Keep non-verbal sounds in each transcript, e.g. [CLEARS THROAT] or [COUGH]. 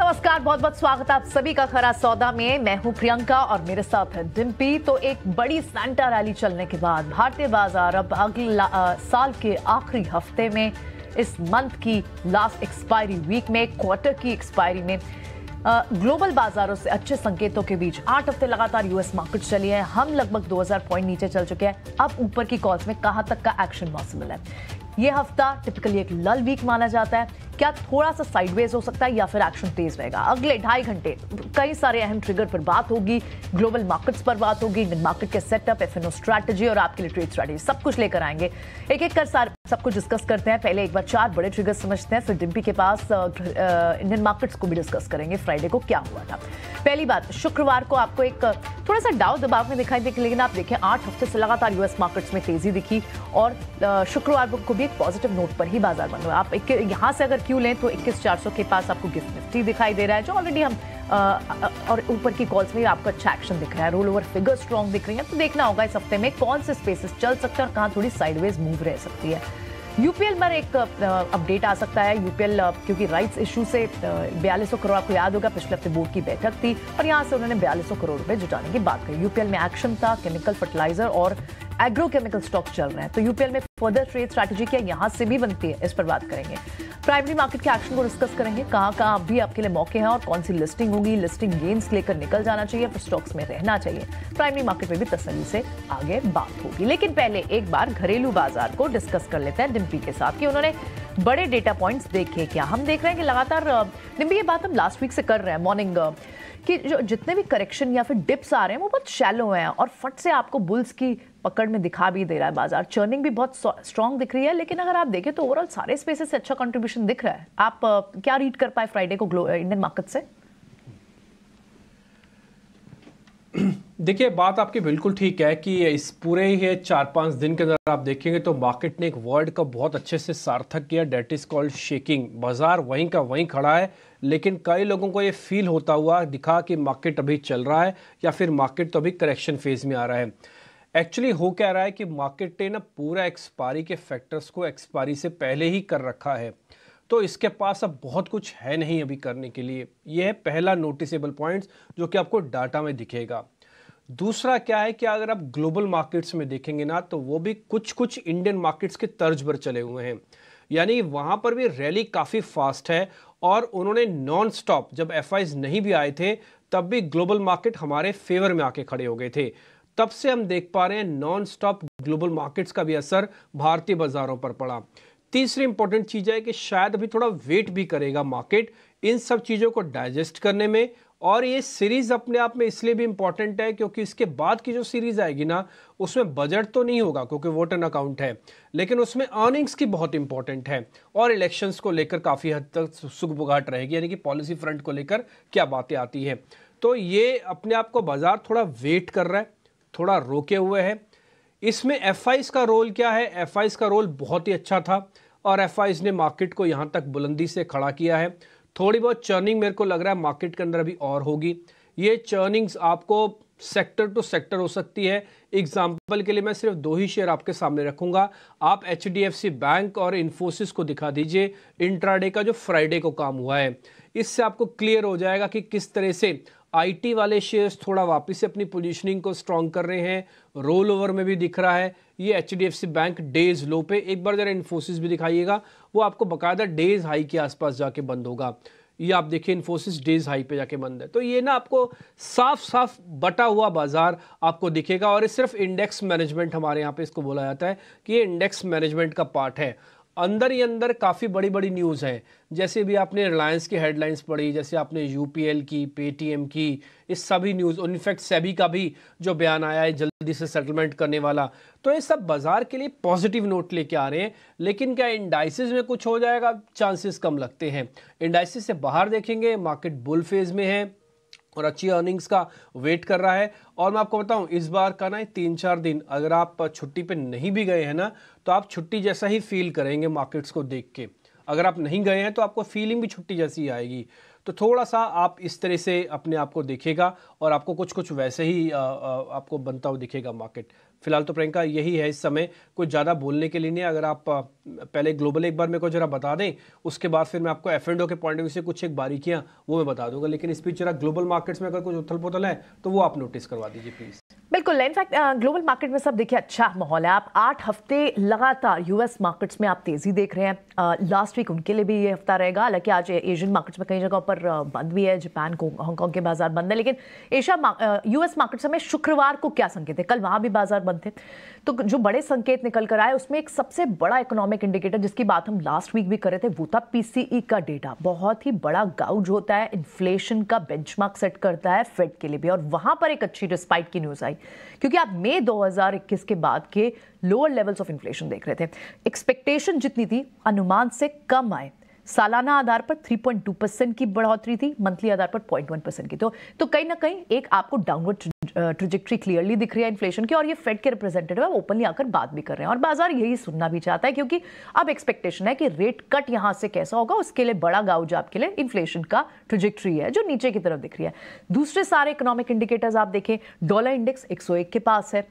नमस्कार बहुत बहुत स्वागत आप सभी का खरा सौदा में मैं हूं प्रियंका और मेरे साथ है डिम्पी तो एक बड़ी सेंटा रैली चलने के बाद भारतीय बाजार अब अगला साल के आखिरी हफ्ते में इस मंथ की लास्ट एक्सपायरी वीक में क्वार्टर की एक्सपायरी में ग्लोबल बाजारों से अच्छे संकेतों के बीच आठ हफ्ते लगातार यूएस मार्केट चली है हम लगभग 2000 पॉइंट नीचे चल चुके हैं अब ऊपर की कॉल्स में कहां तक का एक्शन पॉसिबल है ये हफ्ता टिपिकली एक लल वीक माना जाता है क्या थोड़ा सा साइडवेज हो सकता है या फिर एक्शन तेज रहेगा अगले ढाई घंटे कई सारे अहम ट्रिगर पर बात होगी ग्लोबल मार्केट्स पर बात होगी इंडियन मार्केट के सेटअप एफ एन स्ट्रैटेजी और आपके लिए ट्रेड स्ट्रैटेजी सब कुछ लेकर आएंगे एक एक कर सार सब कुछ डिस्कस करते हैं पहले एक बार चार बड़े ट्रिगर समझते हैं फिर डिम्पी के पास इंडियन मार्केट्स को भी डिस्कस करेंगे फ्राइडे को क्या हुआ था पहली बात शुक्रवार को आपको एक थोड़ा सा डाउ दबाव में दिखाई देखिए लेकिन आप देखें आठ हफ्ते से लगातार यूएस मार्केट्स में तेजी दिखी और शुक्रवार को भी एक पॉजिटिव नोट पर ही बाजार बन हुआ आप एक यहाँ से अगर क्यू लें तो इक्कीस चार सौ के पास आपको गिफ्ट निफ्टी दिखाई दे रहा है जो ऑलरेडी हम आ, आ, और ऊपर की कॉल्स में आपको अच्छा एक्शन दिख रहा है रोल ओवर फिगर स्ट्रॉन्ग दिख रही है तो देखना होगा इस हफ्ते में कौन से स्पेसिस चल सकते हैं और कहाँ थोड़ी साइडवेज मूव रह सकती है यूपीएल पर एक अपडेट आ सकता है यूपीएल क्योंकि राइट्स इशू से बयालीस करोड़ आपको याद होगा पिछले हफ्ते बोर्ड की बैठक थी और यहां से उन्होंने बयालीस करोड़ रुपए जुटाने की बात कही यूपीएल में एक्शन था केमिकल फर्टिलाइजर और एग्रोकेमिकल स्टॉक चल रहे हैं तो यूपीएल में फर्दर ट्रेड स्ट्रैटेजी क्या यहां से भी बनती है इस पर बात करेंगे प्राइमरी मार्केट के एक्शन को डिस्कस करेंगे कहां कहां अभी आपके लिए मौके हैं और कौन सी लिस्टिंग होगी लिस्टिंग गेम्स लेकर निकल जाना चाहिए फिर स्टॉक्स में रहना चाहिए प्राइमरी मार्केट में भी तसली से आगे बात होगी लेकिन पहले एक बार घरेलू बाजार को डिस्कस कर लेते हैं डिम्पी के साथ कि उन्होंने बड़े डेटा पॉइंट्स देखे क्या हम देख रहे हैं कि लगातार डिम्पी ये बात हम लास्ट वीक से कर रहे हैं मॉर्निंग कि जो जितने भी करेक्शन या फिर डिप्स आ रहे हैं वो बहुत शैलो हैं और फट से आपको बुल्स की पकड़ में दिखा भी दे रहा है बाजार चर्निंग भी बहुत स्ट्रांग दिख रही है लेकिन अगर आप देखें तो ओवरऑल सारे स्पेसेस से अच्छा कंट्रीब्यूशन दिख रहा है आप क्या रीड कर पाए फ्राइडे को इंडियन मार्केट से देखिए बात आपकी बिल्कुल ठीक है कि इस पूरे ही चार पांच दिन के अंदर आप देखेंगे तो मार्केट ने एक वर्ड का बहुत अच्छे से सार्थक किया डेट इज कॉल्ड शेकिंग बाजार वहीं का वहीं खड़ा है लेकिन कई लोगों को ये फील होता हुआ दिखा कि मार्केट अभी चल रहा है या फिर मार्केट तो अभी करेक्शन फेज में आ रहा है एक्चुअली हो क्या रहा है कि मार्केट ने ना पूरा एक्सपायरी के फैक्टर्स को एक्सपायरी से पहले ही कर रखा है तो इसके पास अब बहुत कुछ है नहीं अभी करने के लिए यह है पहला नोटिसेबल पॉइंट्स जो कि आपको डाटा में दिखेगा दूसरा क्या है कि अगर आप ग्लोबल मार्केट्स में देखेंगे ना तो वो भी कुछ कुछ इंडियन मार्केट्स के तर्ज पर चले हुए हैं यानी वहाँ पर भी रैली काफ़ी फास्ट है और उन्होंने नॉन स्टॉप जब एफ नहीं भी आए थे तब भी ग्लोबल मार्केट हमारे फेवर में आके खड़े हो गए थे तब से हम देख पा रहे हैं नॉन स्टॉप ग्लोबल मार्केट्स का भी असर भारतीय बाजारों पर पड़ा तीसरी इंपॉर्टेंट चीज़ है कि शायद अभी थोड़ा वेट भी करेगा मार्केट इन सब चीज़ों को डाइजेस्ट करने में और ये सीरीज़ अपने आप में इसलिए भी इंपॉर्टेंट है क्योंकि इसके बाद की जो सीरीज़ आएगी ना उसमें बजट तो नहीं होगा क्योंकि वोट एन अकाउंट है लेकिन उसमें अर्निंग्स की बहुत इंपॉर्टेंट है और इलेक्शंस को लेकर काफ़ी हद तक सुगबुगाहट रहेगी यानी कि पॉलिसी फ्रंट को लेकर क्या बातें आती है तो ये अपने आप को बाज़ार थोड़ा वेट कर रहा है थोड़ा रोके हुए हैं इसमें एफ का रोल क्या है एफ का रोल बहुत ही अच्छा था और एफ ने मार्केट को यहाँ तक बुलंदी से खड़ा किया है थोड़ी बहुत चर्निंग मेरे को लग रहा है मार्केट के अंदर अभी और होगी ये चर्निंग्स आपको सेक्टर टू सेक्टर हो सकती है एग्जाम्पल के लिए मैं सिर्फ दो ही शेयर आपके सामने रखूंगा आप एच बैंक और इन्फोसिस को दिखा दीजिए इंट्राडे का जो फ्राइडे को काम हुआ है इससे आपको क्लियर हो जाएगा कि किस तरह से आईटी वाले शेयर्स थोड़ा वापस से अपनी पोजीशनिंग को स्ट्रॉन्ग कर रहे हैं रोल ओवर में भी दिख रहा है ये एच बैंक डेज लो पे एक बार जरा इन्फोसिस भी दिखाइएगा वो आपको बकायदा डेज हाई के आसपास जाके बंद होगा ये आप देखिए इन्फोसिस डेज हाई पे जाके बंद है तो ये ना आपको साफ साफ बटा हुआ बाजार आपको दिखेगा और ये सिर्फ इंडेक्स मैनेजमेंट हमारे यहाँ पे इसको बोला जाता है कि ये इंडेक्स मैनेजमेंट का पार्ट है अंदर ही अंदर काफ़ी बड़ी बड़ी न्यूज़ है जैसे भी आपने रिलायंस की हेडलाइंस पढ़ी जैसे आपने यूपीएल की पेटीएम की इस सभी न्यूज़ इनफैक्ट सेबी का भी जो बयान आया है जल्दी से सेटलमेंट करने वाला तो ये सब बाज़ार के लिए पॉजिटिव नोट लेके आ रहे हैं लेकिन क्या इंडाइसिस में कुछ हो जाएगा चांसेस कम लगते हैं इंडाइसिस से बाहर देखेंगे मार्केट बुल फेज़ में है और अच्छी अर्निंग्स का वेट कर रहा है और मैं आपको बताऊं इस बार का ना तीन चार दिन अगर आप छुट्टी पे नहीं भी गए हैं ना तो आप छुट्टी जैसा ही फील करेंगे मार्केट्स को देख के अगर आप नहीं गए हैं तो आपको फीलिंग भी छुट्टी जैसी आएगी तो थोड़ा सा आप इस तरह से अपने आप को देखेगा और आपको कुछ कुछ वैसे ही आ, आ, आपको बनता हुआ दिखेगा मार्केट फिलहाल तो प्रियंका यही है इस समय कुछ ज़्यादा बोलने के लिए नहीं अगर आप पहले ग्लोबल एक बार मेरे को जरा बता दें उसके बाद फिर मैं आपको एफ एंड ओ के पॉइंट ऑफ व्यू से कुछ एक बारीकियाँ वो मैं बता दूंगा लेकिन इस बीच जरा ग्लोबल मार्केट्स में अगर कुछ उथल पुथल है तो वो आप नोटिस करवा दीजिए प्लीज़ बिल्कुल इनफैक्ट ग्लोबल मार्केट में सब देखिए अच्छा माहौल है आप आठ हफ्ते लगातार यूएस मार्केट्स में आप तेज़ी देख रहे हैं लास्ट वीक उनके लिए भी ये हफ्ता रहेगा हालांकि आज एशियन मार्केट्स में कई जगहों पर बंद भी है जापान को हांगकॉन्ग के बाजार बंद है लेकिन एशिया यूएस मार्केट्स में शुक्रवार को क्या संकेत है कल वहाँ भी बाजार बंद संबंधित तो जो बड़े संकेत निकल कर आए उसमें एक सबसे बड़ा इकोनॉमिक इंडिकेटर जिसकी बात हम लास्ट वीक भी कर रहे थे वो था पीसीई e का डेटा बहुत ही बड़ा गाउज होता है इन्फ्लेशन का बेंच सेट करता है फेड के लिए भी और वहां पर एक अच्छी रिस्पाइट की न्यूज़ आई क्योंकि आप मई दो के बाद के लोअर लेवल्स ऑफ इन्फ्लेशन देख रहे थे एक्सपेक्टेशन जितनी थी अनुमान से कम आए सालाना आधार पर 3.2 परसेंट की बढ़ोतरी थी मंथली आधार पर 0.1 परसेंट की तो तो कहीं ना कहीं एक आपको डाउनवर्ड ट्रिजेक्ट्री क्लियरली दिख रही है इन्फ्लेशन की और ये फेड के रिप्रेजेंटेटिव ओपनली आकर बात भी कर रहे हैं और बाजार यही सुनना भी चाहता है क्योंकि अब एक्सपेक्टेशन है कि रेट कट यहाँ से कैसा होगा उसके लिए बड़ा गाउज आपके लिए इन्फ्लेशन का ट्रिजेक्ट्री है जो नीचे की तरफ दिख रही है दूसरे सारे इकोनॉमिक इंडिकेटर्स आप देखें डॉलर इंडेक्स एक के पास है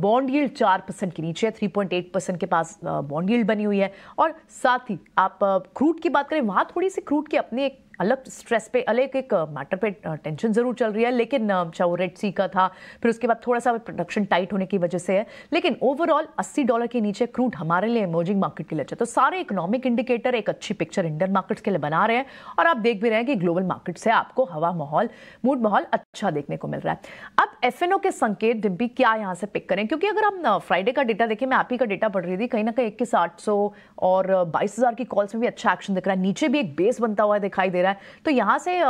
बॉन्ड यील्ड चार परसेंट के नीचे है 3.8 परसेंट के पास बॉन्ड यील्ड बनी हुई है और साथ ही आप क्रूड की बात करें वहाँ थोड़ी सी क्रूड के अपने एक अलग स्ट्रेस पे अलग एक मैटर पे टेंशन ज़रूर चल रही है लेकिन चाहे वो रेड सी का था फिर उसके बाद थोड़ा सा प्रोडक्शन टाइट होने की वजह से है लेकिन ओवरऑल 80 डॉलर के नीचे क्रूड हमारे लिए इमर्जिंग मार्केट के लिए अच्छा तो सारे इकोनॉमिक इंडिकेटर एक अच्छी पिक्चर इंडियन मार्केट्स के लिए बना रहे हैं और आप देख भी रहे हैं कि ग्लोबल मार्केट से आपको हवा माहौल मूड माहौल अच्छा देखने को मिल रहा है अब एफ के संकेत डिम्पी क्या यहाँ से पिक करें क्योंकि अगर हम फ्राइडे का डेटा देखें मैं आप ही का डेटा पढ़ रही थी कहीं ना कहीं इक्कीस आठ और बाईस की कॉल्स में भी अच्छा एक्शन दिख रहा है नीचे भी एक बेस बनता हुआ दिखाई दे रहा है तो यहाँ से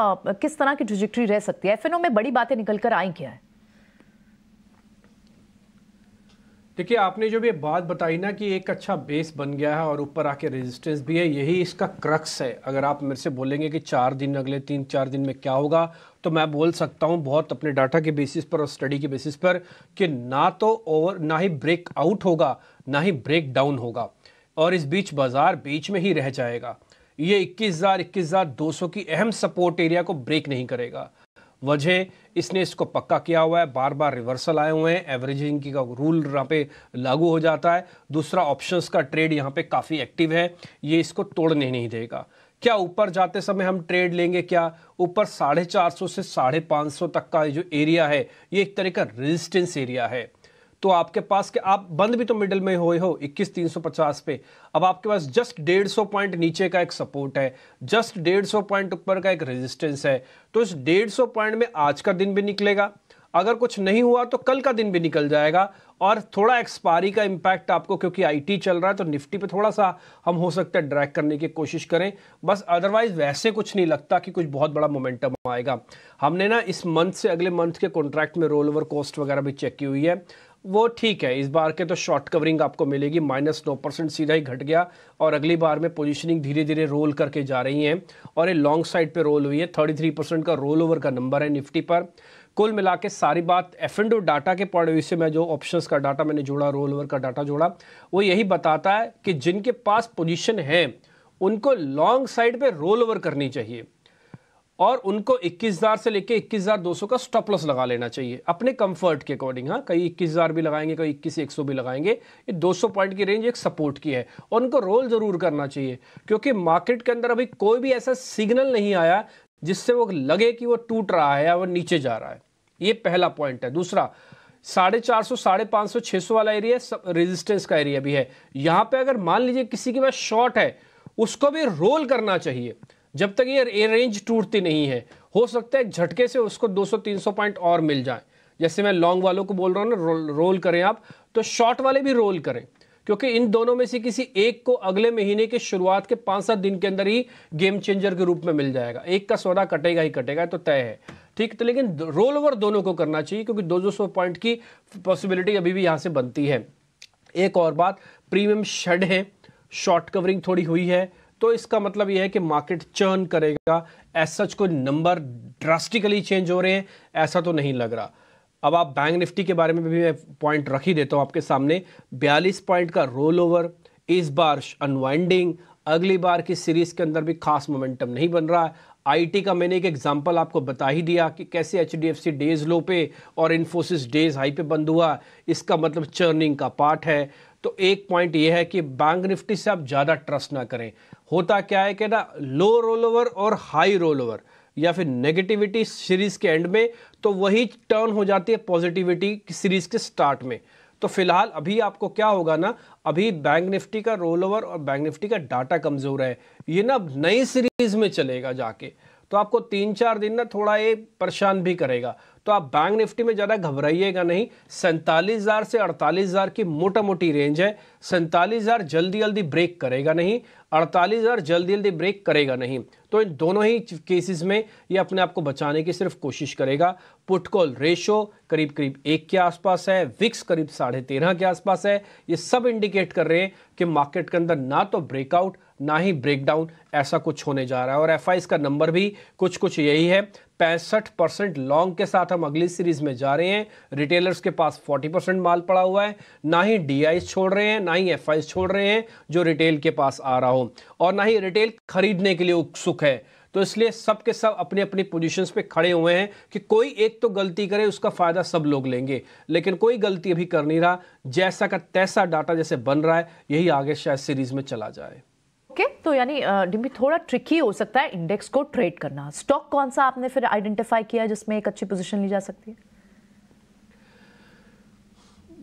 किस तरह की ट्रिजिक्ट्री रह सकती है एफ में बड़ी बातें निकल कर आई क्या है देखिए आपने जो भी बात बताई ना कि एक अच्छा बेस बन गया है और ऊपर आके रेजिस्टेंस भी है यही इसका क्रक्स है अगर आप मेरे से बोलेंगे कि चार दिन अगले तीन चार दिन में क्या होगा तो मैं बोल सकता हूं बहुत अपने डाटा के बेसिस पर और स्टडी के बेसिस पर कि ना तो ओवर ना ही ब्रेक आउट होगा ना ही ब्रेक डाउन होगा और इस बीच बाज़ार बीच में ही रह जाएगा ये इक्कीस हज़ार इक्कीस हज़ार दो सौ की अहम सपोर्ट एरिया को ब्रेक नहीं करेगा वजह इसने इसको पक्का किया हुआ है बार बार रिवर्सल आए हुए हैं एवरेजिंग की का रूल यहाँ पे लागू हो जाता है दूसरा ऑप्शंस का ट्रेड यहाँ पे काफ़ी एक्टिव है ये इसको तोड़ने नहीं देगा क्या ऊपर जाते समय हम ट्रेड लेंगे क्या ऊपर साढ़े चार सौ से साढ़े पाँच सौ तक का जो एरिया है ये एक तरह का रेजिस्टेंस एरिया है तो आपके पास के आप बंद भी तो मिडिल में हुए हो इक्कीस तीन पे अब आपके पास जस्ट 150 पॉइंट नीचे का एक सपोर्ट है जस्ट 150 पॉइंट ऊपर का एक रेजिस्टेंस है तो इस 150 पॉइंट में आज का दिन भी निकलेगा अगर कुछ नहीं हुआ तो कल का दिन भी निकल जाएगा और थोड़ा एक्सपायरी का इंपैक्ट आपको क्योंकि आईटी चल रहा है तो निफ्टी पे थोड़ा सा हम हो सकता है ड्रैग करने की कोशिश करें बस अदरवाइज वैसे कुछ नहीं लगता कि कुछ बहुत बड़ा मोमेंटम आएगा हमने ना इस मंथ से अगले मंथ के कॉन्ट्रैक्ट में रोल ओवर कॉस्ट वगैरह भी चेक की हुई है वो ठीक है इस बार के तो शॉर्ट कवरिंग आपको मिलेगी माइनस नौ परसेंट सीधा ही घट गया और अगली बार में पोजीशनिंग धीरे धीरे रोल करके जा रही हैं और ये लॉन्ग साइड पे रोल हुई है थर्टी थ्री परसेंट का रोल ओवर का नंबर है निफ्टी पर कुल मिला के सारी बात एफ एंड डाटा के पॉइंट व्यू से मैं जो ऑप्शन का डाटा मैंने जोड़ा रोल ओवर का डाटा जोड़ा वो यही बताता है कि जिनके पास पोजिशन है उनको लॉन्ग साइड पर रोल ओवर करनी चाहिए और उनको 21,000 से लेके 21,200 का स्टॉप लॉस लगा लेना चाहिए अपने कंफर्ट के अकॉर्डिंग हाँ कहीं 21,000 भी लगाएंगे कहीं इक्कीस एक भी लगाएंगे ये 200 पॉइंट की रेंज एक सपोर्ट की है और उनको रोल ज़रूर करना चाहिए क्योंकि मार्केट के अंदर अभी कोई भी ऐसा सिग्नल नहीं आया जिससे वो लगे कि वो टूट रहा है या वो नीचे जा रहा है ये पहला पॉइंट है दूसरा साढ़े चार सौ साढ़े पाँच सौ छः सौ वाला एरिया रेजिस्टेंस का एरिया भी है यहाँ पे अगर मान लीजिए किसी के पास शॉर्ट है उसको भी रोल करना चाहिए जब तक ये रेंज टूटती नहीं है हो सकता है झटके से उसको 200-300 पॉइंट और मिल जाए जैसे मैं लॉन्ग वालों को बोल रहा हूँ ना रोल, रोल करें आप तो शॉर्ट वाले भी रोल करें क्योंकि इन दोनों में से किसी एक को अगले महीने के शुरुआत के पाँच सात दिन के अंदर ही गेम चेंजर के रूप में मिल जाएगा एक का सौदा कटेगा ही कटेगा तो तय है ठीक तो लेकिन रोल ओवर दोनों को करना चाहिए क्योंकि दो सौ पॉइंट की पॉसिबिलिटी अभी भी यहाँ से बनती है एक और बात प्रीमियम शेड है शॉर्ट कवरिंग थोड़ी हुई है तो इसका मतलब यह है कि मार्केट चर्न करेगा एज सच कोई नंबर ड्रास्टिकली चेंज हो रहे हैं ऐसा तो नहीं लग रहा अब आप बैंक निफ्टी के बारे में भी मैं पॉइंट रख ही देता हूँ आपके सामने 42 पॉइंट का रोल ओवर इस बार अनवाइंडिंग अगली बार की सीरीज़ के अंदर भी खास मोमेंटम नहीं बन रहा है आईटी का मैंने एक एग्जांपल आपको बता ही दिया कि कैसे एच डेज लो पे और इन्फोसिस डेज हाई पे बंद हुआ इसका मतलब चर्निंग का पार्ट है तो एक पॉइंट ये है कि बैंक निफ्टी से आप ज़्यादा ट्रस्ट ना करें होता क्या है कि ना लो रोल ओवर और हाई रोल ओवर या फिर नेगेटिविटी सीरीज़ के एंड में तो वही टर्न हो जाती है पॉजिटिविटी सीरीज़ के स्टार्ट में तो फिलहाल अभी आपको क्या होगा ना अभी बैंक निफ्टी का रोल ओवर और बैंक निफ्टी का डाटा कमज़ोर है ये ना नई सीरीज़ में चलेगा जाके तो आपको तीन चार दिन ना थोड़ा ये परेशान भी करेगा तो आप बैंक निफ्टी में ज़्यादा घबराइएगा नहीं सैंतालीस हज़ार से अड़तालीस हज़ार की मोटा मोटी रेंज है सैंतालीस हज़ार जल्दी जल्दी ब्रेक करेगा नहीं अड़तालीस हज़ार जल्दी जल्दी ब्रेक करेगा नहीं तो इन दोनों ही केसेस में ये अपने आप को बचाने की सिर्फ कोशिश करेगा पुटकॉल रेशो करीब करीब एक के आसपास है विक्स करीब साढ़े तेरह के आसपास है ये सब इंडिकेट कर रहे हैं कि मार्केट के अंदर ना तो ब्रेकआउट ना ही ब्रेकडाउन ऐसा कुछ होने जा रहा है और एफ का नंबर भी कुछ कुछ यही है पैंसठ परसेंट लॉन्ग के साथ हम अगली सीरीज में जा रहे हैं रिटेलर्स के पास 40 परसेंट माल पड़ा हुआ है ना ही डी छोड़ रहे हैं ना ही एफ छोड़ रहे हैं जो रिटेल के पास आ रहा हो और ना ही रिटेल खरीदने के लिए उत्सुक है तो इसलिए सब के सब अपने अपनी पोजीशंस पे खड़े हुए हैं कि कोई एक तो गलती करे उसका फ़ायदा सब लोग लेंगे लेकिन कोई गलती अभी कर नहीं रहा जैसा का तैसा डाटा जैसे बन रहा है यही आगे शायद सीरीज़ में चला जाए ओके तो यानी डिम्बी थोड़ा ट्रिकी हो सकता है इंडेक्स को ट्रेड करना स्टॉक कौन सा आपने फिर आइडेंटिफाई किया जिसमें एक अच्छी पोजीशन ली जा सकती है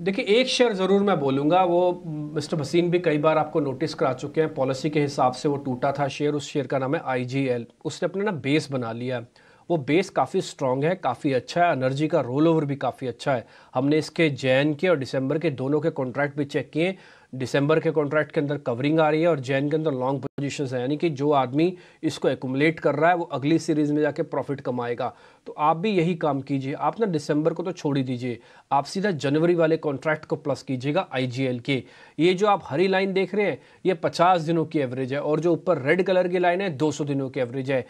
देखिए एक शेयर ज़रूर मैं बोलूंगा वो मिस्टर भसीन भी कई बार आपको नोटिस करा चुके हैं पॉलिसी के हिसाब से वो टूटा था शेयर उस शेयर का नाम है आईजीएल उसने अपने ना बेस बना लिया है वो बेस काफ़ी स्ट्रॉन्ग है काफ़ी अच्छा है एनर्जी का रोल ओवर भी काफ़ी अच्छा है हमने इसके जैन के और दिसंबर के दोनों के कॉन्ट्रैक्ट भी चेक किए दिसंबर के कॉन्ट्रैक्ट के अंदर कवरिंग आ रही है और जैन के अंदर लॉन्ग पोजीशन है यानी कि जो आदमी इसको एकुमलेट कर रहा है वो अगली सीरीज़ में जाके प्रॉफिट कमाएगा तो आप भी यही काम कीजिए आप ना दिसंबर को तो छोड़ ही दीजिए आप सीधा जनवरी वाले कॉन्ट्रैक्ट को प्लस कीजिएगा आई के ये जो आप हरी लाइन देख रहे हैं ये पचास दिनों की एवरेज है और जो ऊपर रेड कलर की लाइन है दो दिनों की एवरेज है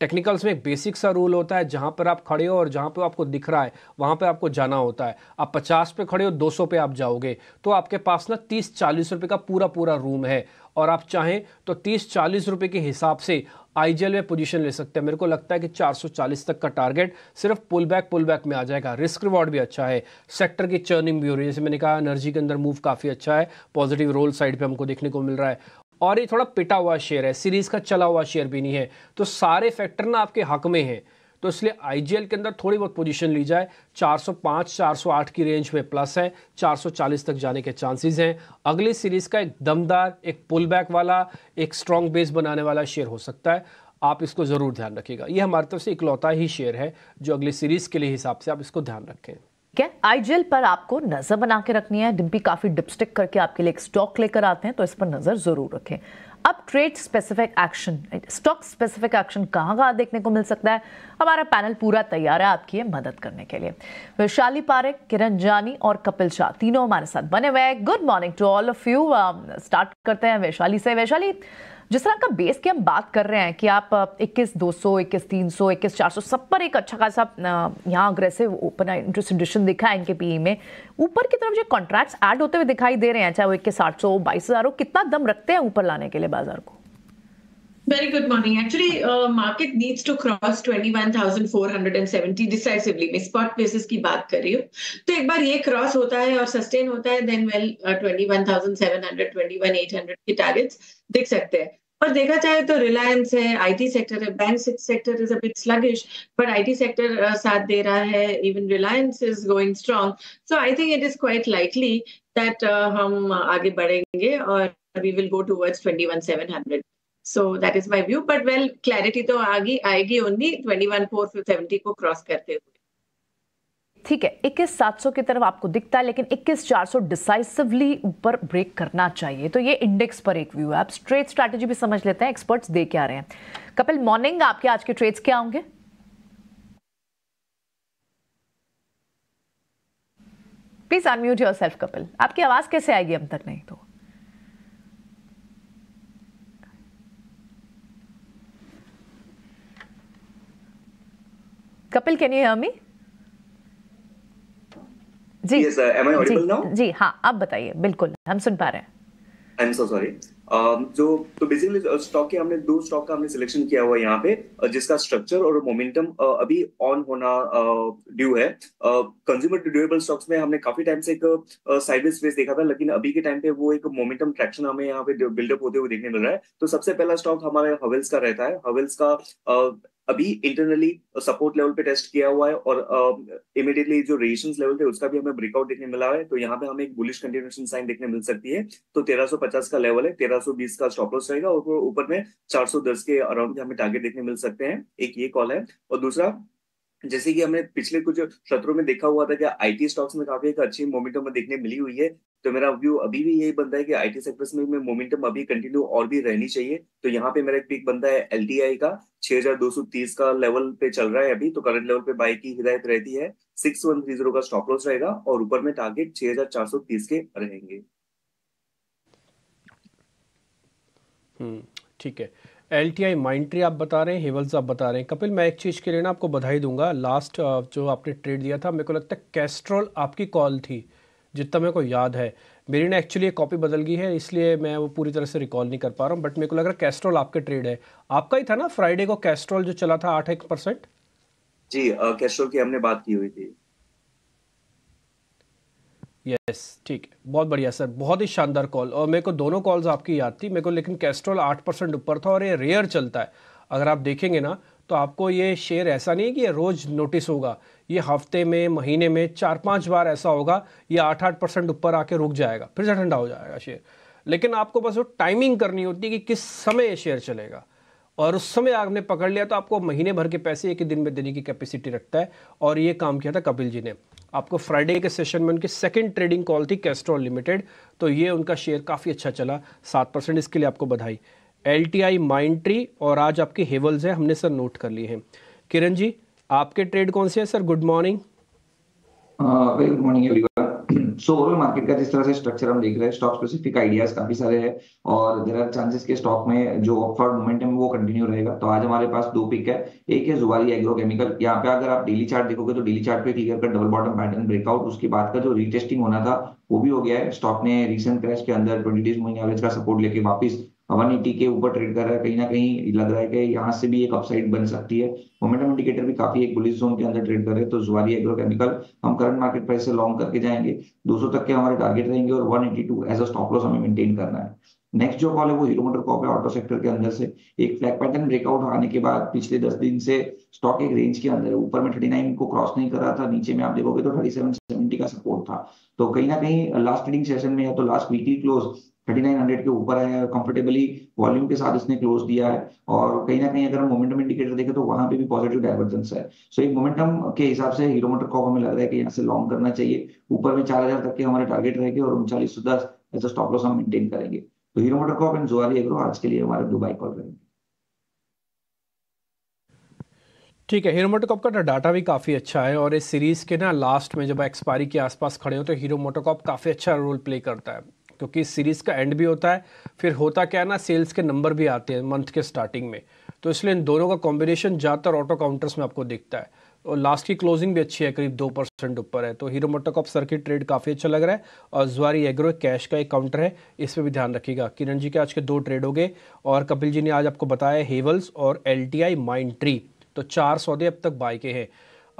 टेक्निकल्स में एक बेसिक सा रूल होता है जहाँ पर आप खड़े हो और जहाँ पर आपको दिख रहा है वहाँ पर आपको जाना होता है आप पचास पे खड़े हो दो सौ पे आप जाओगे तो आपके पास ना तीस चालीस रुपए का पूरा पूरा रूम है और आप चाहें तो तीस चालीस रुपए के हिसाब से आईजीएल में पोजीशन ले सकते हैं मेरे को लगता है कि 440 तक का टारगेट सिर्फ पुल बैक पुल बैक में आ जाएगा रिस्क रिवॉर्ड भी अच्छा है सेक्टर की चर्निंग भी हो रही है जैसे मैंने कहा एनर्जी के अंदर मूव काफ़ी अच्छा है पॉजिटिव रोल साइड पर हमको देखने को मिल रहा है और ये थोड़ा पिटा हुआ शेयर है सीरीज़ का चला हुआ शेयर भी नहीं है तो सारे फैक्टर ना आपके हक में हैं तो इसलिए आई के अंदर थोड़ी बहुत पोजीशन ली जाए 405 408 की रेंज में प्लस है 440 तक जाने के चांसेस हैं अगली सीरीज़ का एक दमदार एक पुल बैक वाला एक स्ट्रॉन्ग बेस बनाने वाला शेयर हो सकता है आप इसको ज़रूर ध्यान रखिएगा ये हमारी तरफ से इकलौता ही शेयर है जो अगली सीरीज़ के लिए हिसाब से आप इसको ध्यान रखें क्या आई जेल पर आपको नज़र बना के रखनी है डिम्पी काफ़ी डिपस्टिक करके आपके लिए एक स्टॉक लेकर आते हैं तो इस पर नज़र ज़रूर रखें अब trade specific action stock specific action कहाँ कहाँ देखने को मिल सकता है हमारा पैनल पूरा तैयार है आपकी मदद करने के लिए वैशाली पारेख किरण जानी और कपिल शाह तीनों हमारे साथ बने हुए हैं good morning to all of you start करते हैं वैशाली से वैशाली जिस तरह का बेस की हम बात कर रहे हैं कि आप इक्कीस दो सौ इक्कीस तीन सौ इक्कीस चार सौ सब पर एक अच्छा खासा यहाँ अग्रेसिव ओपन इंटरेस्ट एडिशन दिखा है इनके पीई e में ऊपर की तरफ जो कॉन्ट्रैक्ट्स ऐड होते हुए दिखाई दे रहे हैं चाहे वो इक्कीस आठ सौ बाईस हज़ार हो कितना दम रखते हैं ऊपर लाने के लिए बाजार को Very good morning. Actually, uh, market needs to cross 21,470 decisively. मैं spot basis की बात कर रही हूँ तो एक बार ये cross होता है और sustain होता है then well twenty one thousand seven hundred twenty one eight hundred के टारगेट्स देख सकते हैं और देखा जाए तो रिलायंस है आईटी सेक्टर है bank sector is at sluggish but IT sector साथ दे रहा है even Reliance is going strong so I think it is quite likely that हम आगे बढ़ेंगे और we will go towards twenty one seven hundred so that is my view but well clarity तो आगी आएगी only twenty one four seventy को cross करते हुए ठीक है इक्कीस सात सौ की तरफ आपको दिखता है लेकिन इक्कीस चार सौ डिसाइसिवली ऊपर ब्रेक करना चाहिए तो ये इंडेक्स पर एक व्यू है आप ट्रेड स्ट्रैटेजी भी समझ लेते हैं एक्सपर्ट्स दे के आ रहे हैं कपिल मॉर्निंग आपके आज के ट्रेड्स क्या होंगे please unmute yourself Kapil आपकी आवाज कैसे आएगी अब तक नहीं तो Kapil can you hear me जी yes uh, am I audible जी, now? जी हाँ आप बताइए बिल्कुल हम सुन पा रहे हैं आई एम सो सॉरी जो तो बेसिकली स्टॉक uh, के हमने दो स्टॉक का हमने सिलेक्शन किया हुआ है यहाँ पे uh, जिसका स्ट्रक्चर और मोमेंटम uh, अभी ऑन होना ड्यू है कंज्यूमर ड्यूरेबल स्टॉक्स में हमने काफी टाइम से एक साइडवेज फेस देखा था लेकिन अभी के टाइम पे वो एक मोमेंटम ट्रैक्शन हमें यहाँ पे बिल्डअप होते हुए देखने मिल रहा है तो सबसे पहला स्टॉक हमारे हवेल्स का रहता है हवेल्स का अभी इंटरनली सपोर्ट लेवल पे टेस्ट किया हुआ है और इमीडिएटली uh, जो रेजिस्टेंस लेवल थे उसका भी हमें ब्रेकआउट देखने मिला है तो यहाँ पे हमें एक बुलिश कंटिन्यूशन साइन देखने मिल सकती है तो 1350 का लेवल है 1320 का स्टॉप लॉस रहेगा और ऊपर में 410 के अराउंड हमें टारगेट देखने मिल सकते हैं एक ये कॉल है और दूसरा जैसे कि हमने पिछले कुछ सत्रों में देखा हुआ था कि आईटी स्टॉक्स में काफी एक अच्छी मोमेंटम देखने मिली हुई है तो मेरा व्यू अभी भी यही बनता है कि आईटी सेक्टर्स में मोमेंटम अभी कंटिन्यू और भी रहनी चाहिए तो यहाँ पे मेरा एक पिक बनता है एलटीआई का 6230 का लेवल पे चल रहा है अभी तो करंट लेवल पे बाय की हिदायत रहती है 6130 का स्टॉप लॉस रहेगा और ऊपर में टारगेट 6430 के रहेंगे हम्म ठीक है एल टी आई माइंट्री आप बता रहे हैं हेवल्स आप बता रहे हैं कपिल मैं एक चीज़ के लिए ना आपको बधाई दूंगा लास्ट uh, जो आपने ट्रेड दिया था मेरे को लगता है कैस्ट्रोल आपकी कॉल थी जितना मेरे को याद है मेरी ना एक्चुअली कॉपी बदल गई है इसलिए मैं वो पूरी तरह से रिकॉल नहीं कर पा रहा हूँ बट मेरे को लग रहा है कैस्ट्रॉल आपके ट्रेड है आपका ही था ना फ्राइडे को कैस्ट्रॉल जो चला था आठ एक परसेंट जी कैस्ट्रॉल की हमने बात की हुई थी यस ठीक है बहुत बढ़िया सर बहुत ही शानदार कॉल और मेरे को दोनों कॉल्स आपकी याद थी मेरे को लेकिन कैस्ट्रॉल आठ परसेंट ऊपर था और ये रेयर चलता है अगर आप देखेंगे ना तो आपको ये शेयर ऐसा नहीं है कि ये रोज़ नोटिस होगा ये हफ्ते में महीने में चार पांच बार ऐसा होगा ये आठ आठ परसेंट ऊपर आके रुक जाएगा फिर से ठंडा हो जाएगा शेयर लेकिन आपको बस वो टाइमिंग करनी होती है कि किस समय शेयर चलेगा और उस समय आपने पकड़ लिया तो आपको महीने भर के पैसे एक ही दिन में देने की कैपेसिटी रखता है और ये काम किया था कपिल जी ने आपको फ्राइडे के सेशन में उनकी सेकंड ट्रेडिंग कॉल थी कैस्ट्रॉल लिमिटेड तो ये उनका शेयर काफ़ी अच्छा चला सात परसेंट इसके लिए आपको बधाई L T I Mindtree और आज आपके हेवल्स हैं हमने सर नोट कर लिए हैं किरण जी आपके ट्रेड कौन से हैं sir good morning very good morning everyone so overall market का जिस तरह से स्ट्रक्चर हम देख रहे हैं स्टॉक स्पेसिफिक आइडियाज काफी सारे हैं और देर आर चांसेस के स्टॉक में जो अपवर्ड मोमेंटम वो कंटिन्यू रहेगा तो आज हमारे पास दो पिक है एक है जुवारी एग्रोकेमिकल यहाँ पे अगर आप डेली चार्ट देखोगे तो डेली चार्ट पे क्लियर कर डबल बॉटम पैटर्न ब्रेकआउट उसके बाद का जो रीटेस्टिंग होना था वो भी हो गया है स्टॉक ने रिसेंट क्रैश के अंदर ट्वेंटी डेज मूविंग एवरेज का सपोर्ट लेके वापस वन एटी के ऊपर ट्रेड कर रहा है कहीं ना कहीं लग रहा है कि यहाँ से भी एक अपसाइड बन सकती है मोमेंटम इंडिकेटर भी काफी एक बुलिस जोन के अंदर ट्रेड कर रहे हैं तो जुआरी एग्रोकेमिकल हम करंट मार्केट प्राइस से लॉन्ग करके जाएंगे 200 तक के हमारे टारगेट रहेंगे और 182 एज अ स्टॉप लॉस हमें मेंटेन करना है नेक्स्ट जो कॉल है वो हीरो मोटर कॉप है ऑटो सेक्टर के अंदर से एक फ्लैग पैटर्न ब्रेकआउट आने के बाद पिछले दस दिन से स्टॉक एक रेंज के अंदर है ऊपर में थर्टी नाइन को क्रॉस नहीं कर रहा था नीचे में आप देखोगे तो थर्टी सेवन सेवेंटी का सपोर्ट था तो कहीं ना कहीं लास्ट ट्रेडिंग सेशन में या तो लास्ट वीकली क्लोज 3900 के ऊपर आया है कंफर्टेबली वॉल्यूम के साथ इसने क्लोज दिया है और कहीं ना कहीं अगर हम मोमेंटम इंडिकेटर देखें तो वहां पे भी पॉजिटिव डाइवर्जेंस है सो एक मोमेंटम के हिसाब से हीरो मोटर कॉप हमें लग रहा है कि यहाँ से लॉन्ग करना चाहिए ऊपर में चार हजार तक के हमारे टारगेट रहेंगे और उनचालीस सौ दस एज अ स्टॉप लॉस हम मेंटेन करेंगे तो Hero MotoCorp and Zuari agro आज के लिए हमारे बाइक कॉल रहेंगे ठीक है हीरो मोटोकॉप का डाटा भी काफ़ी अच्छा है और इस सीरीज़ के ना लास्ट में जब एक्सपायरी के आसपास खड़े हो तो हीरो मोटोकॉप काफ़ी अच्छा रोल प्ले करता है क्योंकि इस सीरीज़ का एंड भी होता है फिर होता क्या है ना सेल्स के नंबर भी आते हैं मंथ के स्टार्टिंग में तो इसलिए इन दोनों का कॉम्बिनेशन ज़्यादातर ऑटो काउंटर्स में आपको दिखता है और लास्ट की क्लोजिंग भी अच्छी है करीब दो परसेंट ऊपर है तो हीरो मोटोकॉप सर्किट ट्रेड काफ़ी अच्छा लग रहा है और जुआरी एग्रो कैश का एक काउंटर है इस पर भी ध्यान रखिएगा किरण जी के आज के दो ट्रेड हो गए और कपिल जी ने आज आपको बताया हेवल्स और L T I Mindtree तो चार सौदे अब तक बाय के हैं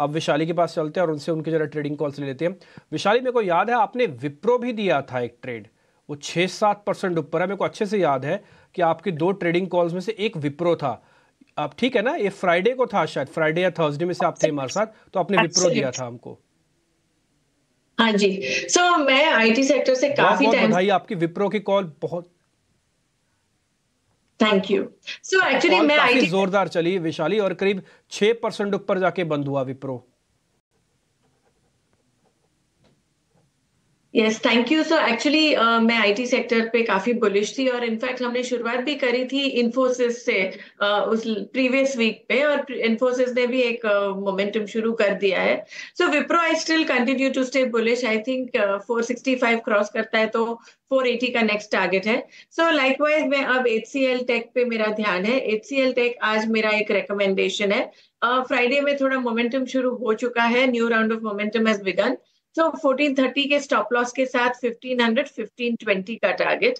अब विशाली के पास चलते हैं और उनसे उनके जरा ट्रेडिंग कॉल्स ले लेते हैं विशाली मेरे को याद है आपने विप्रो भी दिया था एक ट्रेड वो छः सात परसेंट ऊपर है मेरे को अच्छे से याद है कि आपकी दो ट्रेडिंग कॉल्स में से एक विप्रो था आप ठीक है ना ये फ्राइडे को था शायद फ्राइडे या थर्सडे में से आप थे हमारे साथ तो आपने विप्रो दिया था हमको हाँ जी सो so, मैं आईटी सेक्टर से काफी टाइम भाई आपकी विप्रो की कॉल बहुत थैंक यू सो एक्चुअली मैं आईटी जोरदार चली विशाली और करीब छह परसेंट ऊपर जाके बंद हुआ Wipro yes thank you sir actually मैं आईटी सेक्टर पे काफी बुलिश थी और इनफैक्ट हमने शुरुआत भी करी थी इन्फोसिस से uh, उस प्रीवियस वीक पे और इन्फोसिस ने भी एक मोमेंटम uh, शुरू कर दिया है so Wipro I still continue to stay bullish I think 465 cross करता है तो 480 का नेक्स्ट टारगेट है सो so, लाइकवाइज मैं अब एच टेक पे मेरा ध्यान है एच टेक आज मेरा एक रिकमेंडेशन है फ्राइडे uh, में थोड़ा मोमेंटम शुरू हो चुका है new round of momentum has begun so fourteen thirty के स्टॉप लॉस के साथ फिफ्टीन हंड्रेड फिफ्टीन ट्वेंटी का टारगेट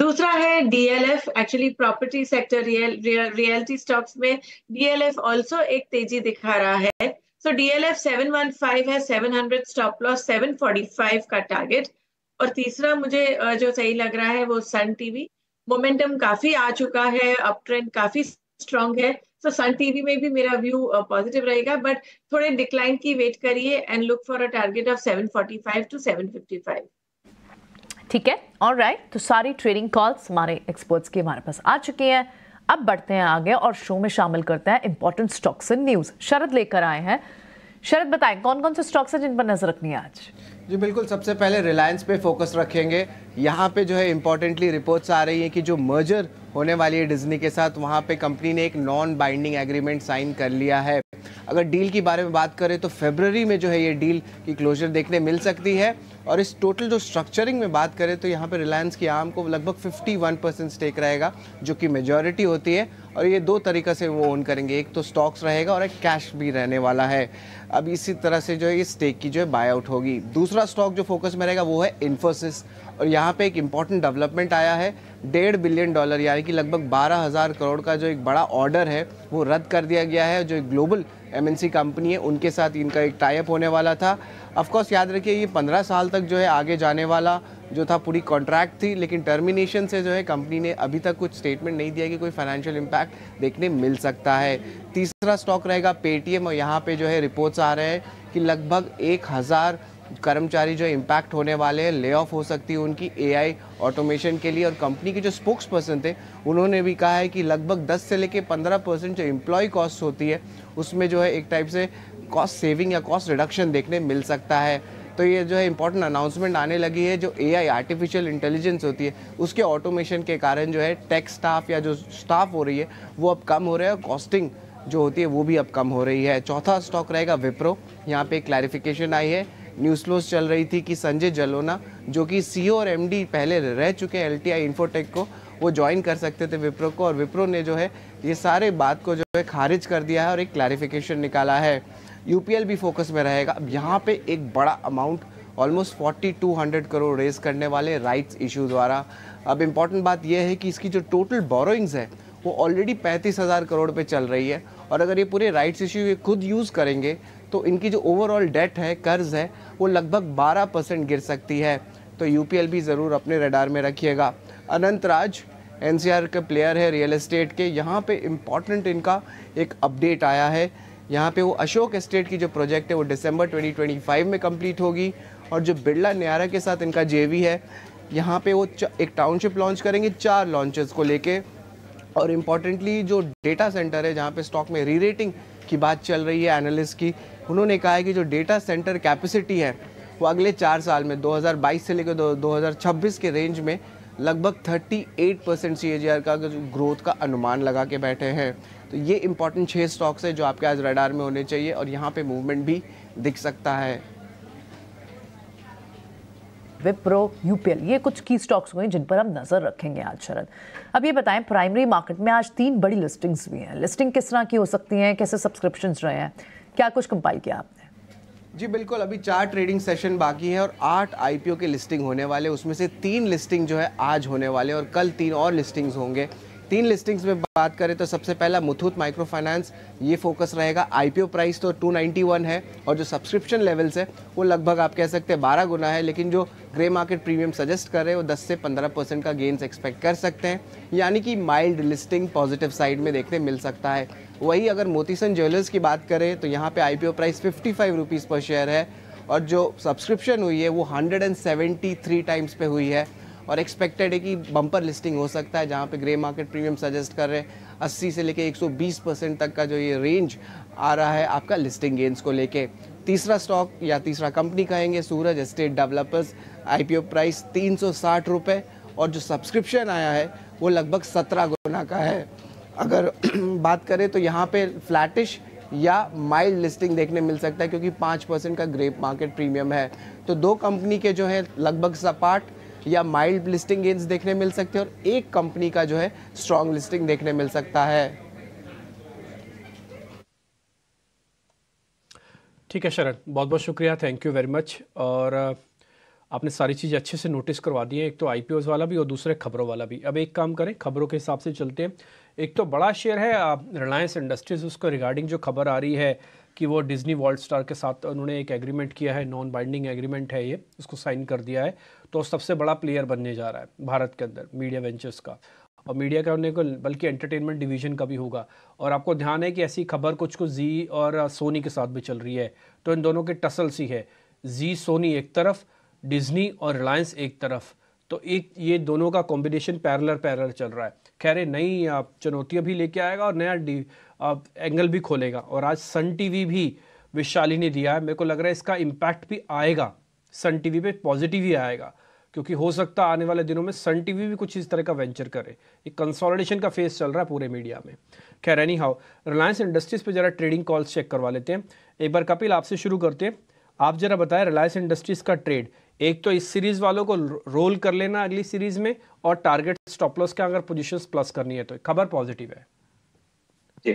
दूसरा है DLF actually property sector real reality stocks में डीएलएफ ऑल्सो एक तेजी दिखा रहा है so DLF seven one five है seven hundred stop loss seven forty five का टारगेट और तीसरा मुझे जो सही लग रहा है वो सन टीवी मोमेंटम काफी आ चुका है अप ट्रेंड काफी स्ट्रांग है सो सन टीवी में भी मेरा व्यू पॉजिटिव uh, रहेगा बट थोड़े डिक्लाइन की वेट करिए and look for a target of 745 to 755 ठीक है और राइट right, तो सारी ट्रेडिंग कॉल्स हमारे एक्सपर्ट्स के हमारे पास आ चुके हैं अब बढ़ते हैं आगे और शो में शामिल करते हैं important stocks and news Sharad लेकर आए हैं शरद बताएं कौन कौन से स्टॉक्स हैं जिन पर नजर रखनी है आज जी बिल्कुल सबसे पहले रिलायंस पे फोकस रखेंगे यहाँ पे जो है इम्पोर्टेंटली रिपोर्ट्स आ रही हैं कि जो मर्जर होने वाली है डिज्नी के साथ वहाँ पे कंपनी ने एक नॉन बाइंडिंग एग्रीमेंट साइन कर लिया है अगर डील के बारे में बात करें तो फेबररी में जो है ये डील की क्लोजर देखने मिल सकती है और इस टोटल जो स्ट्रक्चरिंग में बात करें तो यहाँ पर रिलायंस की आम को लगभग 51 परसेंट स्टेक रहेगा जो कि मेजॉरिटी होती है और ये दो तरीक़े से वो ओन करेंगे एक तो स्टॉक्स रहेगा और एक कैश भी रहने वाला है अब इसी तरह से जो है इस स्टेक की जो है बाय आउट होगी दूसरा स्टॉक जो फोकस में रहेगा वो है इन्फोसिस और यहाँ पे एक इम्पॉर्टेंट डेवलपमेंट आया है डेढ़ बिलियन डॉलर यानी कि लगभग बारह हज़ार करोड़ का जो एक बड़ा ऑर्डर है वो रद्द कर दिया गया है जो एक ग्लोबल एमएनसी कंपनी है उनके साथ इनका एक टाइप होने वाला था अफकोर्स याद रखिए ये पंद्रह साल तक जो है आगे जाने वाला जो था पूरी कॉन्ट्रैक्ट थी लेकिन टर्मिनेशन से जो है कंपनी ने अभी तक कुछ स्टेटमेंट नहीं दिया कि कोई फाइनेंशियल इम्पैक्ट देखने मिल सकता है तीसरा स्टॉक रहेगा पेटीएम और यहाँ पे जो है रिपोर्ट्स आ रहे हैं कि लगभग एक हज़ार कर्मचारी जो इम्पैक्ट होने वाले हैं ले ऑफ हो सकती है उनकी एआई ऑटोमेशन के लिए और कंपनी के जो स्पोक्स पर्सन थे उन्होंने भी कहा है कि लगभग 10 से लेके 15 परसेंट जो एम्प्लॉय कॉस्ट होती है उसमें जो है एक टाइप से कॉस्ट सेविंग या कॉस्ट रिडक्शन देखने मिल सकता है तो ये जो है इंपॉर्टेंट अनाउंसमेंट आने लगी है जो ए आई आर्टिफिशियल इंटेलिजेंस होती है उसके ऑटोमेशन के कारण जो है टेक स्टाफ या जो स्टाफ हो रही है वो अब कम हो रहा है और कॉस्टिंग जो होती है वो भी अब कम हो रही है चौथा स्टॉक रहेगा विप्रो यहाँ पे क्लैरिफिकेशन आई है न्यूज़ फ्लोज चल रही थी कि संजय जलोना जो कि सी e और एम पहले रह चुके हैं आई इन्फोटेक को वो ज्वाइन कर सकते थे विप्रो को और विप्रो ने जो है ये सारे बात को जो है खारिज कर दिया है और एक क्लैरिफिकेशन निकाला है यूपीएल भी फोकस में रहेगा अब यहाँ पे एक बड़ा amount almost forty two hundred crore raise करने वाले राइट्स इशू द्वारा अब इम्पॉर्टेंट बात यह है कि इसकी जो टोटल बोरोइंग्स है वो ऑलरेडी पैंतीस हज़ार करोड़ पे चल रही है और अगर ये पूरे राइट्स इशू ये खुद यूज़ करेंगे तो इनकी जो ओवरऑल डेट है कर्ज है वो लगभग बारह परसेंट गिर सकती है तो यू भी ज़रूर अपने रडार में रखिएगा अनंत राज एन के प्लेयर है रियल इस्टेट के यहाँ पे इम्पॉर्टेंट इनका एक अपडेट आया है यहाँ पे वो अशोक एस्टेट की जो प्रोजेक्ट है वो दिसंबर 2025 में कंप्लीट होगी और जो बिरला न्यारा के साथ इनका जे है यहाँ पे वो एक टाउनशिप लॉन्च करेंगे चार लॉन्चेस को लेके और इम्पॉर्टेंटली जो डेटा सेंटर है जहाँ पे स्टॉक में री रेटिंग की बात चल रही है एनालिस्ट की उन्होंने कहा है कि जो डेटा सेंटर कैपेसिटी है वो अगले चार साल में 2022 से लेकर 2026 के रेंज में लगभग 38 परसेंट सी का ग्रोथ का अनुमान लगा के बैठे हैं तो ये इंपॉर्टेंट छः स्टॉक्स है जो आपके आज रडार में होने चाहिए और यहाँ पे मूवमेंट भी दिख सकता है विप्रो यूपीएल ये कुछ की स्टॉक्स हुए जिन पर हम नज़र रखेंगे आज शरद अब ये बताएं प्राइमरी मार्केट में आज तीन बड़ी लिस्टिंग्स भी हैं लिस्टिंग किस तरह की हो सकती हैं कैसे सब्सक्रिप्शन रहे हैं क्या कुछ कंपाइल किया आपने जी बिल्कुल अभी चार ट्रेडिंग सेशन बाकी हैं और आठ आईपीओ के लिस्टिंग होने वाले उसमें से तीन लिस्टिंग जो है आज होने वाले और कल तीन और लिस्टिंग्स होंगे तीन लिस्टिंग्स में बात करें तो सबसे पहला मुथूत माइक्रो फाइनेंस ये फोकस रहेगा आईपीओ प्राइस तो 291 है और जो सब्सक्रिप्शन लेवल्स है वो लगभग आप कह सकते हैं बारह गुना है लेकिन जो ग्रे मार्केट प्रीमियम सजेस्ट कर रहे हैं वो 10 से 15 परसेंट का गेंस एक्सपेक्ट कर सकते हैं यानी कि माइल्ड लिस्टिंग पॉजिटिव साइड में देखने मिल सकता है वही अगर मोतीसन ज्वेलर्स की बात करें तो यहाँ पर आई प्राइस फिफ्टी फाइव पर शेयर है और जो सब्सक्रिप्शन हुई है वो hundred and seventy three times पर हुई है और एक्सपेक्टेड है कि बम्पर लिस्टिंग हो सकता है जहाँ पे ग्रे मार्केट प्रीमियम सजेस्ट कर रहे हैं 80 से लेके 120 परसेंट तक का जो ये रेंज आ रहा है आपका लिस्टिंग गेंस को लेके तीसरा स्टॉक या तीसरा कंपनी कहेंगे सूरज एस्टेट डेवलपर्स आई प्राइस तीन सौ और जो सब्सक्रिप्शन आया है वो लगभग सत्रह गुना का है अगर [CLEARS THROAT] बात करें तो यहाँ पे फ्लैटिश या माइल्ड लिस्टिंग देखने मिल सकता है क्योंकि पाँच परसेंट का ग्रेप मार्केट प्रीमियम है तो दो कंपनी के जो है लगभग सपाट या माइल्ड लिस्टिंग गेंस देखने मिल सकते हैं और एक कंपनी का जो है स्ट्रॉन्ग लिस्टिंग देखने मिल सकता है ठीक है शरण बहुत बहुत शुक्रिया थैंक यू वेरी मच और आपने सारी चीज़ अच्छे से नोटिस करवा दी है एक तो आई वाला भी और दूसरे खबरों वाला भी अब एक काम करें खबरों के हिसाब से चलते हैं एक तो बड़ा शेयर है रिलायंस इंडस्ट्रीज़ उसको रिगार्डिंग जो खबर आ रही है कि वो डिज्नी वर्ल्ड स्टार के साथ उन्होंने एक एग्रीमेंट किया है नॉन बाइंडिंग एग्रीमेंट है ये उसको साइन कर दिया है तो सबसे बड़ा प्लेयर बनने जा रहा है भारत के अंदर मीडिया वेंचर्स का और मीडिया का उन्हें बल्कि एंटरटेनमेंट डिवीजन का भी होगा और आपको ध्यान है कि ऐसी खबर कुछ कुछ जी और सोनी के साथ भी चल रही है तो इन दोनों के टसल सी है जी सोनी एक तरफ डिज्नी और रिलायंस एक तरफ तो एक ये दोनों का कॉम्बिनेशन पैरलर पैरलर चल रहा है कह रहे नई चुनौतियाँ भी लेके आएगा और नया डी एंगल भी खोलेगा और आज सन टीवी भी विशाली ने दिया है मेरे को लग रहा है इसका इम्पैक्ट भी आएगा सन टीवी पे पॉजिटिव ही आएगा क्योंकि हो सकता आने वाले दिनों में सन टीवी भी कुछ इस तरह का वेंचर करे एक कंसोलिडेशन का फेस चल रहा है पूरे मीडिया में खैर एनी हाउ रिलायंस इंडस्ट्रीज़ पे ज़रा ट्रेडिंग कॉल्स चेक करवा लेते हैं एक बार कपिल आपसे शुरू करते हैं आप ज़रा बताएं रिलायंस इंडस्ट्रीज़ का ट्रेड एक तो इस सीरीज़ वालों को रोल कर लेना अगली सीरीज़ में और टारगेट स्टॉप लॉस का अगर पोजीशंस प्लस करनी है तो खबर पॉजिटिव है जी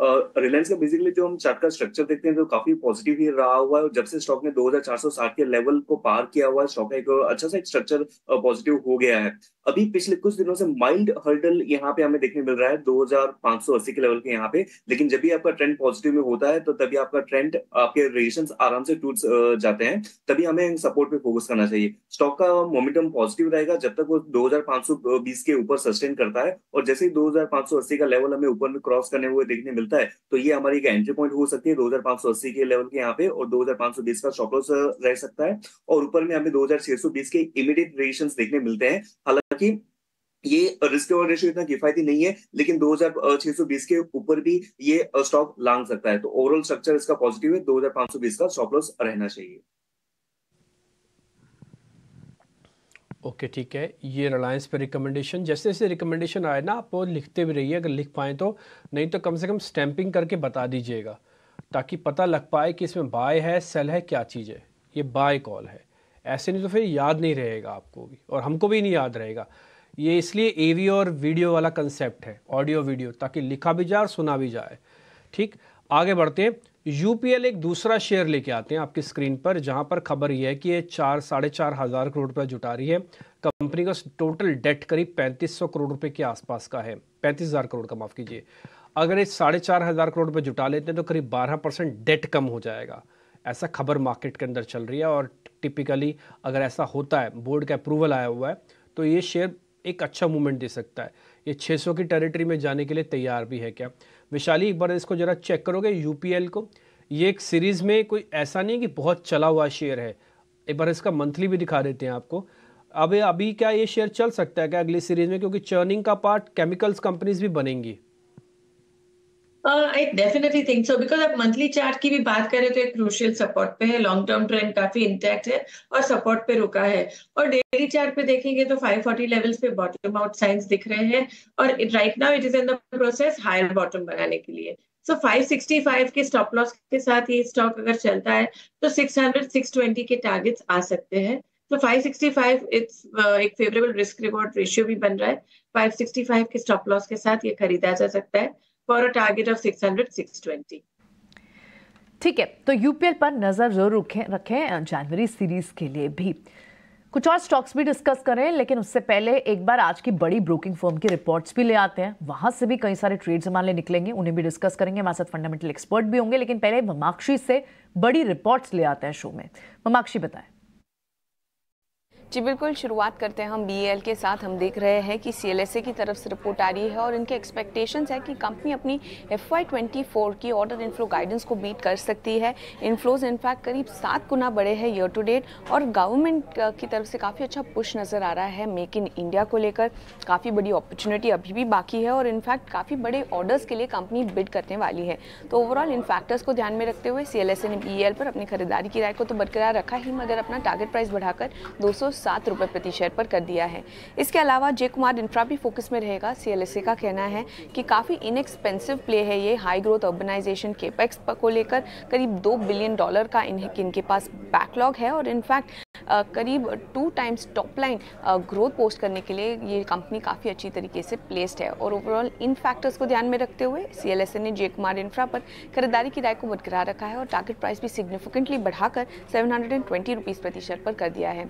रिलायंस का बेसिकली जो हम चार्ट का स्ट्रक्चर देखते हैं तो काफी पॉजिटिव ही रहा हुआ है जब से स्टॉक ने 2460 के लेवल को पार किया हुआ है स्टॉक का एक अच्छा सा एक स्ट्रक्चर पॉजिटिव हो गया है अभी पिछले कुछ दिनों से माइल्ड हर्डल यहाँ पे हमें देखने मिल रहा है 2580 के लेवल के यहाँ पे लेकिन जब भी आपका ट्रेंड पॉजिटिव में होता है तो तभी आपका ट्रेंड आपके रिलेशन आराम से टूट जाते हैं तभी हमें सपोर्ट पे फोकस करना चाहिए स्टॉक का मोमेंटम पॉजिटिव रहेगा जब तक वो दो के ऊपर सस्टेन करता है और जैसे ही दो का लेवल हमें ऊपर में क्रॉस करने हुए देखने मिल मिलता है तो ये हमारी एक एंट्री पॉइंट हो सकती है दो हजार पांच सौ अस्सी के लेवल के यहाँ पे और दो हजार पांच सौ बीस का स्टॉप रह सकता है और ऊपर में हमें दो हजार छह सौ बीस के इमीडिएट रेशन देखने मिलते हैं हालांकि ये रिस्क ओवर रेशियो इतना किफायती नहीं है लेकिन 2620 के ऊपर भी ये स्टॉक लांग सकता है तो ओवरऑल स्ट्रक्चर इसका पॉजिटिव है 2520 का स्टॉप लॉस रहना चाहिए ओके ठीक है ये रिलायंस पे रिकमेंडेशन जैसे जैसे रिकमेंडेशन आए ना आप वो लिखते भी रहिए अगर लिख पाएँ तो नहीं तो कम से कम स्टैंपिंग करके बता दीजिएगा ताकि पता लग पाए कि इसमें बाय है सेल है क्या चीज़ है ये बाय कॉल है ऐसे नहीं तो फिर याद नहीं रहेगा आपको भी और हमको भी नहीं याद रहेगा ये इसलिए ए और वीडियो वाला कंसेप्ट है ऑडियो वीडियो ताकि लिखा भी जाए और सुना भी जाए ठीक आगे बढ़ते हैं यूपीएल एक दूसरा शेयर लेके आते हैं आपकी स्क्रीन पर जहां पर खबर यह है कि ये चार साढ़े चार हज़ार करोड़ रुपया जुटा रही है कंपनी का टोटल डेट करीब पैंतीस सौ करोड़ रुपए के आसपास का है पैंतीस हज़ार करोड़ का माफ़ कीजिए अगर ये साढ़े चार हज़ार करोड़ रुपये जुटा लेते हैं तो करीब बारह परसेंट डेट कम हो जाएगा ऐसा खबर मार्केट के अंदर चल रही है और टिपिकली अगर ऐसा होता है बोर्ड का अप्रूवल आया हुआ है तो ये शेयर एक अच्छा मूवमेंट दे सकता है ये 600 की टेरिटरी में जाने के लिए तैयार भी है क्या विशाली एक बार इसको ज़रा चेक करोगे यूपीएल को ये एक सीरीज़ में कोई ऐसा नहीं है कि बहुत चला हुआ शेयर है एक बार इसका मंथली भी दिखा देते हैं आपको अब अभी क्या ये शेयर चल सकता है क्या अगली सीरीज़ में क्योंकि चर्निंग का पार्ट केमिकल्स कंपनीज भी बनेंगी I definitely think so because आप मंथली चार्ट की भी बात करें तो एक क्रूशियल सपोर्ट पे है लॉन्ग टर्म ट्रेंड काफी इंटैक्ट है और सपोर्ट पे रुका है और डेली चार्ट पे देखेंगे तो 540 लेवल्स पे बॉटम आउट साइंस दिख रहे हैं और right now it is in the process higher bottom बनाने के लिए सो so, 565 के स्टॉप लॉस के साथ ये स्टॉक अगर चलता है तो 600 620 के टारगेट्स आ सकते हैं तो 565 इट्स uh, एक फेवरेबल रिस्क रिवॉर्ड रेशियो भी बन रहा है 565 के स्टॉप लॉस के साथ ये खरीदा जा सकता है for a target of six twenty ठीक है तो यूपीएल पर नज़र जरूर रखें रखें जनवरी सीरीज के लिए भी कुछ और स्टॉक्स भी डिस्कस करें लेकिन उससे पहले एक बार आज की बड़ी ब्रोकिंग फर्म की रिपोर्ट्स भी ले आते हैं वहां से भी कई सारे ट्रेड्स हमारे निकलेंगे उन्हें भी डिस्कस करेंगे हमारे साथ फंडामेंटल एक्सपर्ट भी होंगे लेकिन पहले ममाक्षी से बड़ी रिपोर्ट्स ले आते हैं शो में ममाक्षी बताएं जी बिल्कुल शुरुआत करते हैं हम बी के साथ हम देख रहे हैं कि सी की तरफ से रिपोर्ट आ रही है और इनके एक्सपेक्टेशंस है कि कंपनी अपनी एफ वाई की ऑर्डर इनफ्लो गाइडेंस को बीट कर सकती है इनफ्लोज इनफैक्ट करीब सात गुना बड़े हैं ईयर टू डेट और गवर्नमेंट की तरफ से काफ़ी अच्छा पुश नज़र आ रहा है मेक इन इंडिया को लेकर काफ़ी बड़ी अपॉर्चुनिटी अभी भी बाकी है और इनफैक्ट काफ़ी बड़े ऑर्डर्स के लिए कंपनी बिड करने वाली है तो ओवरऑल इन फैक्टर्स को ध्यान में रखते हुए सी ने बी पर अपनी खरीदारी की राय को तो बरकरार रखा ही मगर अपना टारगेट प्राइस बढ़ाकर दो सात रुपये प्रति शेयर पर कर दिया है इसके अलावा जय कुमार इंफ्रा भी फोकस में रहेगा सी का कहना है कि काफ़ी इनएक्सपेंसिव प्ले है ये हाई ग्रोथ ऑर्गेनाइजेशन केपेक्स को लेकर करीब दो बिलियन डॉलर का इनके पास बैकलॉग है और इनफैक्ट करीब two times top line growth post करने के लिए ये कंपनी काफ़ी अच्छी तरीके से प्लेस्ड है और ओवरऑल इन फैक्टर्स को ध्यान में रखते हुए सी एल एस ने जे कुमार इंफ्रा पर खरीदारी की राय को बरकरार रखा है और टारगेट प्राइस भी सिग्निफिकेंटली बढ़ाकर सेवन हंड्रेड एंड ट्वेंटी प्रति शेयर पर कर दिया है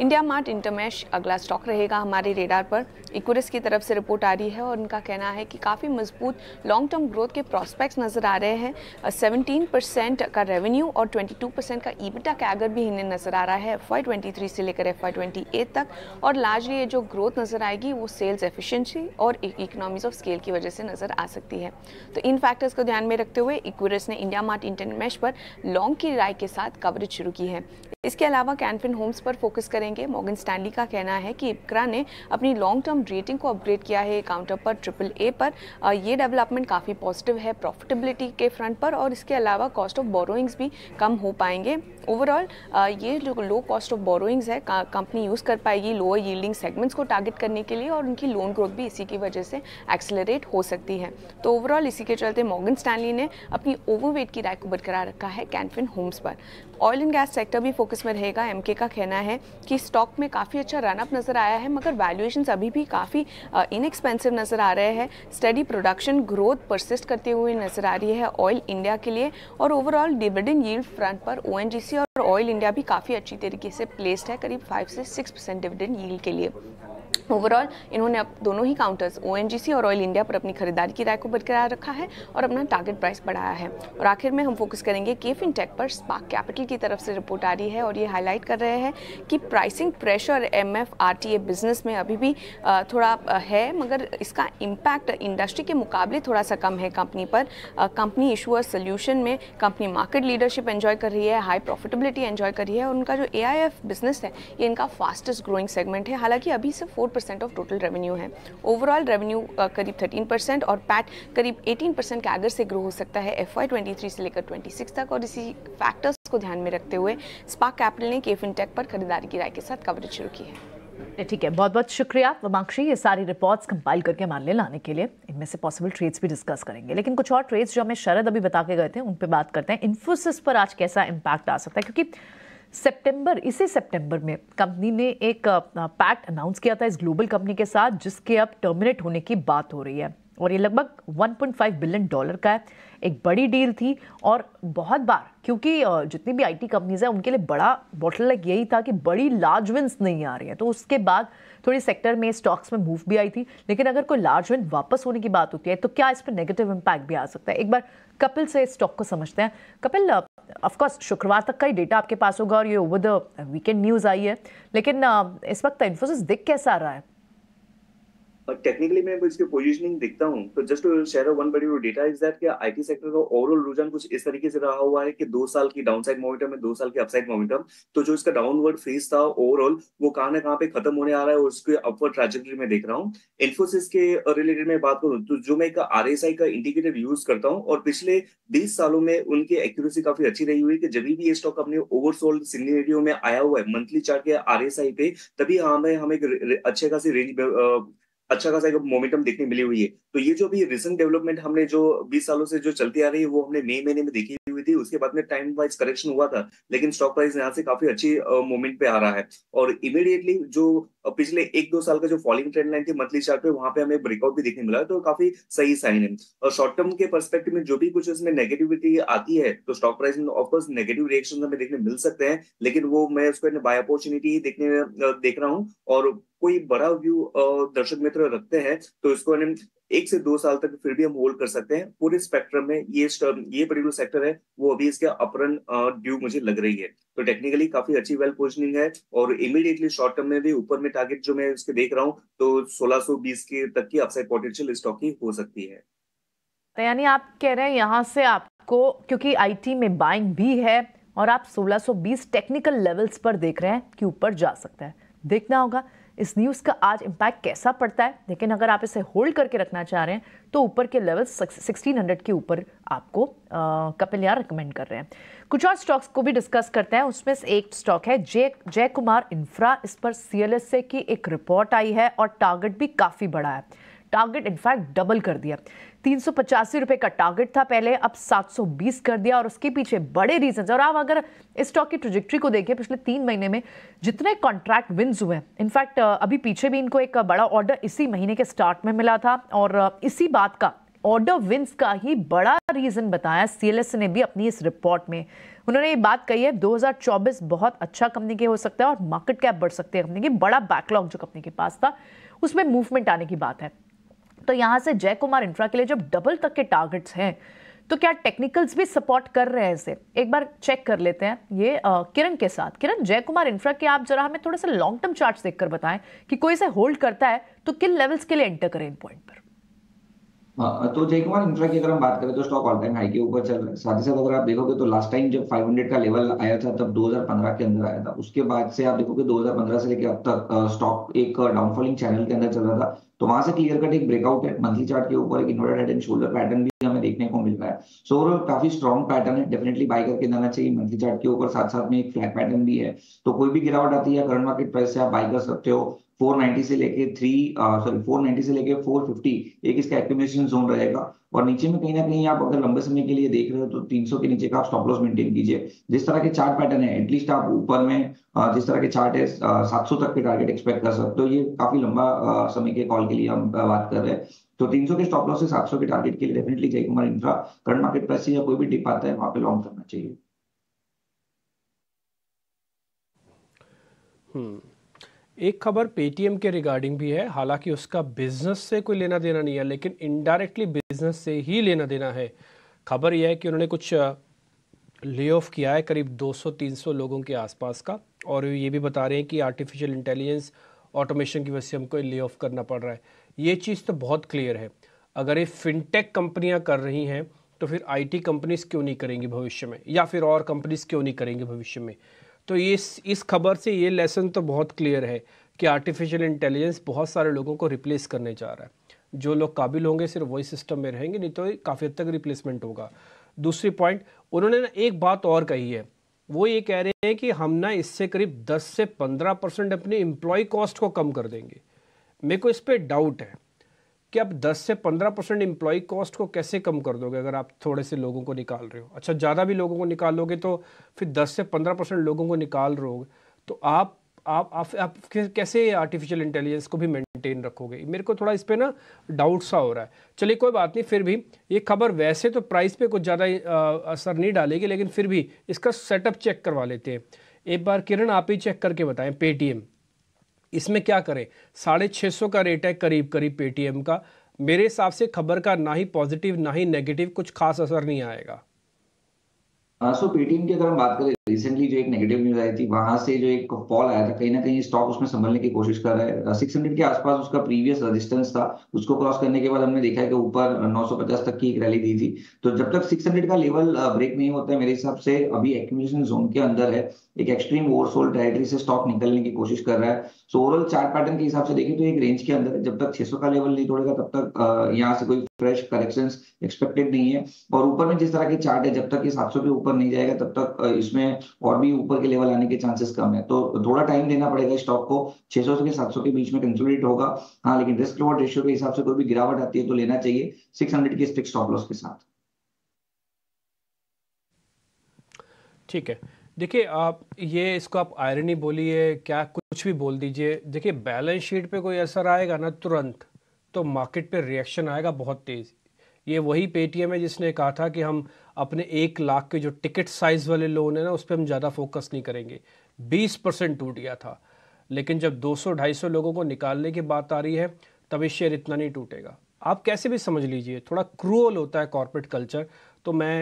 इंडिया मार्ट इंटरमेश अगला स्टॉक रहेगा हमारे रेडार पर इक्वरिस की तरफ से रिपोर्ट आ रही है और उनका कहना है कि काफ़ी मजबूत लॉन्ग टर्म ग्रोथ के प्रॉस्पेक्ट्स नज़र आ रहे हैं सेवनटीन परसेंट का रेवेन्यू और ट्वेंटी टू परसेंट का ईबिटा का एगर भी इन्हें नज़र आ रहा है एफ थ्री से लेकर एफ आई तक और लार्जली ये जो ग्रोथ नज़र आएगी वो सेल्स एफिशिएंसी और इकोनॉमीज ऑफ स्केल की वजह से नज़र आ सकती है तो इन फैक्टर्स को ध्यान में रखते हुए इक्वरस ने इंडिया मार्ट इंटरनेट मैश पर लॉन्ग की राय के साथ कवरेज शुरू की है इसके अलावा कैनफिन होम्स पर फोकस करेंगे मॉगन स्टैंडली का कहना है कि इपक्रा ने अपनी लॉन्ग टर्म रेटिंग को अपग्रेड किया है काउंटर पर ट्रिपल ए पर ये डेवलपमेंट काफ़ी पॉजिटिव है प्रॉफिटेबिलिटी के फ्रंट पर और इसके अलावा कॉस्ट ऑफ बोरोइंग्स भी कम हो पाएंगे ओवरऑल ये जो low cost cost of borrowings है कंपनी यूज़ कर पाएगी लोअर यील्डिंग सेगमेंट्स को टारगेट करने के लिए और उनकी लोन ग्रोथ भी इसी की वजह से एक्सेलरेट हो सकती है तो ओवरऑल इसी के चलते मॉर्गन स्टैनली ने अपनी ओवरवेट की राय को बरकरार रखा है कैनफिन होम्स पर ऑयल एंड गैस सेक्टर भी फोकस में रहेगा एम का कहना है कि स्टॉक में काफ़ी अच्छा रनअप नज़र आया है मगर वैल्यूएशन अभी भी काफ़ी इनएक्सपेंसिव नज़र आ रहे हैं स्टडी प्रोडक्शन ग्रोथ परसिस्ट करते हुए नज़र आ रही है ऑयल इंडिया के लिए और ओवरऑल डिविडेंड यील्ड फ्रंट पर ओ और ऑयल इंडिया भी काफ़ी अच्छी तरीके से प्लेस्ड है करीब फाइव से सिक्स परसेंट डिविडेंड यील्ड के लिए ओवरऑल इन्होंने अब दोनों ही काउंटर्स ओ और ऑयल इंडिया पर अपनी खरीदारी की राय को बरकरार रखा है और अपना टारगेट प्राइस बढ़ाया है और आखिर में हम फोकस करेंगे केफ इन टेक पर स्पार्क कैपिटल की तरफ से रिपोर्ट आ रही है और ये हाईलाइट कर रहे हैं कि pricing pressure M F R T A business में अभी भी थोड़ा है मगर इसका इम्पैक्ट इंडस्ट्री के मुकाबले थोड़ा सा कम है कंपनी पर कंपनी इशू और सोल्यूशन में कंपनी मार्केट लीडरशिप एन्जॉय कर रही है हाई प्रॉफिटेबिलिटी एन्जॉय कर रही है और उनका जो ए बिजनेस है ये इनका फास्टेस्ट ग्रोइंग सेगमेंट है हालांकि अभी से four four percent of total revenue है ओवरऑल रेवेन्यू करीब थर्टीन परसेंट और पैट करीब एटीन परसेंट के आगर से ग्रो हो सकता है एफ वाई से लेकर ट्वेंटी सिक्स तक और इसी फैक्टर्स को ध्यान में रखते हुए स्पाक कैपिटल ने केफ फिनटेक पर खरीदारी की राय के साथ कवरेज शुरू की है ठीक है बहुत बहुत शुक्रिया वमाक्षी ये सारी रिपोर्ट्स कंपाइल करके हमारे लिए लाने के लिए इनमें से पॉसिबल ट्रेड्स भी डिस्कस करेंगे लेकिन कुछ और ट्रेड्स जो हमें शरद अभी बता के गए थे उन पर बात करते हैं इन्फोसिस पर आज कैसा इम्पैक्ट आ सकता है क्योंकि सितंबर इसी सितंबर में कंपनी ने एक पैक्ट अनाउंस किया था इस ग्लोबल कंपनी के साथ जिसके अब टर्मिनेट होने की बात हो रही है और ये लगभग 1.5 बिलियन डॉलर का है एक बड़ी डील थी और बहुत बार क्योंकि जितनी भी आईटी कंपनीज हैं उनके लिए बड़ा बॉटल लग यही था कि बड़ी लार्ज विन्स नहीं आ रही हैं तो उसके बाद थोड़ी सेक्टर में स्टॉक्स में मूव भी आई थी लेकिन अगर कोई लार्ज विन वापस होने की बात होती है तो क्या इस पर नेगेटिव इम्पैक्ट भी आ सकता है एक बार कपिल से स्टॉक को समझते हैं कपिल ऑफकोर्स शुक्रवार तक का ही डेटा आपके पास होगा और ये ओवर द वीकेंड न्यूज़ आई है लेकिन इस वक्त इन्फोसिस दिख कैसा रहा है बट टेक्निकली मैं इसकी पोजिशनिंग देखता हूँ तो जस्ट शेयर वन बड़ी data is that I T sector का ओवरऑल रुझान कुछ इस तरीके से रहा हुआ है कि दो साल की डाउन साइड मोमेंटम है दो साल की अपसाइड मोमेंटम तो जो इसका डाउनवर्ड फेज था ओवरऑल वो कहाँ ना कहाँ पे खत्म होने आ रहा है और उसके अपवर्ड ट्रेजेक्टरी में देख रहा हूँ इन्फोसिस के रिलेटेड मैं बात करूँ तो जो मैं एक आर एस आई का इंडिकेटर यूज करता हूँ और पिछले बीस सालों में उनकी एक्यूरेसी काफी अच्छी रही हुई कि जब भी ये स्टॉक अपने ओवरसोल्ड सिनेरियो में आया हुआ है मंथली चार्ट के आर एस आई पे तभी हमें हाँ हम एक अच्छे खासी रेंज अच्छा खासा एक मोमेंटम देखने मिली हुई है तो ये जो भी रिसेंट डेवलपमेंट हमने जो 20 सालों से जो चलती आ रही है वो हमने मई महीने में देखी हुई थी उसके बाद में टाइम वाइज करेक्शन हुआ था लेकिन स्टॉक प्राइस यहाँ से काफी अच्छी मोमेंट पे आ रहा है और इमीडिएटली जो पिछले एक दो साल का जो फॉलिंग ट्रेंड लाइन थी मंथली चार्ट पे वहां पे हमें ब्रेकआउट भी देखने मिला तो काफी सही साइन है और शॉर्ट टर्म के परस्पेक्टिव में जो भी कुछ इसमें नेगेटिविटी आती है तो स्टॉक प्राइस में ऑफकोर्स नेगेटिव रिएक्शन हमें देखने मिल सकते हैं लेकिन वो मैं उसको बाय अपॉर्चुनिटी ही देखने देख रहा हूँ और कोई बड़ा व्यू दर्शक मित्र रखते हैं तो इसको एक से दो साल तक फिर भी हम होल्ड कर सकते हैं पूरे स्पेक्ट्रम में ये ये पर्टिकुलर सेक्टर है वो अभी इसके अपरन ड्यू मुझे लग रही है तो टेक्निकली काफी अच्छी वेल पोजिशनिंग है और इमीडिएटली शॉर्ट टर्म में भी ऊपर में टारगेट जो मैं इसके देख रहा हूँ तो सोलह के तक की अपसाइड पोटेंशियल स्टॉक की हो सकती है तो यानी आप कह रहे हैं यहाँ से आपको क्योंकि आईटी में बाइंग भी है और आप 1620 टेक्निकल लेवल्स पर देख रहे हैं कि ऊपर जा सकता है देखना होगा इस न्यूज़ का आज इम्पैक्ट कैसा पड़ता है लेकिन अगर आप इसे होल्ड करके रखना चाह रहे हैं तो ऊपर के लेवल सिक्सटीन हंड्रेड के ऊपर आपको कपिल यार रिकमेंड कर रहे हैं कुछ और स्टॉक्स को भी डिस्कस करते हैं उसमें से एक स्टॉक है जय जय कुमार इंफ्रा इस पर सी एल एस ए की एक रिपोर्ट आई है और टारगेट भी काफ़ी बड़ा है टारगेट इनफैक्ट डबल कर दिया तीन सौ का टारगेट था पहले अब 720 कर दिया और उसके पीछे बड़े रीजन और आप अगर इस स्टॉक की ट्रोजेक्ट्री को देखिए पिछले तीन महीने में जितने कॉन्ट्रैक्ट विन्स हुए हैं इनफैक्ट अभी पीछे भी इनको एक बड़ा ऑर्डर इसी महीने के स्टार्ट में मिला था और इसी बात का ऑर्डर विंस का ही बड़ा रीज़न बताया सीएलएस ने भी अपनी इस रिपोर्ट में उन्होंने ये बात कही है 2024 बहुत अच्छा कंपनी के हो सकता है और मार्केट कैप बढ़ सकती है कंपनी के बड़ा बैकलॉग जो कंपनी के पास था उसमें मूवमेंट आने की बात है तो यहाँ से जय कुमार इंफ्रा के लिए जब डबल तक के टारगेट्स हैं तो क्या टेक्निकल्स भी सपोर्ट कर रहे हैं इसे एक बार चेक कर लेते हैं ये किरण के साथ किरण जय कुमार इंफ्रा के आप जरा हमें थोड़े से लॉन्ग टर्म चार्ट देखकर बताएं कि कोई इसे होल्ड करता है तो किन लेवल्स के लिए एंटर करें इन पॉइंट हाँ, तो जय कुमार इंफ्रा की अगर हम बात करें तो स्टॉक ऑल टाइम हाई के ऊपर चल रहा है साथ ही साथ अगर आप देखोगे तो लास्ट टाइम जब 500 का लेवल आया था तब 2015 के अंदर आया था उसके बाद से आप देखोगे 2015 से लेकर अब तक स्टॉक एक डाउनफॉलिंग चैनल के अंदर चल रहा था तो वहां से क्लियर कट एक ब्रेकआउट है मंथली चार्ट के ऊपर एक inverted head and shoulder pattern भी हमें देखने को मिल रहा है सो so, काफी स्ट्रॉन्ग पैटर्न है डेफिनेटली बाय करके जाना चाहिए मंथली चार्ट के ऊपर साथ साथ में एक फ्लैट पैटर्न भी है तो कोई भी गिरावट आती है करंट मार्केट प्राइस से आप बाय कर सकते हो 490 से लेके थ्री सॉरी 490 से लेके 450 एक इसका एक्टिवेशन जोन रहेगा और नीचे में कहीं ना कहीं आप अगर लंबे समय के लिए देख रहे हो तो 300 के नीचे का आप स्टॉप लॉस मेंटेन कीजिए जिस तरह के चार्ट पैटर्न है एटलीस्ट आप ऊपर में जिस तरह के चार्ट है 700 तक के टारगेट एक्सपेक्ट कर सकते हो ये काफी लंबा समय के कॉल के लिए हम बात कर रहे हैं तो 300 के स्टॉप लॉस से 700 के टारगेट के लिए definitely J Kumar infra current market price या कोई भी डिप आता है वहां पे लॉन्ग करना चाहिए हम्म एक खबर पेटीएम के रिगार्डिंग भी है हालांकि उसका बिजनेस से कोई लेना देना नहीं है लेकिन इनडायरेक्टली बिजनेस से ही लेना देना है खबर यह है कि उन्होंने कुछ ले ऑफ किया है करीब 200-300 लोगों के आसपास का और ये भी बता रहे हैं कि आर्टिफिशियल इंटेलिजेंस ऑटोमेशन की वजह से हमको ले ऑफ करना पड़ रहा है ये चीज़ तो बहुत क्लियर है अगर ये फिनटेक कंपनियाँ कर रही हैं तो फिर आईटी कंपनीज क्यों नहीं करेंगी भविष्य में या फिर और कंपनीज क्यों नहीं करेंगी भविष्य में तो ये इस इस खबर से ये लेसन तो बहुत क्लियर है कि आर्टिफिशियल इंटेलिजेंस बहुत सारे लोगों को रिप्लेस करने जा रहा है जो लोग काबिल होंगे सिर्फ वही सिस्टम में रहेंगे नहीं तो काफ़ी हद तक रिप्लेसमेंट होगा दूसरी पॉइंट उन्होंने ना एक बात और कही है वो ये कह रहे हैं कि हम ना इससे करीब 10 से 15 परसेंट अपनी एम्प्लॉय कॉस्ट को कम कर देंगे मेरे को इस पर डाउट है कि आप 10 से 15 परसेंट एम्प्लॉय कॉस्ट को कैसे कम कर दोगे अगर आप थोड़े से लोगों को निकाल रहे हो अच्छा ज़्यादा भी लोगों को निकालोगे तो फिर 10 से 15 परसेंट लोगों को निकाल रहे हो तो आप आप आप, आप कैसे आर्टिफिशियल इंटेलिजेंस को भी मेंटेन रखोगे मेरे को थोड़ा इस पर ना डाउट सा हो रहा है चलिए कोई बात नहीं फिर भी ये खबर वैसे तो प्राइस पर कुछ ज़्यादा असर नहीं डालेगी लेकिन फिर भी इसका सेटअप चेक करवा लेते हैं एक बार किरण आप ही चेक करके बताएं पेटीएम इसमें क्या करें साढ़े छः सौ का रेट है करीब करीब पेटीएम का मेरे हिसाब से खबर का ना ही पॉजिटिव ना ही नेगेटिव कुछ खास असर नहीं आएगा सो पेटीएम की अगर हम बात करें रिसेंटली जो एक नेगेटिव न्यूज आई थी वहां से जो एक फॉल आया था कहीं ना कहीं स्टॉक उसमें संभलने की कोशिश कर रहा है सिक्स हंड्रेड के आसपास उसका प्रीवियस रेजिस्टेंस था उसको क्रॉस करने के बाद हमने देखा है कि ऊपर 950 तक की एक रैली दी थी तो जब तक 600 का लेवल ब्रेक नहीं होता है मेरे हिसाब से अभी एक्यूमुलेशन जोन के अंदर है एक एक्सट्रीम ओवरसोल्ड टेरिटरी से स्टॉक निकलने की कोशिश कर रहा है सो ओवरऑल चार्ट पैटर्न के हिसाब से देखें तो एक रेंज के अंदर है जब तक 600 का लेवल नहीं तोड़ेगा तब तक यहाँ से कोई फ्रेश करेक्शन एक्सपेक्टेड नहीं है और ऊपर में जिस तरह की चार्ट है जब तक ये 700 के ऊपर ऊपर नहीं जाएगा तब तक इसमें और भी ऊपर के लेवल आने के चांसेस कम है तो थोड़ा टाइम देना पड़ेगा स्टॉक को सौ से सात सौ के बीच में कंसोलिडेट होगा हाँ लेकिन रिस्क रिवॉर्ड रेशियो के हिसाब से कोई भी गिरावट आती है तो लेना चाहिए सिक्स हंड्रेड के स्टिक स्टॉप लॉस के साथ ठीक है देखिए आप ये इसको आप आयरनी बोलिए क्या कुछ भी बोल दीजिए देखिए बैलेंस शीट पे कोई असर आएगा ना तुरंत तो मार्केट पे रिएक्शन आएगा बहुत तेज़ ये वही पेटीएम है जिसने कहा था कि हम अपने एक लाख के जो टिकट साइज़ वाले लोन है ना उस पर हम ज़्यादा फोकस नहीं करेंगे बीस परसेंट टूट गया था लेकिन जब दो सौ ढाई सौ लोगों को निकालने की बात आ रही है तब ये शेयर इतना नहीं टूटेगा आप कैसे भी समझ लीजिए थोड़ा क्रूअल होता है कॉरपोरेट कल्चर तो मैं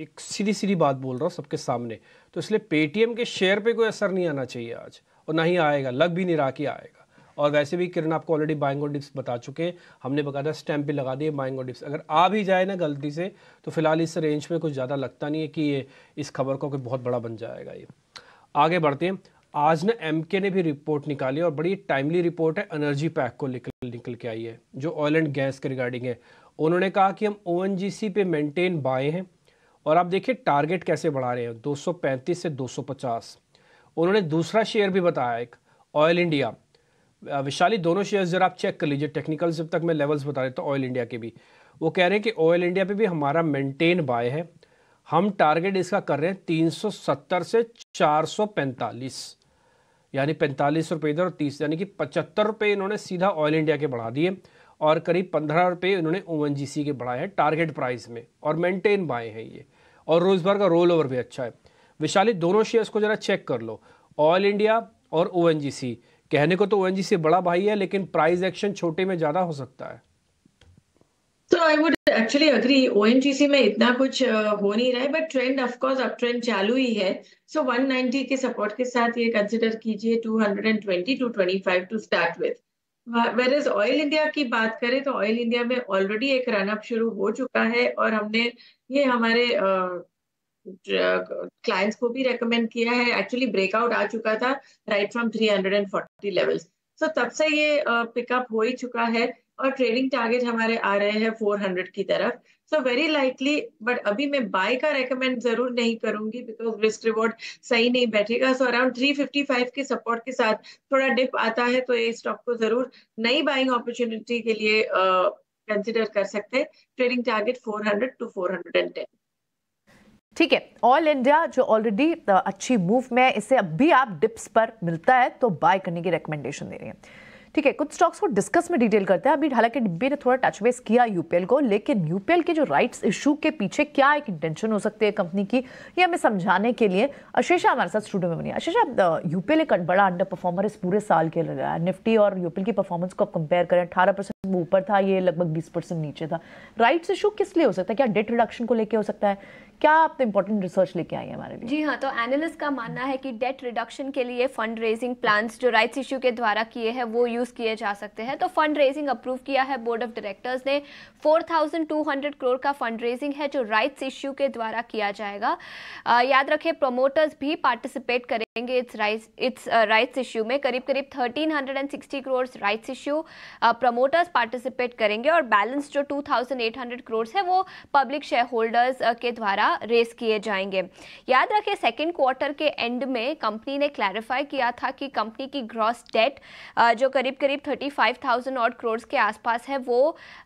एक सीधी सीधी बात बोल रहा हूँ सबके सामने तो इसलिए पेटीएम के शेयर पे कोई असर नहीं आना चाहिए आज और ना ही आएगा लग भी नहीं रहा कि आएगा और वैसे भी किरण आपको ऑलरेडी बाइंग और डिप्स बता चुके हमने बकायदा स्टैम्प भी लगा दिए बाइंग और डिप्स अगर आ भी जाए ना गलती से तो फिलहाल इस रेंज में कुछ ज़्यादा लगता नहीं है कि ये इस खबर को बहुत बड़ा बन जाएगा ये आगे बढ़ते हैं आज ना एम के ने भी रिपोर्ट निकाली और बड़ी टाइमली रिपोर्ट है एनर्जी पैक को निकल निकल के आई है जो ऑयल एंड गैस के रिगार्डिंग है उन्होंने कहा कि हम ओ पे मेंटेन बाए हैं और आप देखिए टारगेट कैसे बढ़ा रहे हैं 235 से 250 उन्होंने दूसरा शेयर भी बताया एक ऑयल इंडिया विशाली दोनों शेयर्स ज़रा आप चेक कर लीजिए टेक्निकल जब तक मैं लेवल्स बता देता हूँ ऑयल इंडिया के भी वो कह रहे हैं कि ऑयल इंडिया पे भी हमारा मेंटेन बाय है हम टारगेट इसका कर रहे हैं 370 से 445 यानी पैंतालीस रुपये इधर और तीस यानी कि पचहत्तर रुपये इन्होंने सीधा ऑयल इंडिया के बढ़ा दिए और करीब पंद्रह रुपये इन्होंने ओ के बढ़ाए हैं टारगेट प्राइस में और मेंटेन बाय है ये और रोज़भर का रोल ओवर भी अच्छा है विशाली दोनों शेयर्स को ज़रा चेक कर लो ऑयल इंडिया और ओ कहने को तो ओ से बड़ा भाई है लेकिन प्राइस एक्शन छोटे में ज्यादा हो सकता है तो आई वुड एक्चुअली अग्री ओ में इतना कुछ हो नहीं रहा है बट ट्रेंड ऑफकोर्स अब ट्रेंड चालू ही है सो so 190 के सपोर्ट के साथ ये कंसिडर कीजिए 220 to 25 to start with whereas oil India की बात करें तो ऑयल इंडिया में ऑलरेडी एक रनअप शुरू हो चुका है और हमने ये हमारे uh, क्लाइंट्स को भी रेकमेंड किया है एक्चुअली ब्रेकआउट आ चुका था राइट फ्रॉम 340 लेवल्स सो तब से ये पिकअप हो ही चुका है और ट्रेडिंग टारगेट हमारे आ रहे हैं 400 की तरफ सो वेरी लाइकली बट अभी मैं बाय का रेकमेंड जरूर नहीं करूंगी बिकॉज रिस्क रिवॉर्ड सही नहीं बैठेगा सो अराउंड 355 के सपोर्ट के साथ थोड़ा डिप आता है तो ये स्टॉक को जरूर नई बाइंग अपॉर्चुनिटी के लिए कंसिडर uh, कर सकते हैं ट्रेडिंग टारगेट 400 टू 410 ठीक है ऑल इंडिया जो ऑलरेडी uh, अच्छी मूव में है इसे अब भी आप डिप्स पर मिलता है तो बाय करने की रिकमेंडेशन दे रही है ठीक है कुछ स्टॉक्स को डिस्कस में डिटेल करते हैं अभी हालांकि डिब्बे ने थोड़ा टच बेस किया यूपीएल को लेकिन यूपीएल के जो राइट्स इशू के पीछे क्या एक इंटेंशन हो सकती है कंपनी की ये हमें समझाने के लिए अशेषा हमारे साथ स्टूडियो में बनी अशेषा यूपीएल एक बड़ा अंडर परफॉर्मर इस पूरे साल के लिए निफ्टी और यूपीएल की परफॉर्मेंस को आप कंपेयर करें अठारह परसेंट ऊपर था ये लगभग बीस परसेंट नीचे था राइट्स इशू किस लिए हो सकता है क्या डेट रिडक्शन को लेकर हो सकता है क्या आप तो इंपॉर्टेंट रिसर्च लेके आई है हमारे लिए जी हाँ तो एनालिस्ट का मानना है कि डेट रिडक्शन के लिए फंड रेजिंग प्लान जो राइट्स इशू के द्वारा किए हैं वो यूज यूज़ किए जा सकते हैं तो फंड रेजिंग अप्रूव किया है बोर्ड ऑफ डायरेक्टर्स ने 4,200 करोड़ का फंड रेजिंग है जो राइट्स इश्यू के द्वारा किया जाएगा आ, याद रखें प्रोमोटर्स भी पार्टिसिपेट करें करेंगे it's rights it's rights issue में करीब करीब 1360 crore rights issue promoters participate करेंगे और बैलेंस जो 2800 करोड़ है वो पब्लिक शेयर होल्डर्स के द्वारा रेस किए जाएंगे याद रखें सेकेंड क्वार्टर के एंड में कंपनी ने क्लैरिफाई किया था कि कंपनी की ग्रॉस डेट uh, जो करीब करीब थर्टी और करोड़ के आसपास है वो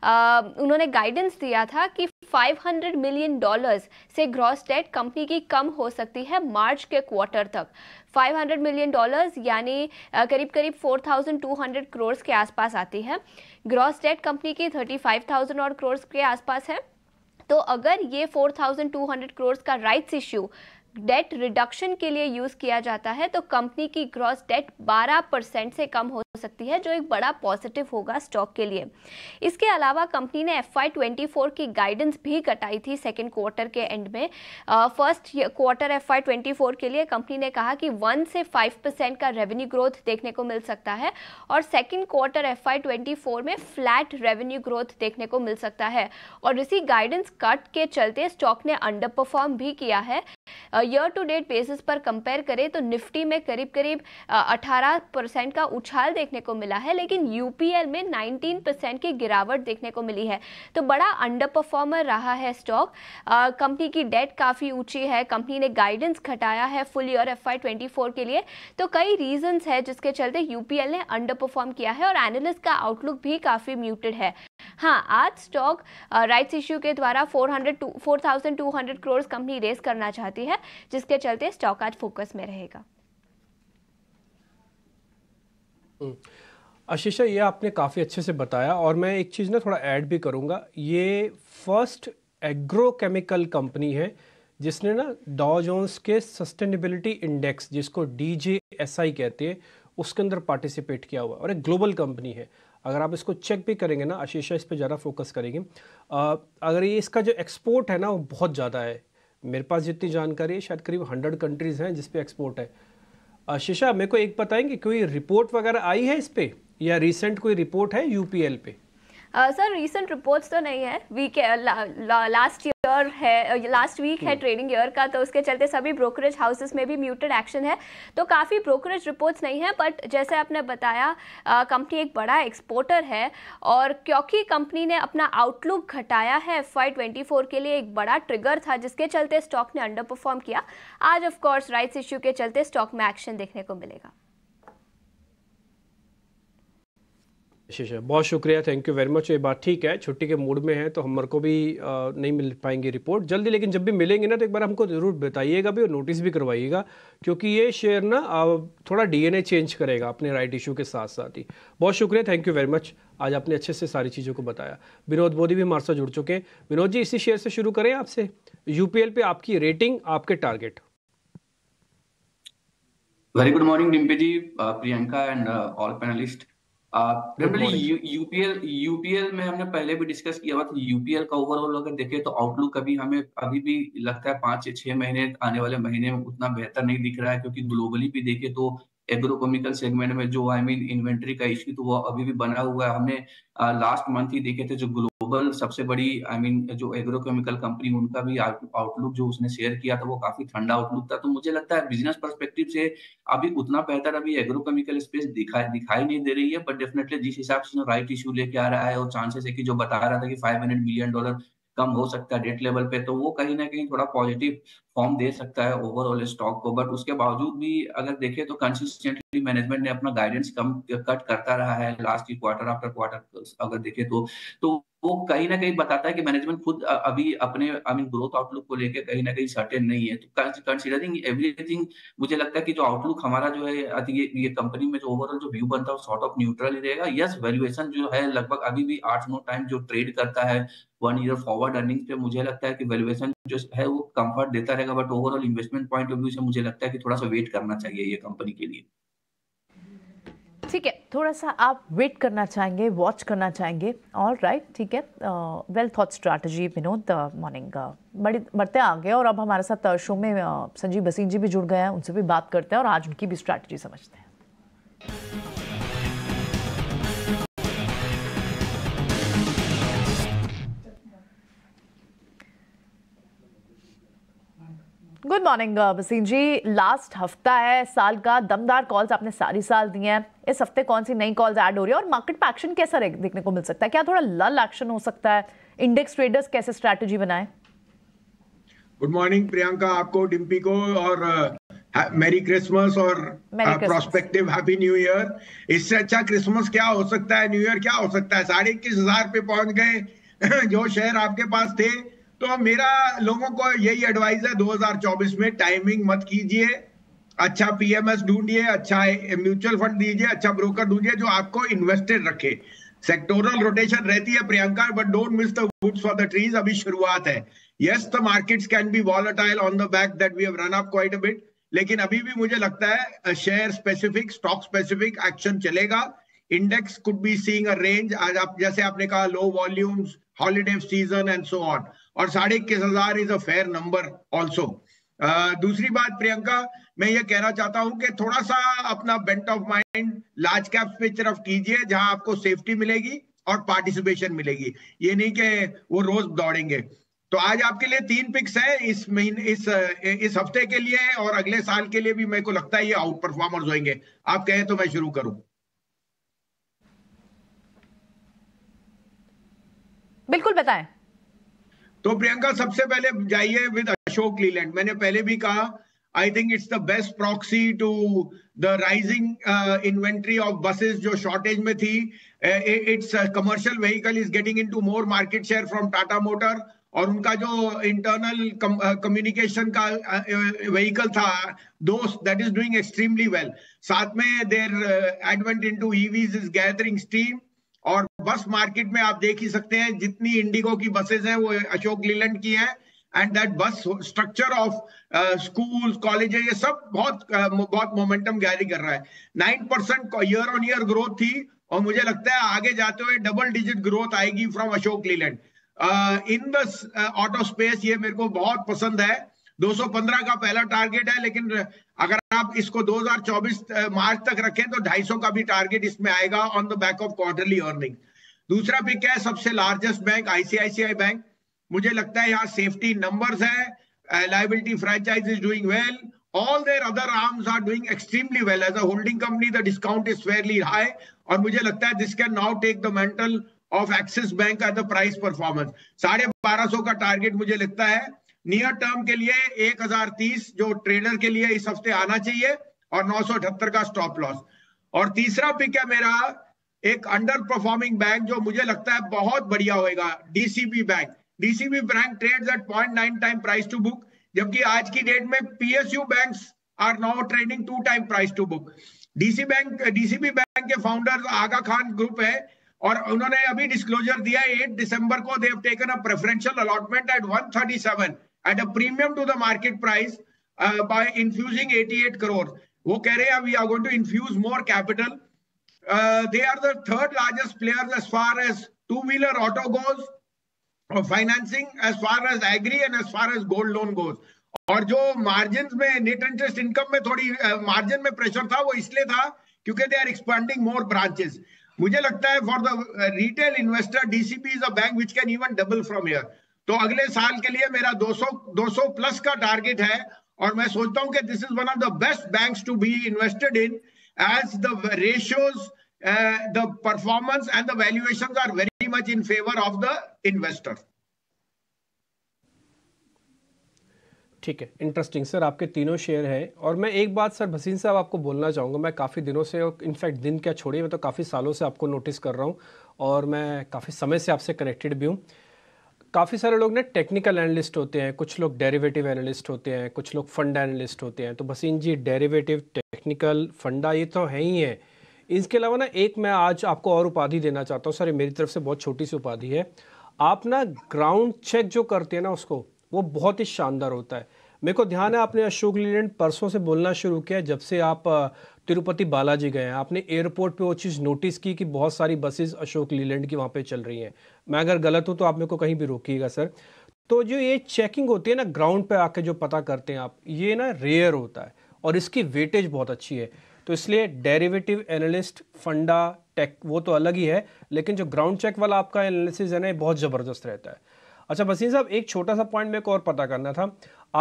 uh, उन्होंने गाइडेंस दिया था कि 500 मिलियन डॉलर्स से ग्रॉस डेट कंपनी की कम हो सकती है मार्च के क्वार्टर तक 500 मिलियन डॉलर्स यानी करीब करीब 4,200 करोड़ के आसपास आती है ग्रॉस डेट कंपनी की 35,000 और करोड़ के आसपास है तो अगर ये 4,200 करोड़ का राइट्स इश्यू डेट रिडक्शन के लिए यूज़ किया जाता है तो कंपनी की ग्रॉस डेट 12 परसेंट से कम हो सकती है जो एक बड़ा पॉजिटिव होगा स्टॉक के लिए इसके अलावा कंपनी ने एफ आई ट्वेंटी फोर की गाइडेंस भी कटाई थी सेकेंड क्वार्टर के एंड में first quarter F Y twenty four के लिए कंपनी ने कहा कि वन से फाइव परसेंट का रेवेन्यू ग्रोथ देखने को मिल सकता है और second quarter F Y twenty four में फ्लैट रेवेन्यू ग्रोथ देखने को मिल सकता है और इसी गाइडेंस कट के चलते स्टॉक ने अंडर परफॉर्म भी किया है ईयर टू डेट बेसिस पर कंपेयर करें तो निफ्टी में करीब करीब अठारह परसेंट का उछाल देखने को मिला है लेकिन यूपीएल में नाइनटीन परसेंट की गिरावट देखने को मिली है तो बड़ा अंडर परफॉर्मर रहा है स्टॉक कंपनी की डेट काफ़ी ऊंची है कंपनी ने गाइडेंस घटाया है फुल ईयर एफ आई के लिए तो कई रीजन्स है जिसके चलते यूपीएल ने अंडर परफॉर्म किया है और एनालिस्ट का आउटलुक भी काफ़ी म्यूटेड है हाँ आज स्टॉक राइट्स इश्यू के द्वारा 400 4,200 करोड़ कंपनी रेस करना चाहती सकती है जिसके चलते स्टॉक आज फोकस में रहेगा हम्म। आशीषा ये आपने काफ़ी अच्छे से बताया और मैं एक चीज़ ना थोड़ा ऐड भी करूँगा ये फर्स्ट एग्रोकेमिकल कंपनी है जिसने ना डॉ जोन्स के सस्टेनेबिलिटी इंडेक्स जिसको डी कहते हैं उसके अंदर पार्टिसिपेट किया हुआ और एक ग्लोबल कंपनी है अगर आप इसको चेक भी करेंगे ना आशीषा इस पे ज़्यादा फोकस करेंगे अगर ये इसका जो एक्सपोर्ट है ना वो बहुत ज़्यादा है मेरे पास जितनी जानकारी है शायद करीब हंड्रेड कंट्रीज़ हैं जिसपे एक्सपोर्ट है शीशा मेरे को एक बताएंगे कोई रिपोर्ट वगैरह आई है इस पर या रिसेंट कोई रिपोर्ट है यूपीएल पे सर रिसेंट रिपोर्ट्स तो नहीं है वी के लास्ट ईयर ईयर है लास्ट वीक है ट्रेडिंग हम्म। ईयर का तो उसके चलते सभी ब्रोकरेज हाउसेस में भी म्यूटेड एक्शन है तो काफ़ी ब्रोकरेज रिपोर्ट्स नहीं है बट जैसे आपने बताया कंपनी एक बड़ा एक्सपोर्टर है और क्योंकि कंपनी ने अपना आउटलुक घटाया है एफ के लिए एक बड़ा ट्रिगर था जिसके चलते स्टॉक ने अंडर परफॉर्म किया आज ऑफकोर्स राइट्स इश्यू के चलते स्टॉक में एक्शन देखने को मिलेगा शीशा बहुत शुक्रिया थैंक यू वेरी मच ये बात ठीक है छुट्टी के मूड में है तो हमारे को भी आ, नहीं मिल पाएंगी रिपोर्ट जल्दी लेकिन जब भी मिलेंगे ना तो एक बार हमको ज़रूर बताइएगा भी और नोटिस भी करवाइएगा क्योंकि ये शेयर ना थोड़ा डीएनए चेंज करेगा अपने राइट इशू के साथ साथ ही बहुत शुक्रिया थैंक यू वेरी मच आज आपने अच्छे से सारी चीज़ों को बताया विनोद मोदी भी हमारे साथ जुड़ चुके हैं विनोद जी इसी शेयर से शुरू करें आपसे यूपीएल पे आपकी रेटिंग आपके target very good morning Dimpy ji Priyanka and all panelist generally UPL UPL में हमने पहले भी डिस्कस किया था यूपीएल का ओवरऑल अगर देखे तो आउटलुक अभी हमें अभी भी लगता है पांच छह महीने आने वाले महीने में उतना बेहतर नहीं दिख रहा है क्योंकि ग्लोबली भी देखे तो एग्रोकेमिकल सेगमेंट में जो आई मीन इन्वेंट्री का इश्यू तो वो अभी भी बना हुआ है हमने लास्ट मंथ ही देखे थे जो ग्लोबल सबसे बड़ी आई I मीन mean, जो एग्रोकेमिकल कंपनी उनका भी आउटलुक जो उसने शेयर किया था वो काफी ठंडा आउटलुक था तो मुझे लगता है बिजनेस परस्पेक्टिव से अभी उतना बेहतर अभी एग्रोकेमिकल स्पेस दिखाई दिखाई नहीं दे रही है बट डेफिनेटली जिस हिसाब से राइट इश्यू लेके आ रहा है और चांसेस है कि जो बता रहा था कि फाइव हंड्रेड मिलियन डॉलर कम हो सकता है डेट लेवल पे तो वो कहीं ना कहीं थोड़ा पॉजिटिव फॉर्म दे सकता है ओवरऑल स्टॉक को बट उसके बावजूद भी अगर देखें तो कंसिस्टेंटली मैनेजमेंट ने अपना गाइडेंस कम कट करता रहा है लास्ट क्वार्टर आफ्टर क्वार्टर अगर देखें तो तो वो कहीं ना कहीं बताता है कि मैनेजमेंट खुद अभी अपने आई मीन ग्रोथ आउटलुक को लेकर कहीं ना कहीं सर्टेन नहीं है तो कंसिडरिंग एवरीथिंग मुझे लगता है कि जो आउटलुक हमारा जो है ये, ये कंपनी में जो ओवरऑल जो व्यू बनता है सॉर्ट ऑफ न्यूट्रल ही रहेगा यस वैल्यूएशन जो है लगभग अभी भी आठ नौ टाइम जो ट्रेड करता है वन ईयर फॉरवर्ड अर्निंग्स पे मुझे लगता है कि वैल्यूएशन जो है वो कंफर्ट देता रहेगा जाएगा but overall investment point of view से मुझे लगता है कि थोड़ा सा वेट करना चाहिए ये कंपनी के लिए ठीक है थोड़ा सा आप वेट करना चाहेंगे वॉच करना चाहेंगे और राइट ठीक है well thought strategy Vinod morning बड़ी बढ़ते आगे और अब हमारे साथ शो में संजीव बसीन जी भी जुड़ गए हैं उनसे भी बात करते हैं और आज उनकी भी स्ट्रैटेजी समझते हैं गुड मॉर्निंग बसीन जी लास्ट हफ्ता है साल का दमदार कॉल्स आपने सारी साल दी हैं इस हफ्ते कौन सी नई कॉल्स ऐड हो रही है और मार्केट पर एक्शन कैसा देखने को मिल सकता है क्या थोड़ा लल एक्शन हो सकता है इंडेक्स ट्रेडर्स कैसे स्ट्रेटजी बनाए गुड मॉर्निंग प्रियंका आपको डिम्पी को और मैरी uh, क्रिसमस और प्रोस्पेक्टिव हैप्पी न्यू ईयर इससे अच्छा क्रिसमस क्या हो सकता है न्यू ईयर क्या हो सकता है साढ़े इक्कीस हजार पे पहुंच गए [LAUGHS] जो शेयर आपके पास थे तो मेरा लोगों को यही एडवाइस है 2024 में टाइमिंग मत कीजिए अच्छा पीएमएस ढूंढिए अच्छा म्यूचुअल फंड दीजिए अच्छा ब्रोकर ढूंढिए जो आपको इन्वेस्टेड रखे सेक्टोरल रोटेशन रहती है Priyanka but don't miss the woods for the trees अभी शुरुआत है yes the markets can be volatile on the back that we have run up quite a bit लेकिन अभी भी मुझे लगता है share specific stock specific action चलेगा index could be seeing a range आज आप जैसे आपने कहा low volumes holiday season and so on और साढ़े इक्कीस हजार is a fair number also दूसरी बात प्रियंका मैं ये कहना चाहता हूं कि थोड़ा सा अपना bent of mind large cap की तरफ कीजिए जहां आपको सेफ्टी मिलेगी और पार्टिसिपेशन मिलेगी ये नहीं कि वो रोज दौड़ेंगे तो आज आपके लिए तीन पिक्स है इस महीने इस इस हफ्ते के लिए और अगले साल के लिए भी मेरे को लगता है ये आउट परफॉर्मर्स होंगे आप कहें तो मैं शुरू करूं बिल्कुल बताएं तो प्रियंका सबसे पहले जाइए विद अशोक लीलैंड मैंने पहले भी कहा I think it's the best proxy to the rising inventory of buses जो शॉर्टेज में थी it's commercial vehicle is getting into more market share from Tata Motor और उनका जो इंटरनल कम्युनिकेशन uh, का व्हीकल uh, था Dost that is doing extremely well साथ में their advent into EVs is gathering steam और बस मार्केट में आप देख ही सकते हैं जितनी इंडिगो की बसेस हैं वो अशोक लीलैंड की हैं and that bus structure of school college ये सब बहुत uh, बहुत मोमेंटम गैरी कर रहा है nine percent year on year growth थी और मुझे लगता है आगे जाते हुए डबल डिजिट ग्रोथ आएगी from Ashok Leyland in the auto space ये मेरे को बहुत पसंद है 215 का पहला टारगेट है लेकिन अगर आप इसको 2024 मार्च तक रखें तो 250 का भी टारगेट इसमें आएगा on the back of quarterly earning दूसरा पिक है सबसे लार्जेस्ट बैंक आईसीआईसीआई बैंक मुझे लगता है यहाँ सेफ्टी नंबर्स है liability franchise is doing well all their other arms are doing extremely well as a holding company the discount is fairly high और मुझे लगता है this can now take the mantle of Axis Bank at the price performance साढ़े बारह सौ का target मुझे लगता है नियर टर्म के लिए 1030 जो ट्रेडर के लिए इस हफ्ते आना चाहिए और नौ का स्टॉप लॉस और तीसरा पिक है मेरा एक अंडर परफॉर्मिंग बैंक जो मुझे लगता है बहुत बढ़िया होएगा DCB bank DCB bank trades at point nine time price to book जबकि आज की डेट में PSU banks are now trading two time price to book DC bank DCB bank के फाउंडर आगा खान ग्रुप है और उन्होंने अभी डिस्क्लोजर दिया 8 दिसंबर को they've taken a preferential allotment at 137 at a premium to the market price by infusing 88 crore वो कह रहे हैं we are going to infuse more capital they are the third largest player as far as two wheeler auto goes financing as far as agri and as far as gold loan goes और जो margin में net interest income में थोड़ी margin uh, में pressure था वो इसलिए था क्योंकि they are expanding more branches मुझे लगता है for the retail investor DCP is a bank which can even double from here तो अगले साल के लिए मेरा 200 200 प्लस का टारगेट है और मैं सोचता हूं कि this is one of the best banks to be invested in as the ratios the performance and the valuation are very much in favour of the investor ठीक है इंटरेस्टिंग सर आपके तीनों शेयर हैं और मैं एक बात सर भसीन साहब आपको बोलना चाहूँगा मैं काफ़ी दिनों से और इनफैक्ट दिन क्या छोड़िए मैं तो काफ़ी सालों से आपको नोटिस कर रहा हूँ और मैं काफ़ी समय से आपसे कनेक्टेड भी हूँ काफ़ी सारे लोग ना टेक्निकल एनालिस्ट होते हैं कुछ लोग डेरिवेटिव एनालिस्ट होते हैं कुछ लोग फंड एनालिस्ट होते हैं तो भसीन जी डेरिवेटिव टेक्निकल फंडा ये तो है ही है इसके अलावा ना एक मैं आज आपको और उपाधि देना चाहता हूँ सर मेरी तरफ से बहुत छोटी सी उपाधि है आप ना ग्राउंड चेक जो करते हैं ना उसको वो बहुत ही शानदार होता है मेरे को ध्यान है आपने अशोक लीलैंड परसों से बोलना शुरू किया जब से आप तिरुपति बालाजी गए हैं आपने एयरपोर्ट पे वो चीज़ नोटिस की कि बहुत सारी बसेस अशोक लीलैंड की वहाँ पे चल रही हैं मैं अगर गलत हूँ तो आप मेरे को कहीं भी रोकिएगा सर तो जो ये चेकिंग होती है ना ग्राउंड पे आके जो पता करते हैं आप ये ना रेयर होता है और इसकी वेटेज बहुत अच्छी है तो इसलिए डेरिवेटिव एनालिस्ट फंडा टेक वो तो अलग ही है लेकिन जो ग्राउंड चेक वाला आपका एनालिसिस है ना ये बहुत ज़बरदस्त रहता है अच्छा बसीन साहब एक छोटा सा पॉइंट मेरे को और पता करना था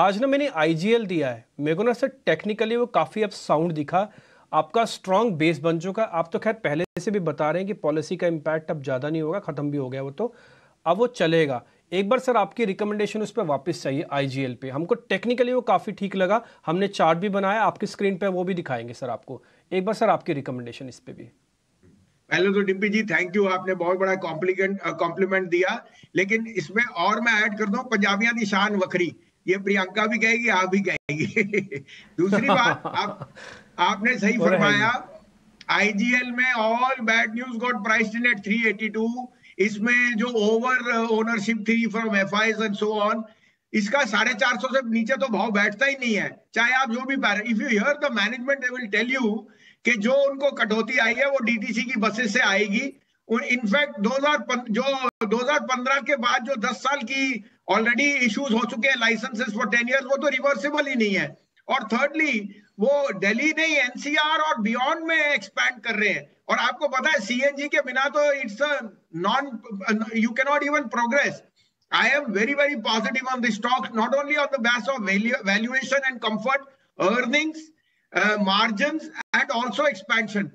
आज ना मैंने आई दिया है मेरे को ना सर टेक्निकली वो काफ़ी अब साउंड दिखा आपका स्ट्रांग बेस बन चुका आप तो खैर पहले से भी बता रहे हैं कि पॉलिसी का इम्पैक्ट अब ज़्यादा नहीं होगा ख़त्म भी हो गया वो तो अब वो चलेगा एक बार सर आपकी रिकमेंडेशन उस पर वापस चाहिए आई पे हमको टेक्निकली वो काफ़ी ठीक लगा हमने चार्ट भी बनाया आपकी स्क्रीन पर वो भी दिखाएंगे सर आपको एक बार सर आपकी रिकमेंडेशन इस पर भी पहले तो डिम्पी जी थैंक यू आपने बहुत बड़ा कॉम्प्लीकेंट कॉम्प्लीमेंट दिया लेकिन इसमें और मैं ऐड कर दूं पंजाबिया की शान वखरी ये प्रियंका भी कहेगी आप भी कहेगी [LAUGHS] दूसरी बात आप आपने सही फरमाया आईजीएल में all bad news got price in at 382 इसमें जो ओवर ओनरशिप थी from F and so on इसका साढ़े चार सौ से नीचे तो भाव बैठता ही नहीं है चाहे आप जो भी if you hear the management they will tell you कि जो उनको कटौती आई है वो डीटीसी की बसेस से आएगी इनफैक्ट 2000 जो 2015 के बाद जो 10 साल की ऑलरेडी इश्यूज हो चुके हैं लाइसेंसेस फॉर 10 इयर्स वो तो रिवर्सिबल ही नहीं है और थर्डली वो दिल्ली नहीं एनसीआर और बियॉन्ड में एक्सपैंड कर रहे हैं और आपको पता है सीएनजी के बिना तो it's none you can not even progress I am very very positive on the stock not only on the base of valuation and comfort earnings margin and also expansion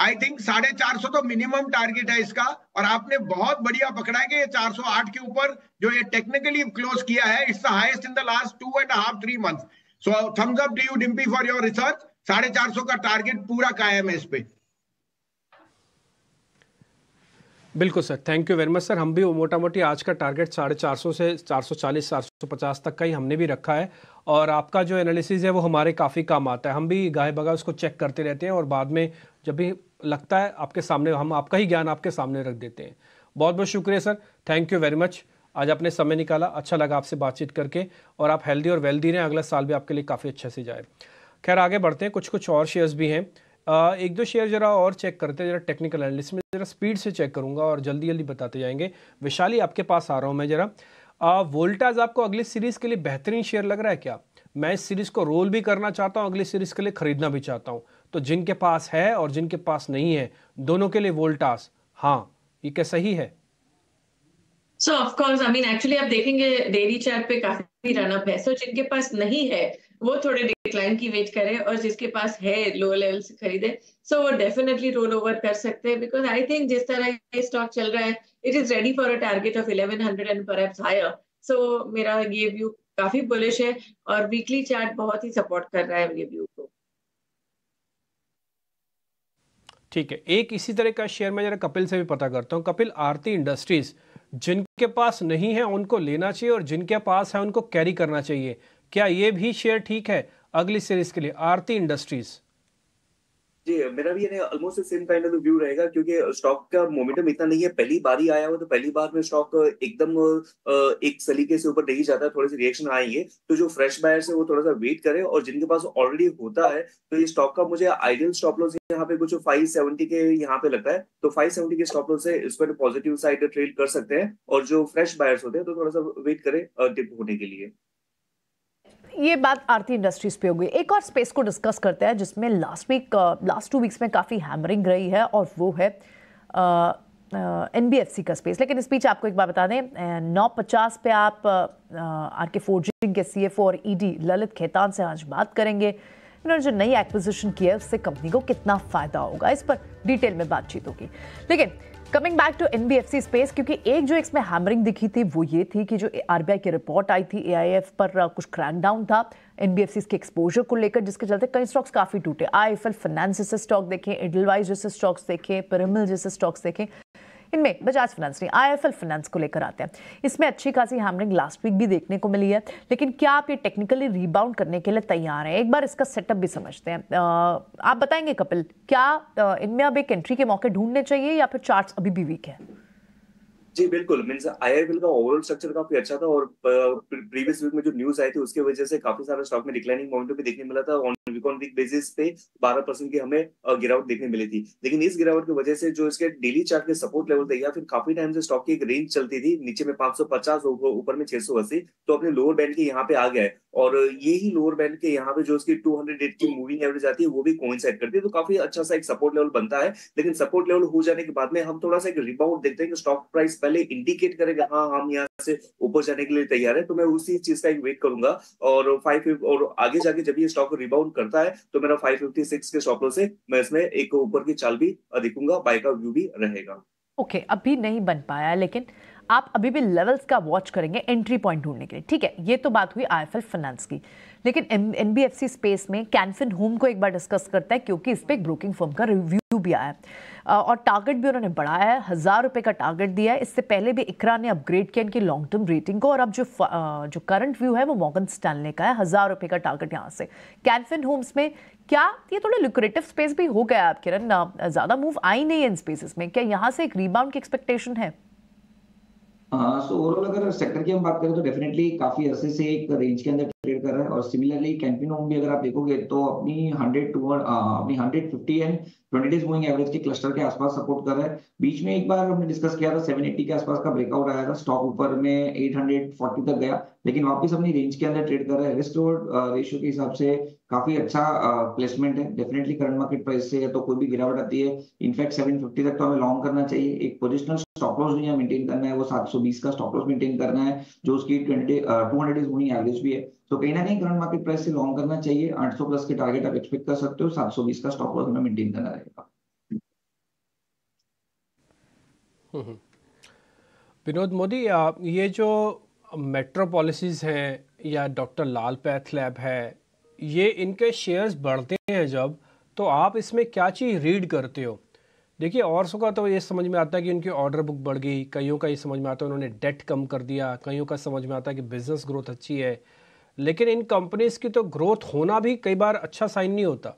I think साढ़े चार सौ तो minimum target है इसका और आपने बहुत बढ़िया पकड़ा है कि ये 408 के ऊपर जो ये टेक्निकली क्लोज किया है it's the highest in the last two and half three months so thumbs up to you Dimpi for your research साढ़े चार सौ का टारगेट पूरा कायम है इस पे बिल्कुल sir thank you very much sir हम भी मोटा मोटी आज का टारगेट साढ़े चार सौ से चार सौ चालीस चार सौ पचास तक का ही हमने भी रखा है और आपका जो एनालिसिस है वो हमारे काफ़ी काम आता है हम भी गाय बगा उसको चेक करते रहते हैं और बाद में जब भी लगता है आपके सामने हम आपका ही ज्ञान आपके सामने रख देते हैं बहुत बहुत शुक्रिया sir thank you very much आज आपने समय निकाला अच्छा लगा आपसे बातचीत करके और आप हेल्दी और वेल्दी रहें अगला साल भी आपके लिए काफ़ी अच्छे से जाए खैर आगे बढ़ते हैं कुछ कुछ और शेयर्स भी हैं एक दो शेयर जरा और चेक करते हैं जरा टेक्निकल एनालिस्ट में जरा स्पीड से चेक करूंगा और जल्दी जल्दी बताते जाएंगे विशाली आपके पास आ रहा हूँ मैं जरा वोल्टाज आपको अगली सीरीज़ के लिए बेहतरीन शेयर लग रहा है क्या मैं इस सीरीज़ को रोल भी करना चाहता हूँ अगली सीरीज़ के लिए ख़रीदना भी चाहता हूँ तो जिनके पास है और जिनके पास नहीं है दोनों के लिए वोल्टास हाँ ये क्या सही है so of course I mean actually आप देखेंगे डेयरी चार्ट पे काफी रनअप है सो so, जिनके पास नहीं है वो थोड़े डिक्लाइन की वेट करें और जिसके पास है लो लेवल से खरीदे सो so, वो डेफिनेटली रोल ओवर कर सकते हैं बिकॉज आई थिंक जिस तरह ये स्टॉक चल रहा है it is ready for a target of eleven hundred and पर हायर सो मेरा ये व्यू काफी बुलिश है और वीकली चार्ट बहुत ही सपोर्ट कर रहा है ये व्यू को ठीक है एक इसी तरह का शेयर मैं जरा कपिल से भी पता करता हूँ कपिल आरती इंडस्ट्रीज़ जिनके पास नहीं है उनको लेना चाहिए और जिनके पास है उनको कैरी करना चाहिए क्या ये भी शेयर ठीक है अगली सीरीज के लिए आरती इंडस्ट्रीज़ जी मेरा भी यानी almost same kind of view रहेगा क्योंकि स्टॉक का मोमेंटम इतना नहीं है पहली बार ही आया हुआ तो पहली बार में स्टॉक एकदम एक सलीके से ऊपर नहीं जाता थोड़े से रिएक्शन आएंगे तो जो फ्रेश बायर्स है वो थोड़ा सा वेट करें और जिनके पास ऑलरेडी होता है तो ये स्टॉक का मुझे आइडियल स्टॉप लॉस यहाँ पे कुछ फाइव सेवेंटी के यहाँ पे लगता है तो फाइव सेवेंटी के स्टॉप लॉस है इस पर पॉजिटिव साइड ट्रेड कर सकते हैं और जो फ्रेश बायर्स होते हैं तो थोड़ा सा वेट करें डिप होने के लिए ये बात आरती इंडस्ट्रीज पे हो गई एक और स्पेस को डिस्कस करते हैं जिसमें last week last two weeks में काफ़ी हैमरिंग रही है और वो है एन बी एफ सी का स्पेस लेकिन इस बीच आपको एक बार बता दें नौ पचास पे आप uh, uh, R K forging के सी एफ ओ और ई e ललित खेतान से आज बात करेंगे इन्होंने जो नई एक्विजिशन की है उससे कंपनी को कितना फ़ायदा होगा इस पर डिटेल में बातचीत होगी लेकिन coming back to an space क्योंकि एक जो इसमें हैमरिंग दिखी थी वो ये थी कि जो आर की रिपोर्ट आई थी ए पर कुछ क्रैकडाउन था एन के एक्सपोजर को लेकर जिसके चलते कई स्टॉक्स काफ़ी टूटे आई एफ एल फाइनेंस जैसे स्टॉक देखें एडलवाइज जैसे स्टॉक्स देखें पिरामिल जैसे स्टॉक्स देखें इनमें Bajaj finance I F finance को लेकर आते हैं इसमें अच्छी खासी हैमरिंग लास्ट वीक भी देखने को मिली है लेकिन क्या आप ये टेक्निकली रिबाउंड करने के लिए तैयार हैं एक बार इसका सेटअप भी समझते हैं आप बताएंगे कपिल क्या इनमें अब एक एंट्री के मौके ढूंढने चाहिए या फिर चार्ट अभी भी वीक है जी बिल्कुल मीन्स आईआईएफएल का ओवरऑल स्ट्रक्चर काफी अच्छा था और प्रीवियस वीक में जो न्यूज आई थी उसके वजह से काफी सारे स्टॉक में डिक्लाइनिंग मोमेंटो भी देखने मिला था on week on week basis पे 12 परसेंट की हमें गिरावट देखने मिली थी लेकिन इस गिरावट की वजह से जो इसके डेली चार्ट के सपोर्ट लेवल थे या फिर काफी टाइम से स्टॉक की एक रेंज चलती थी नीचे में पांच ऊपर में छह तो अपने लोअर बैंड के यहाँ पे आ गया है और ये ही लोअर बैंड के यहाँ पे जो उसकी टू हंड्रेड एट की मूविंग एवरेज आती है वो भी कोइंसाइड करती है तो काफी अच्छा सा एक सपोर्ट लेवल बनता है लेकिन सपोर्ट लेवल हो जाने के बाद में हम थोड़ा सा एक रिबाउंड देखते हैं कि स्टॉक प्राइस पहले इंडिकेट करेगा हाँ हम यहाँ से ऊपर जाने के लिए तैयार है तो मैं उसी चीज का एक वेट करूंगा और फाइव और आगे जाके जब ये स्टॉक रिबाउंड करता है तो मेरा फाइव के स्टॉप से मैं इसमें एक ऊपर की चाल भी दिखूंगा बाय का व्यू भी रहेगा ओके okay, अभी नहीं बन पाया लेकिन आप अभी भी लेवल्स का वॉच करेंगे एंट्री पॉइंट ढूंढने के लिए ठीक है ये तो बात हुई आई फाइनेंस की लेकिन एन स्पेस में कैनफिन होम को एक बार डिस्कस करता है क्योंकि इस पर एक ब्रोकिंग फर्म का रिव्यू भी आया है और टारगेट भी उन्होंने बढ़ाया है हज़ार रुपये का टारगेट दिया है इससे पहले भी इकरा ने अपग्रेड किया इनकी लॉन्ग टर्म रेटिंग को और अब जो जो करंट व्यू है वो मॉगन स्टैनले का है हज़ार रुपये का टारगेट यहाँ से कैनफिन होम्स में क्या ये थोड़ा लुक्रेटिव स्पेस भी हो गया आप किरण ज़्यादा मूव आई नहीं है इन स्पेसिस में क्या यहाँ से एक रीबाउंड की एक्सपेक्टेशन है हाँ सो ओवरऑल अगर सेक्टर की हम बात करें तो डेफिनेटली काफी अरसे से एक रेंज के अंदर ट्रेड कर रहा है और सिमिलरली कैंपिन होम भी अगर आप देखोगे तो अपनी हंड्रेड टू अपनी hundred fifty and twenty days moving average के क्लस्टर के आसपास सपोर्ट कर रहा है बीच में एक बार हमने डिस्कस किया था सेवन एट्टी के आसपास का ब्रेकआउट आया था स्टॉक ऊपर में एट हंड्रेड फोर्टी तक गया लेकिन वापस अपनी रेंज के अंदर ट्रेड कर रहा है रिस्टोर्ड रेशियो के हिसाब से काफी अच्छा प्लेसमेंट है डेफिनेटली करंट मार्केट प्राइस से तो कोई भी गिरावट आती है इनफैक्ट 750 तक तो हमें लॉन्ग करना चाहिए एक पोजिशनल स्टॉप लॉस जो यहाँ मेंटेन करना है वो 720 का स्टॉप लॉस मेंटेन करना है जो उसकी twenty two hundred is moving average भी है तो कहीं ना कहीं करंट मार्केट प्राइस से लॉन्ग करना चाहिए 800 प्लस के टारगेट आप एक्सपेक्ट कर सकते हो 720 का स्टॉप लॉस हमें मेंटेन करना रहेगा हम्म, हम्म। विनोद मोदी ये जो मेट्रो पॉलिसीज हैं या डॉक्टर लाल पैथ लैब है ये इनके शेयर्स बढ़ते हैं जब तो आप इसमें क्या चीज़ रीड करते हो देखिए और सो का तो ये समझ में आता है कि उनकी ऑर्डर बुक बढ़ गई कईयों का ये समझ में आता है उन्होंने डेट कम कर दिया कईयों का समझ में आता है कि बिज़नेस ग्रोथ अच्छी है लेकिन इन कंपनीज़ की तो ग्रोथ होना भी कई बार अच्छा साइन नहीं होता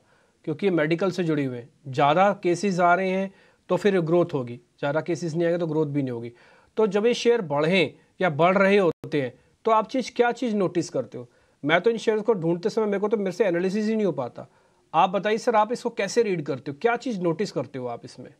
क्योंकि ये मेडिकल से जुड़ी हुए हैं ज़्यादा केसेस आ रहे हैं तो फिर ग्रोथ होगी ज़्यादा केसेस नहीं आएगा तो ग्रोथ भी नहीं होगी तो जब ये शेयर बढ़ें या बढ़ रहे होते हैं तो आप चीज़ क्या चीज़ नोटिस करते हो मैं तो इन शेयर्स को ढूंढते समय मेरे को तो मेरे से एनालिसिस ही नहीं हो पाता आप बताइए सर आप इसको कैसे रीड करते हो क्या चीज़ नोटिस करते हो आप इसमें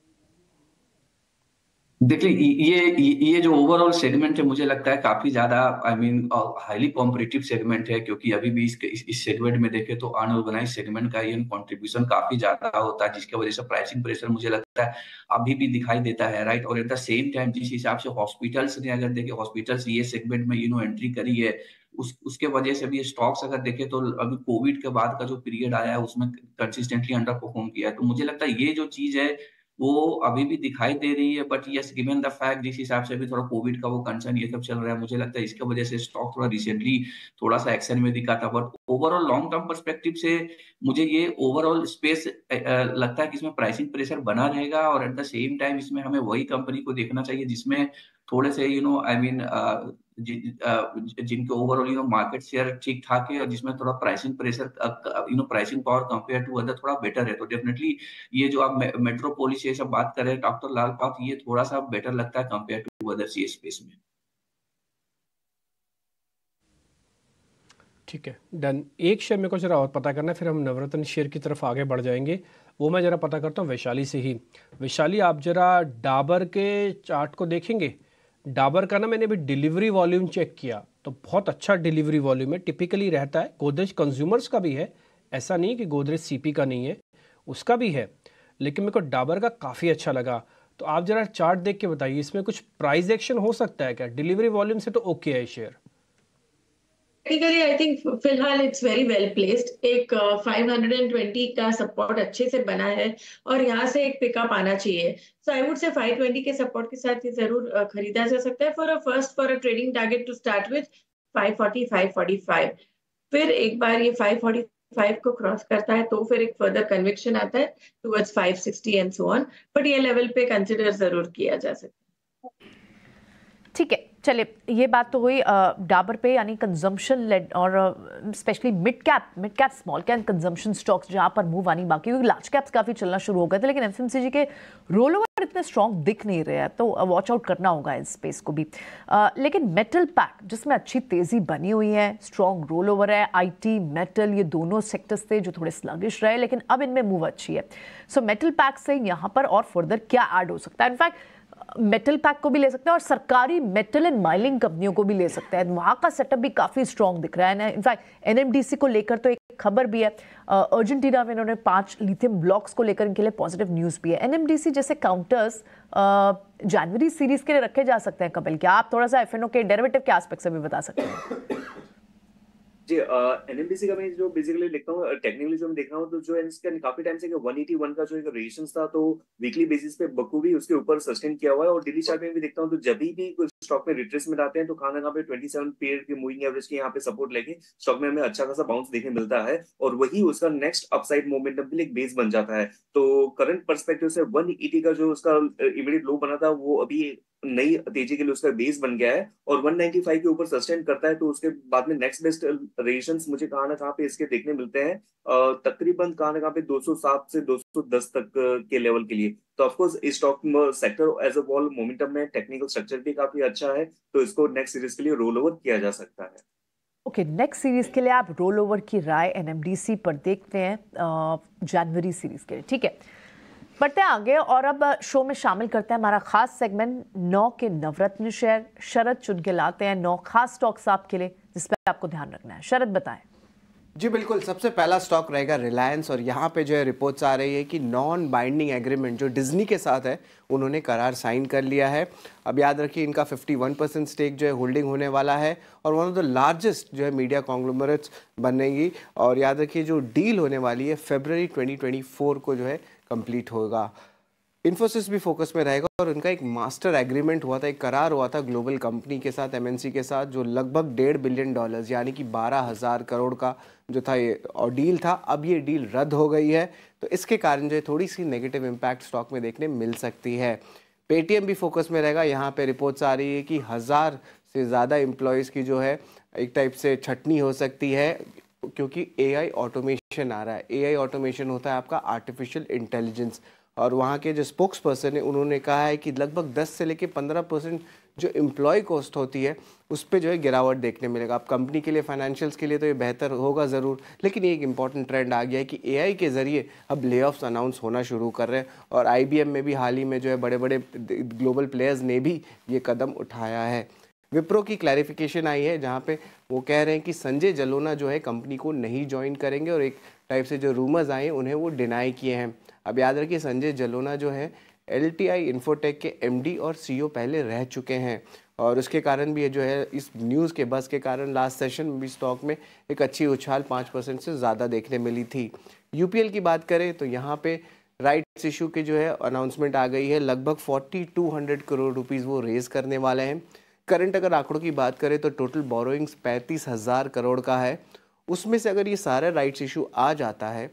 देखिए ये ये जो ओवरऑल सेगमेंट है मुझे लगता है काफी ज्यादा I mean highly competitive segment है क्योंकि अभी भी इस इस सेगमेंट में देखें तो अनऑर्गेनाइज सेगमेंट का ये कंट्रीब्यूशन काफी ज्यादा होता है जिसकी वजह से प्राइसिंग प्रेशर मुझे लगता है अभी भी दिखाई देता है राइट और एट द सेम टाइम जिस हिसाब से हॉस्पिटल्स ने अगर देखे हॉस्पिटल्स ये सेगमेंट में यू नो एंट्री करी है उस उसके वजह से भी स्टॉक्स अगर देखे तो अभी कोविड के बाद का जो पीरियड आया है उसमें कंसिस्टेंटली अंडर परफॉर्म किया है तो मुझे लगता है ये जो चीज है वो अभी भी दिखाई दे रही है but yes given the fact जिस हिसाब से भी थोड़ा कोविड का वो कंसर्न ये सब चल रहा है मुझे लगता है इसके वजह से स्टॉक थोड़ा रिसेंटली थोड़ा सा एक्शन में दिखा था but overall long term perspective से मुझे ये ओवरऑल स्पेस लगता है कि इसमें प्राइसिंग प्रेशर बना रहेगा और एट द सेम टाइम इसमें हमें वही कंपनी को देखना चाहिए जिसमें थोड़े से यू नो आई मीन जिनके overall you know market share ठीक ठाक है और जिसमें थोड़ा pricing pressure you know pricing power compare to other थोड़ा बेटर है तो डेफिनेटली ये जो आप मे, मेट्रोपोलिस ये सब बात कर रहे हैं डॉक्टर लाल पाथ ये थोड़ा सा बेटर लगता है compare to other C space में ठीक है डन एक शेयर मेरे को जरा और पता करना है फिर हम नवरत्न शेयर की तरफ आगे बढ़ जाएंगे वो मैं ज़रा पता करता हूँ वैशाली से ही वैशाली आप जरा डाबर के चार्ट को देखेंगे डाबर का ना मैंने अभी डिलीवरी वॉल्यूम चेक किया तो बहुत अच्छा डिलीवरी वॉल्यूम है टिपिकली रहता है गोदरेज कंज्यूमर्स का भी है ऐसा नहीं कि गोदरेज सीपी का नहीं है उसका भी है लेकिन मेरे को डाबर का काफ़ी अच्छा लगा तो आप ज़रा चार्ट देख के बताइए इसमें कुछ प्राइस एक्शन हो सकता है क्या डिलीवरी वॉल्यूम से तो ओके है शेयर टेक्निकली आई थिंक फिलहाल इट्स वेरी वेल प्लेस्ड एक फाइव हंड्रेड एंड ट्वेंटी का सपोर्ट अच्छे से बना है और यहाँ से एक पिकअप आना चाहिए सो आई वुड से 520 के सपोर्ट के साथ ये जरूर uh, खरीदा जा सकता है for a first for a trading target to start with 540 545 फिर एक बार ये 545 को क्रॉस करता है तो फिर एक फर्दर कन्विक्शन आता है towards 560 and so on but ये लेवल पे कंसिडर जरूर किया जा सकता है ठीक है चलिए ये बात तो हुई डाबर पे यानी कंजम्पशन लेड और specially mid cap mid cap small cap consumption stocks जहाँ पर मूव आनी बाकी क्योंकि लार्ज कैप्स काफ़ी चलना शुरू हो गए थे लेकिन एफ के रोल ओवर इतने स्ट्रॉन्ग दिख नहीं रहे हैं तो वॉच आउट करना होगा इस स्पेस को भी आ, लेकिन मेटल पैक जिसमें अच्छी तेज़ी बनी हुई है स्ट्रॉन्ग रोल ओवर है आई मेटल ये दोनों सेक्टर्स थे जो थोड़े स्लगिश रहे लेकिन अब इनमें मूव अच्छी है सो मेटल पैक से यहाँ पर और फर्दर क्या ऐड हो सकता है इनफैक्ट मेटल पैक को भी ले सकते हैं और सरकारी मेटल एंड माइलिंग कंपनियों को भी ले सकते हैं वहाँ का सेटअप भी काफ़ी स्ट्रॉन्ग दिख रहा है इनफैक्ट एनएमडीसी uh, को लेकर तो एक खबर भी है अर्जेंटीना uh, में इन्होंने पांच लिथियम ब्लॉक्स को लेकर इनके लिए पॉजिटिव न्यूज़ भी है एनएमडीसी जैसे काउंटर्स जनवरी सीरीज के लिए रखे जा सकते हैं कपिल क्या आप थोड़ा सा एफ के डेरिवेटिव के आस्पेक्ट से भी बता सकते हैं [COUGHS] जी एनएमबीसी का मैं जो बेसिकली लिखता हूँ टेक्निकली जो मैं देख रहा हूँ तो जो इसका काफी टाइम से का जो एक था तो वीकली बेसिस पे उसके ऊपर सस्टेन किया हुआ है और दिल्ली चार्ट में भी देखता हूँ तो जब भी स्टॉक में आते हैं तो पे ट्वेंटी सेवन पेयर के मूविंग एवरेज के यहाँ पे सपोर्ट लेके स्टॉक में हमें अच्छा खासा बाउंस देखने मिलता है और वही उसका नेक्स्ट अपसाइड मोमेंटम के लिए एक बेस बन जाता है तो करंट परस्पेक्टिव से वन एटी का जो उसका इमीडिएट लो बना था वो अभी नई तेजी के लिए उसका बेस बन गया है और 195 के ऊपर सस्टेन करता है तो उसके बाद में नेक्स्ट बेस्ट रेशन मुझे कहा ना कहाँ पे इसके देखने मिलते हैं तकरीबन कहा ना कहाँ पे 207 से 210 तक के लेवल के लिए तो of course stock sector as a wall momentum में टेक्निकल स्ट्रक्चर भी काफी अच्छा है तो इसको नेक्स्ट सीरीज के लिए रोल ओवर किया जा सकता है ओके नेक्स्ट सीरीज के लिए आप रोल ओवर की राय एनएमडीसी पर देखते हैं जनवरी सीरीज के लिए ठीक है बढ़ते हैं आगे और अब शो में शामिल करते हैं हमारा खास सेगमेंट नौ के नवरत्न शेयर शरद चुटके लाते हैं नौ खास स्टॉक्स आपके लिए जिस पर आपको ध्यान रखना है शरद बताएं जी बिल्कुल सबसे पहला स्टॉक रहेगा रिलायंस और यहाँ पे जो है रिपोर्ट्स आ रही है कि नॉन बाइंडिंग एग्रीमेंट जो डिज्नी के साथ है उन्होंने करार साइन कर लिया है अब याद रखिए इनका 51 परसेंट स्टेक जो है होल्डिंग होने वाला है और वन ऑफ द लार्जेस्ट जो है मीडिया कॉन्ग्लोमरेट्स बनेगी और याद रखिए जो डील होने वाली है फेबररी 2024 को जो है कंप्लीट होगा इन्फोसिस भी फोकस में रहेगा और उनका एक मास्टर एग्रीमेंट हुआ था एक करार हुआ था ग्लोबल कंपनी के साथ एमएनसी के साथ जो लगभग डेढ़ बिलियन डॉलर्स यानी कि बारह हज़ार करोड़ का जो था ये और डील था अब ये डील रद्द हो गई है तो इसके कारण जो है थोड़ी सी नेगेटिव इम्पैक्ट स्टॉक में देखने मिल सकती है पेटीएम भी फोकस में रहेगा यहाँ पर रिपोर्ट्स आ रही है कि हज़ार से ज़्यादा एम्प्लॉयज़ की जो है एक टाइप से छटनी हो सकती है क्योंकि एआई ऑटोमेशन आ रहा है एआई ऑटोमेशन होता है आपका आर्टिफिशियल इंटेलिजेंस और वहाँ के जो स्पोक्स पर्सन है उन्होंने कहा है कि लगभग 10 से लेकर 15 परसेंट जो एम्प्लॉय कॉस्ट होती है उस पर जो है गिरावट देखने मिलेगा आप कंपनी के लिए फाइनेंशियल्स के लिए तो ये बेहतर होगा ज़रूर लेकिन ये एक इंपॉर्टेंट ट्रेंड आ गया है कि एआई के ज़रिए अब ले अनाउंस होना शुरू कर रहे हैं और आई में भी हाल ही में जो है बड़े बड़े ग्लोबल प्लेयर्स ने भी ये कदम उठाया है विप्रो की क्लैरिफिकेशन आई है जहाँ पे वो कह रहे हैं कि संजय जलोना जो है कंपनी को नहीं ज्वाइन करेंगे और एक टाइप से जो रूमर्स आए उन्हें वो डिनाई किए हैं अब याद रखिए संजय जलोना जो है एल टी आई इन्फोटेक के एम डी और सी ओ e पहले रह चुके हैं और उसके कारण भी ये जो है इस न्यूज़ के बस के कारण लास्ट सेशन में भी स्टॉक में एक अच्छी उछाल पाँच परसेंट से ज़्यादा देखने मिली थी यू पी एल की बात करें तो यहाँ पे राइट्स इशू की जो है अनाउंसमेंट आ गई है लगभग forty two hundred crore rupees वो रेज़ करने वाले हैं करंट अगर आंकड़ों की बात करें तो टोटल बोरोइंग्स पैंतीस हज़ार करोड़ का है उसमें से अगर ये सारा राइट्स इशू आ जाता है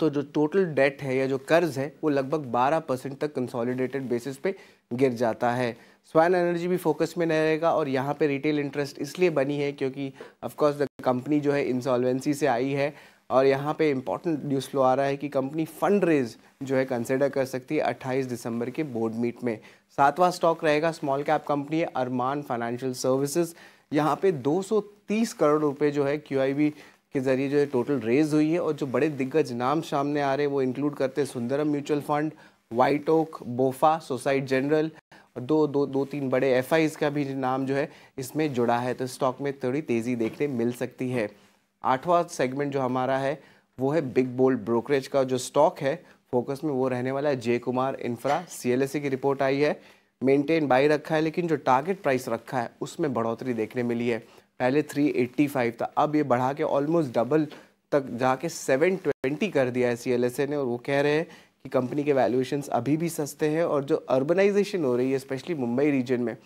तो जो टोटल डेट है या जो कर्ज है वो लगभग 12 परसेंट तक कंसोलिडेटेड बेसिस पे गिर जाता है स्वाइन एनर्जी भी फोकस में नहीं रहेगा और यहाँ पे रिटेल इंटरेस्ट इसलिए बनी है क्योंकि ऑफकोर्स द कंपनी जो है इंसॉल्वेंसी से आई है और यहाँ पे इम्पॉर्टेंट न्यूज़ फ्लो आ रहा है कि कंपनी फंड रेज जो है कंसिडर कर सकती है 28 दिसंबर के बोर्ड मीट में सातवां स्टॉक रहेगा स्मॉल कैप कंपनी है अरमान फाइनेंशियल सर्विसेज यहाँ पे 230 करोड़ रुपए जो है क्यू के ज़रिए जो है टोटल रेज हुई है और जो बड़े दिग्गज नाम सामने आ रहे हैं वो इंक्लूड करते हैं Sundaram mutual fund White Oak BofA Societe Generale दो दो दो तीन बड़े एफ का भी नाम जो है इसमें जुड़ा है तो स्टॉक में थोड़ी तेज़ी देखने मिल सकती है आठवां सेगमेंट जो हमारा है वो है बिग बोल्ड ब्रोकरेज का जो स्टॉक है फोकस में वो रहने वाला है जय कुमार इंफ्रा सी की रिपोर्ट आई है मेंटेन बाई रखा है लेकिन जो टारगेट प्राइस रखा है उसमें बढ़ोतरी देखने मिली है पहले 385 था अब ये बढ़ा के ऑलमोस्ट डबल तक जाके 720 कर दिया है सी ने और वो कह रहे हैं कि कंपनी के वैल्यूशन अभी भी सस्ते हैं और जो अर्बनाइजेशन हो रही है स्पेशली मुंबई रीजन में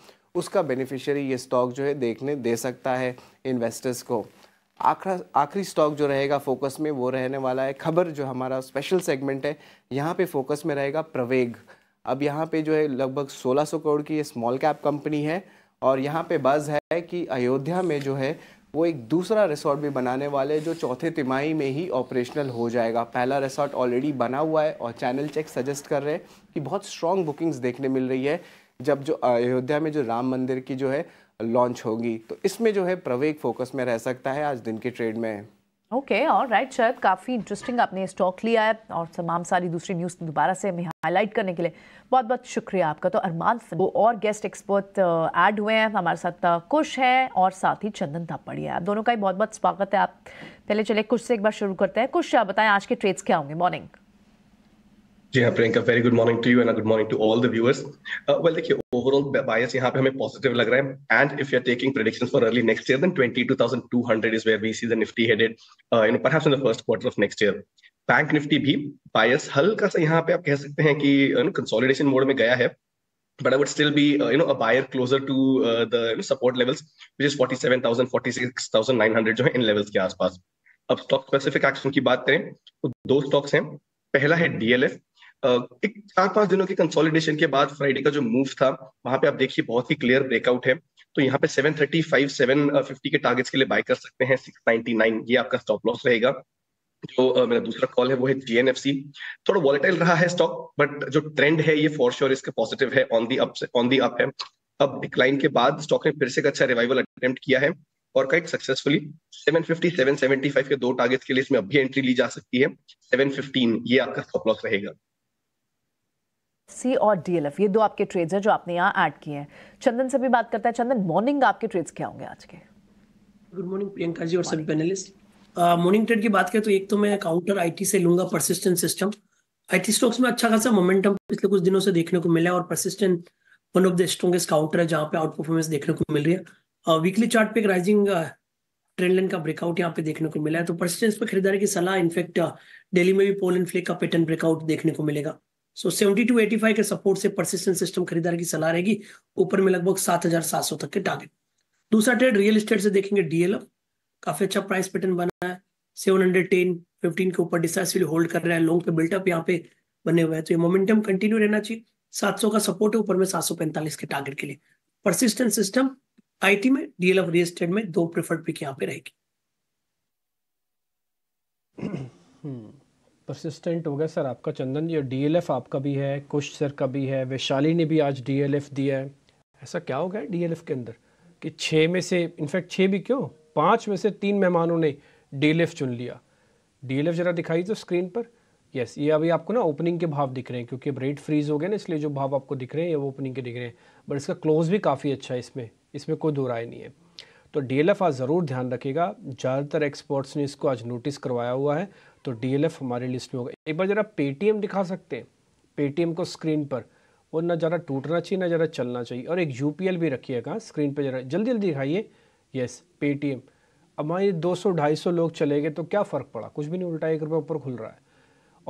उसका बेनिफिशियरी ये स्टॉक जो है देखने दे सकता है इन्वेस्टर्स को आखिरी आखिरी स्टॉक जो रहेगा फोकस में वो रहने वाला है खबर जो हमारा स्पेशल सेगमेंट है यहाँ पे फोकस में रहेगा प्रवेग अब यहाँ पे जो है लगभग 1600 करोड़ की ये स्मॉल कैप कंपनी है और यहाँ पे बज है कि अयोध्या में जो है वो एक दूसरा रिसोर्ट भी बनाने वाले जो चौथे तिमाही में ही ऑपरेशनल हो जाएगा पहला रिसोर्ट ऑलरेडी बना हुआ है और चैनल चेक सजेस्ट कर रहे हैं कि बहुत स्ट्रॉन्ग बुकिंग्स देखने मिल रही है जब जो अयोध्या में जो राम मंदिर की जो है लॉन्च होगी तो इसमें जो है प्रवेग फोकस में रह सकता है आज दिन के ट्रेड में ओके और राइट शायद काफ़ी इंटरेस्टिंग आपने स्टॉक लिया है और तमाम सारी दूसरी न्यूज़ दोबारा से हमें हाईलाइट करने के लिए बहुत बहुत शुक्रिया आपका तो अरमान वो और गेस्ट एक्सपर्ट ऐड हुए हैं हमारे साथ कुश uh, है और साथ ही चंदन थापड़ी है आप दोनों का ही बहुत बहुत स्वागत है आप पहले चले कुछ से एक बार शुरू करते हैं कुश आप बताएं आज के ट्रेड्स क्या होंगे मॉर्निंग जी हाँ Priyanka very good morning to you and good morning to all the viewers well देखिए ओवरऑल बायस यहाँ पे हमें पॉजिटिव लग रहा है and if you are taking prediction for early next year then 22,200 is where we see the Nifty headed you know perhaps in the first quarter of next year bank Nifty भी bias हल्का सा यहाँ पे आप कह सकते हैं कि कंसोलिडेशन मोड में गया है but I would still be, uh, you know, a buyer closer to uh, the you know, support levels, which is 47,000, 46,900 जो है इन लेवल्स के आसपास अब स्टॉक स्पेसिफिक एक्शन की बात करें तो दो स्टॉक्स हैं पहला है डीएलएफ एक चार पांच दिनों के कंसोलिडेशन के बाद फ्राइडे का जो मूव था वहां पे आप देखिए बहुत ही क्लियर ब्रेकआउट है तो यहाँ पे सेवन फिफ्टी के टारगेट्स के लिए बाय कर सकते हैं नाइन ये आपका स्टॉप लॉस रहेगा जो मेरा दूसरा कॉल है वो है जीएनएफसी थोड़ा वॉलेटाइल रहा है स्टॉक बट जो ट्रेंड है ये फॉर श्योर इसका पॉजिटिव है on the up on the up है अब डिक्लाइन के बाद स्टॉक ने फिर से एक अच्छा रिवाइवल अटेम्प्ट किया है और कई सक्सेसफुली 750 775 के दो टारगेट्स के लिए इसमें अभी एंट्री ली जा सकती है 715 ये आपका स्टॉप लॉस रहेगा सी और डीएलएफ ये दो आपके ट्रेड्स हैं जो आपने यहाँ ऐड किए हैं चंदन से भी बात करता है चंदन मॉर्निंग आपके ट्रेड्स क्या होंगे आज के गुड मॉर्निंग प्रियंका जी और सभी पैनलिस्ट मॉर्निंग ट्रेड की बात करें तो एक तो मैं काउंटर आईटी से लूंगा परसिस्टेंट सिस्टम आईटी स्टॉक्स में अच्छा खासा मोमेंटम पिछले कुछ दिनों से देखने को मिला है और Persistent one of the strongest counter है जहाँ पे आउट परफॉर्मेंस देखने को मिल रही है वीकली uh, चार्ट पे एक राइजिंग ट्रेंड लाइन का ब्रेकआउट यहाँ पे देखने को मिला है तो परसिस्टेंस पर खरीदारी की सलाह इनफेक्ट डेली uh, में भी पोल एंड फ्लेक का पैटर्न ब्रेकआउट देखने को मिलेगा so seventy two eighty five के सपोर्ट से परसिस्टेंट सिस्टम खरीदार की सलाह रहेगी ऊपर में लगभग सात हजार सात सौ तक के टारगेट दूसरा ट्रेड रियल स्टेट से देखेंगे डीएलएफ काफी अच्छा प्राइस पैटर्न बना है सेवन हंड्रेड टेन फिफ्टीन के ऊपर डिसाइसिवली होल्ड कर रहे हैं लॉन्ग पे बिल्टअप यहाँ पे बने हुए हैं तो ये मोमेंटम कंटिन्यू रहना चाहिए सात सौ का सपोर्ट है ऊपर में सात सौ पैंतालीस के टारगेट के लिए परसिस्टेंट सिस्टम आईटी में डीएलएफ रियल स्टेट में दो प्रेफर्ड पिक यहाँ पे रहेगी hmm. परसिस्टेंट हो गया सर आपका चंदन जी और डी एल एफ़ आपका भी है कुश सर का भी है वैशाली ने भी आज डी एल एफ़ दिया है ऐसा क्या हो गया डी एल एफ़ के अंदर कि छः में से इनफैक्ट छः भी क्यों पाँच में से तीन मेहमानों ने डी एल एफ़ चुन लिया डी एल एफ़ ज़रा दिखाई तो स्क्रीन पर यस ये अभी आपको ना ओपनिंग के भाव दिख रहे हैं क्योंकि अब रेट फ्रीज हो गया ना इसलिए जो भाव आपको दिख रहे हैं ये वो ओपनिंग के दिख रहे हैं बट इसका क्लोज भी काफ़ी अच्छा है इसमें इसमें कोई दो राय नहीं है तो डी एल एफ आज ज़रूर ध्यान रखेगा ज़्यादातर एक्सपर्ट्स ने इसको आज नोटिस करवाया हुआ है तो डी हमारे लिस्ट में होगा एक बार ज़रा पेटीएम दिखा सकते हैं पेटीएम को स्क्रीन पर वो ना ज़रा टूटना चाहिए ना ज़रा चलना चाहिए और एक यू भी रखिएगा स्क्रीन पर ज़रा जल्दी जल्दी दिखाइए येस पेटीएम अब हमारे ये दो सौ ढाई सौ लोग चले गए तो क्या फ़र्क पड़ा कुछ भी नहीं उल्टा एक रुपये ऊपर खुल रहा है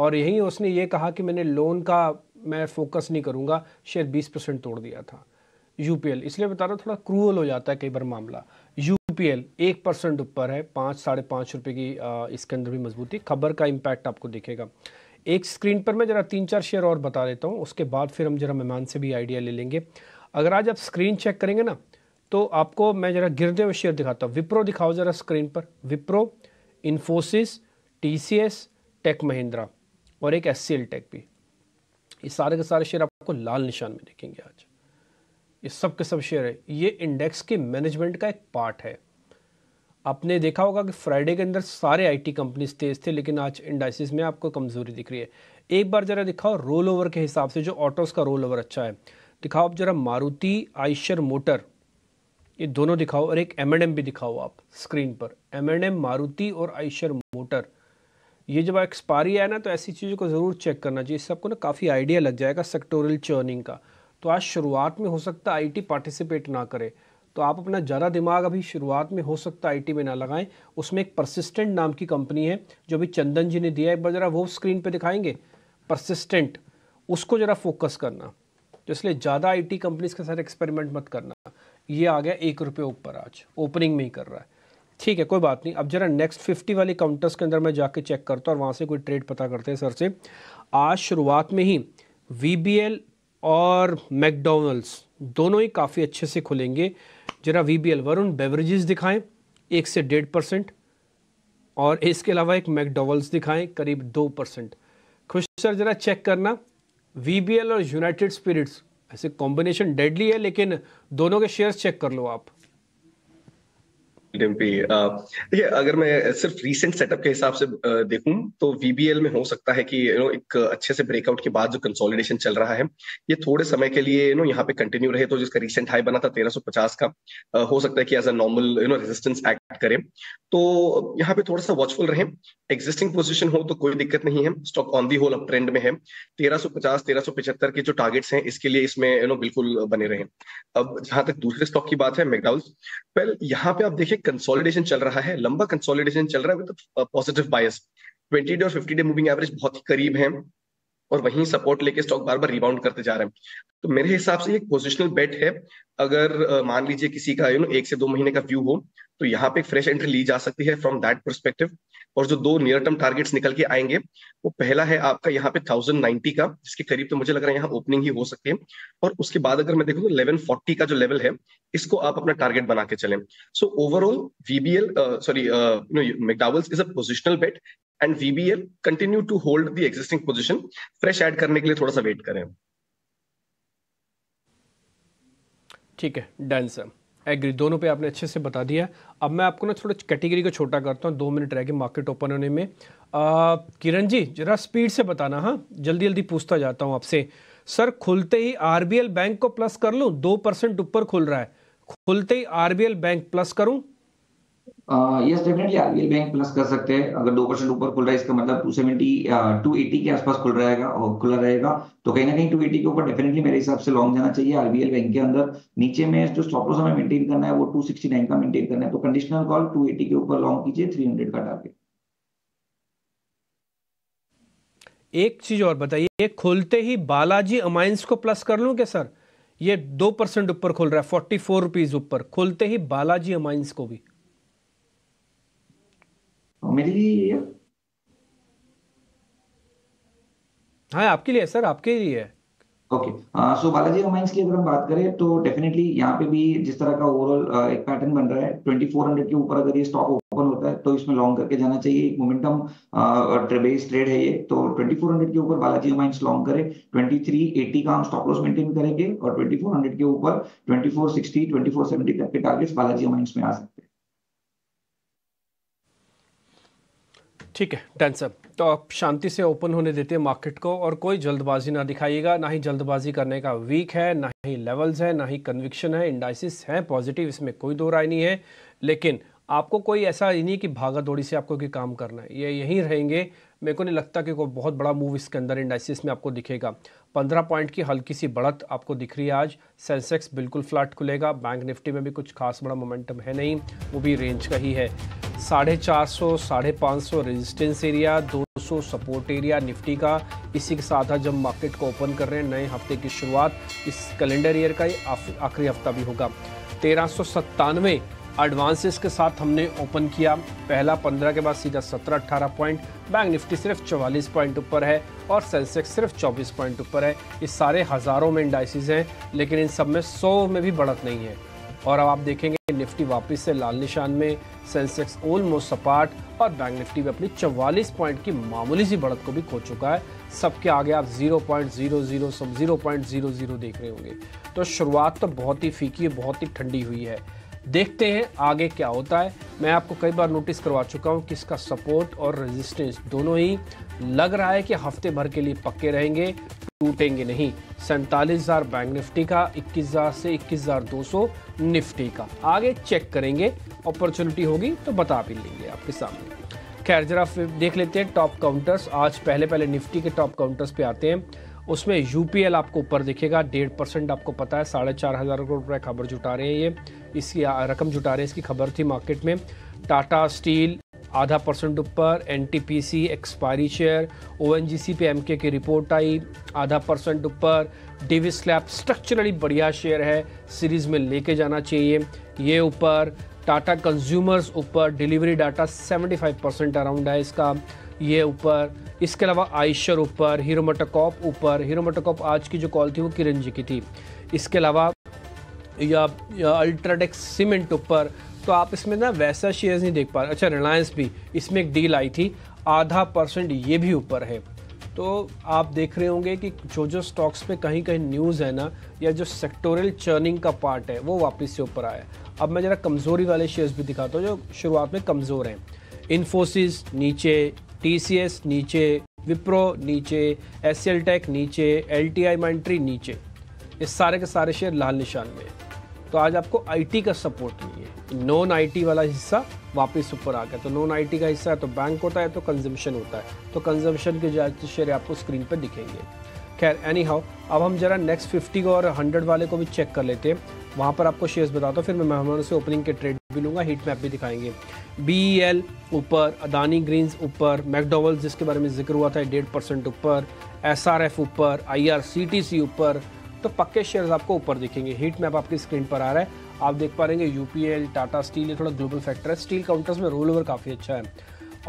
और यहीं उसने ये कहा कि मैंने लोन का मैं फोकस नहीं करूँगा शेयर बीस परसेंट तोड़ दिया था यूपीएल इसलिए बता रहा हूँ थोड़ा क्रूअल हो जाता है कई बार मामला यूपीएल एक परसेंट ऊपर है पाँच साढ़े पाँच रुपये की आ, इसके अंदर भी मजबूती खबर का इम्पैक्ट आपको दिखेगा एक स्क्रीन पर मैं ज़रा तीन चार शेयर और बता देता हूँ उसके बाद फिर हम जरा मेहमान से भी आइडिया ले लेंगे अगर आज आप स्क्रीन चेक करेंगे ना तो आपको मैं ज़रा गिरते हुए शेयर दिखाता हूँ विप्रो दिखाओ ज़रा स्क्रीन पर Wipro Infosys T C S tech Mahindra और एक एस सी एल टेक भी ये सारे के सारे शेयर आपको लाल निशान में देखेंगे आज ये सब के सब शेयर है ये इंडेक्स के मैनेजमेंट का एक पार्ट है आपने देखा होगा कि फ्राइडे के अंदर सारे आईटी कंपनीज तेज थे लेकिन आज इंडाइसिस में आपको कमज़ोरी दिख रही है एक बार ज़रा दिखाओ रोल ओवर के हिसाब से जो ऑटोस का रोल ओवर अच्छा है दिखाओ आप ज़रा मारुति आइशर मोटर ये दोनों दिखाओ और एक एम एंड एम भी दिखाओ आप स्क्रीन पर एम एंड एम मारुति और आइशर मोटर ये जब एक्सपायरी है ना तो ऐसी चीज़ों को ज़रूर चेक करना चाहिए इससे आपको ना काफ़ी आइडिया लग जाएगा सेक्टोरियल चर्निंग का तो आज शुरुआत में हो सकता है आई पार्टिसिपेट ना करे तो आप अपना ज़्यादा दिमाग अभी शुरुआत में हो सकता है आईटी में ना लगाएं उसमें एक परसिस्टेंट नाम की कंपनी है जो अभी चंदन जी ने दिया है एक बार ज़रा वो स्क्रीन पे दिखाएंगे परसिस्टेंट उसको ज़रा फोकस करना तो इसलिए ज़्यादा आईटी कंपनीज के साथ एक्सपेरिमेंट मत करना ये आ गया एक रुपये ऊपर आज ओपनिंग में ही कर रहा है ठीक है कोई बात नहीं अब जरा नेक्स्ट फिफ्टी वाले काउंटर्स के अंदर मैं जाके चेक करता हूँ और वहाँ से कोई ट्रेड पता करते हैं सर से आज शुरुआत में ही वी बी एल और मैकडोनल्ड्स दोनों ही काफ़ी अच्छे से खुलेंगे जरा V B L Varun beverages दिखाएं एक से डेढ़ परसेंट और इसके अलावा एक मैकडोवल्स दिखाएं करीब दो परसेंट खुश सर ज़रा चेक करना वी बी एल और यूनाइटेड स्पिरिट्स ऐसे कॉम्बिनेशन डेडली है लेकिन दोनों के शेयर्स चेक कर लो आप डिम्पी uh, देखिए अगर मैं सिर्फ रीसेंट सेटअप के हिसाब से uh, देखूं तो वीबीएल में हो सकता है कि यू नो एक अच्छे से ब्रेकआउट के बाद जो कंसोलिडेशन चल रहा है ये थोड़े समय के लिए यू नो यहाँ पे कंटिन्यू रहे तो जिसका रीसेंट हाई बना था 1350 का uh, हो सकता है कि as a normal you know resistance act करें तो यहाँ पे थोड़ा सा वॉचफुल रहे एग्जिस्टिंग पोजिशन हो तो कोई दिक्कत नहीं है stock on the whole up trend में है तेरह सौ पचास तेरह के जो टारगेट्स हैं इसके लिए इसमें यू नो बिल्कुल बने रहे अब जहां तक दूसरे स्टॉक की बात है मैकडॉल्स वेल यहाँ पे आप देखिए एक कंसोलिडेशन चल रहा है लंबा कंसोलिडेशन चल रहा है with positive bias twenty day और फिफ्टी डे मूविंग एवरेज बहुत ही करीब है और वहीं सपोर्ट लेके स्टॉक बार बार रिबाउंड करते जा रहे हैं तो मेरे हिसाब से एक पोजिशनल बेट है अगर मान लीजिए किसी का यू नो एक से दो महीने का व्यू हो तो यहाँ पे फ्रेश एंट्री ली जा सकती है फ्रॉम दैट परस्पेक्टिव और जो दो नियर टर्म टारगेट्स निकल के आएंगे वो पहला है आपका यहाँ पे थाउजेंड नाइनटी का जिसके करीब तो मुझे लग रहा है यहाँ ओपनिंग ही हो सकती है और उसके बाद अगर मैं देखूँ तो इलेवन फोर्टी का जो लेवल है इसको आप अपना टारगेट बना के चले so overall VBL sorry McDowell's is a positional bet and VBL continue to hold the existing position fresh add करने के लिए थोड़ा सा वेट करें ठीक है डन सर एग्री दोनों पे आपने अच्छे से बता दिया अब मैं आपको ना थोड़ा कैटेगरी को छोटा करता हूँ दो मिनट रह गए मार्केट ओपन होने में किरण जी जरा स्पीड से बताना हाँ जल्दी जल्दी पूछता जाता हूँ आपसे सर खुलते ही आर बैंक को प्लस कर लूँ दो परसेंट ऊपर खुल रहा है खुलते ही आर बैंक प्लस करूँ yes definitely RBL bank plus कर सकते हैं अगर दो परसेंट ऊपर खुल रहा है इसका मतलब टू सेवेंटी टू एटी के आसपास खुल रहेगा और खुला रहेगा तो कहीं ना कहीं टू एटी के ऊपर डेफिनेटली मेरे हिसाब से लॉन्ग जाना चाहिए आरबीएल बैंक के अंदर नीचे में जो स्टॉप लॉस हमें मेंटेन करना है वो टू सिक्सटी नाइन का मेंटेन करना है तो कंडीशनल कॉल टू एटी के ऊपर लॉन्ग कीजिए थ्री हंड्रेड का टारगेट एक चीज और बताइए खोलते ही बालाजी अमाइंस को प्लस कर लूं क्या सर ये दो परसेंट ऊपर खोल रहा है फोर्टी फोर रुपीज ऊपर खोलते ही बालाजी अमाइंस को भी मेरे लिए हाँ आपके लिए सर आपके लिए ओके सो हाँ, बालाजी रोमांस की अगर हम बात करें तो डेफिनेटली यहाँ पे भी जिस तरह का ओवरऑल uh, एक पैटर्न बन रहा है 2400 के ऊपर अगर ये स्टॉक ओपन होता है तो इसमें लॉन्ग करके जाना चाहिए एक मोमेंटम ट्रेबेस ट्रेड है ये तो 2400 के ऊपर बालाजी रोमांस लॉन्ग करे 2380 का हम स्टॉप लॉस मेंटेन करेंगे और 2400 के ऊपर 2460 2470 तक के टारगेट्स बालाजी रोमांस में आ सकते हैं ठीक है डन सर तो आप शांति से ओपन होने देते हैं मार्केट को और कोई जल्दबाजी ना दिखाइएगा ना ही जल्दबाजी करने का वीक है ना ही लेवल्स है ना ही कन्विक्शन है इंडाइसिस है पॉजिटिव इसमें कोई दो राय नहीं है लेकिन आपको कोई ऐसा नहीं कि भागा दौड़ी से आपको कि काम करना है ये यहीं रहेंगे मेरे को नहीं लगता कि कोई बहुत बड़ा मूव इसके अंदर इंडाइसिस में आपको दिखेगा पंद्रह पॉइंट की हल्की सी बढ़त आपको दिख रही है आज सेंसेक्स बिल्कुल फ्लैट खुलेगा बैंक निफ्टी में भी कुछ खास बड़ा मोमेंटम है नहीं वो भी रेंज का ही है साढ़े चार सौ साढ़े पाँच सौ रेजिस्टेंस एरिया दो सौ सपोर्ट एरिया निफ्टी का इसी के साथ आज हम मार्केट को ओपन कर रहे हैं नए हफ्ते की शुरुआत इस कैलेंडर ईयर का ही आखिरी हफ्ता भी होगा तेरह सौ सत्तानवे एडवांसेस के साथ हमने ओपन किया पहला 15 के बाद सीधा 17-18 पॉइंट बैंक निफ्टी सिर्फ 44 पॉइंट ऊपर है और सेंसेक्स सिर्फ 24 पॉइंट ऊपर है इस सारे हज़ारों में इंडाइसिस हैं लेकिन इन सब में सौ में भी बढ़त नहीं है और अब आप देखेंगे निफ्टी वापस से लाल निशान में सेंसेक्स ऑलमोस्ट सपाट और बैंक निफ्टी भी अपनी चवालीस पॉइंट की मामूली सी बढ़त को भी खो चुका है सबके आगे आप जीरो जीरो पॉइंट जीरो सब जीरो जीरो पॉइंट जीरो देख रहे होंगे तो शुरुआत तो बहुत ही फीकी है बहुत ही ठंडी हुई है देखते हैं आगे क्या होता है मैं आपको कई बार नोटिस करवा चुका हूं कि इसका सपोर्ट और रेजिस्टेंस दोनों ही लग रहा है कि हफ्ते भर के लिए पक्के रहेंगे टूटेंगे नहीं सैंतालीस हज़ार बैंक निफ्टी का इक्कीस हज़ार से इक्कीस हज़ार दो सौ निफ्टी का आगे चेक करेंगे अपॉर्चुनिटी होगी तो बता भी लेंगे आपके सामने खैर जरा देख लेते हैं टॉप काउंटर्स आज पहले पहले निफ्टी के टॉप काउंटर्स पे आते हैं उसमें यूपीएल आपको ऊपर दिखेगा डेढ़ परसेंट आपको पता है साढ़े चार हज़ार करोड़ रुपये खबर जुटा रहे हैं ये इसकी रकम जुटा रहे हैं इसकी खबर थी मार्केट में टाटा स्टील आधा परसेंट ऊपर N T P C expiry share O N G C पे एम के की रिपोर्ट आई आधा परसेंट ऊपर डेविस स्लैप स्ट्रक्चरली बढ़िया शेयर है सीरीज़ में लेके जाना चाहिए ये ऊपर टाटा कंज्यूमर्स ऊपर डिलीवरी डाटा 75 परसेंट अराउंड है इसका ये ऊपर इसके अलावा आयशर ऊपर हीरो मोटोकॉप ऊपर हीरो मोटोकॉप आज की जो कॉल थी वो किरण जी की थी इसके अलावा या, या अल्ट्राटेक सीमेंट ऊपर तो आप इसमें ना वैसा शेयर्स नहीं देख पा रहे अच्छा रिलायंस भी इसमें एक डील आई थी आधा परसेंट ये भी ऊपर है तो आप देख रहे होंगे कि जो जो स्टॉक्स पे कहीं कहीं न्यूज़ है ना या जो सेक्टोरियल चर्निंग का पार्ट है वो वापस से ऊपर आया अब मैं ज़रा कमज़ोरी वाले शेयर्स भी दिखाता हूँ जो शुरुआत में कमज़ोर हैं इन्फोसिस नीचे टीसीएस नीचे विप्रो नीचे एस टेक नीचे एल टी आई नीचे ये सारे के सारे शेयर लाल निशान में तो आज आपको आईटी का सपोर्ट नहीं है नॉन आईटी वाला हिस्सा वापस ऊपर आ गया तो नॉन आईटी का हिस्सा है तो बैंक होता है तो कंजम्पशन होता है तो कंजम्पशन के ज्यादा शेयर आपको स्क्रीन पर दिखेंगे खैर एनी हाउ अब हम जरा नेक्स्ट फिफ्टी और हंड्रेड वाले को भी चेक कर लेते हैं वहाँ पर आपको शेयर्स बताता हूँ फिर मैं मेहमानों से ओपनिंग के ट्रेड भी लूँगा हीट मैप भी दिखाएंगे बी एल e ऊपर अदानी ग्रीन्स ऊपर मैकडोवल जिसके बारे में जिक्र हुआ था डेढ़ परसेंट ऊपर एस आर एफ ऊपर I R C T C ऊपर तो पक्के शेयर्स आपको ऊपर दिखेंगे हीट मैप आपकी स्क्रीन पर आ रहा है आप देख पा रहे U P L Tata steel ये थोड़ा ग्लोबल फैक्टर है स्टील काउंटर्स में रोल ओवर काफ़ी अच्छा है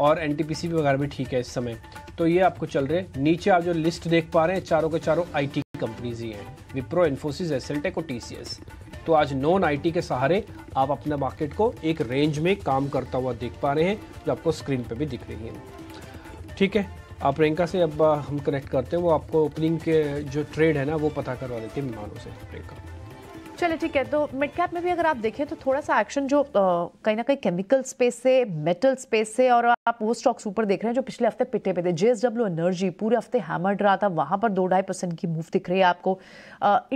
और एन टी पी सी वगैरह भी ठीक है इस समय तो ये आपको चल रहे हैं नीचे आप जो लिस्ट देख पा रहे हैं चारों के चारों आई टी कंपनीज ही हैं विप्रो इन्फोसिस टेक और टी सी एस तो आज नॉन आईटी के सहारे आप अपने मार्केट को एक रेंज में काम करता हुआ देख पा रहे हैं जो आपको स्क्रीन पर भी दिख रही है ठीक है आप प्रियंका से अब हम कनेक्ट करते हैं वो आपको ओपनिंग के जो ट्रेड है ना वो पता करवा देते हैं मेहमानों से प्रियंका चलिए ठीक है तो मिड कैप में भी अगर आप देखें तो थोड़ा सा एक्शन जो कहीं ना कहीं केमिकल स्पेस से मेटल स्पेस से और आप वो स्टॉक्स ऊपर देख रहे हैं जो पिछले हफ्ते पिटे पे थे जेएसडब्ल्यू एनर्जी पूरे हफ्ते हैमर्ड रहा था वहाँ पर दो ढाई परसेंट की मूव दिख रही है आपको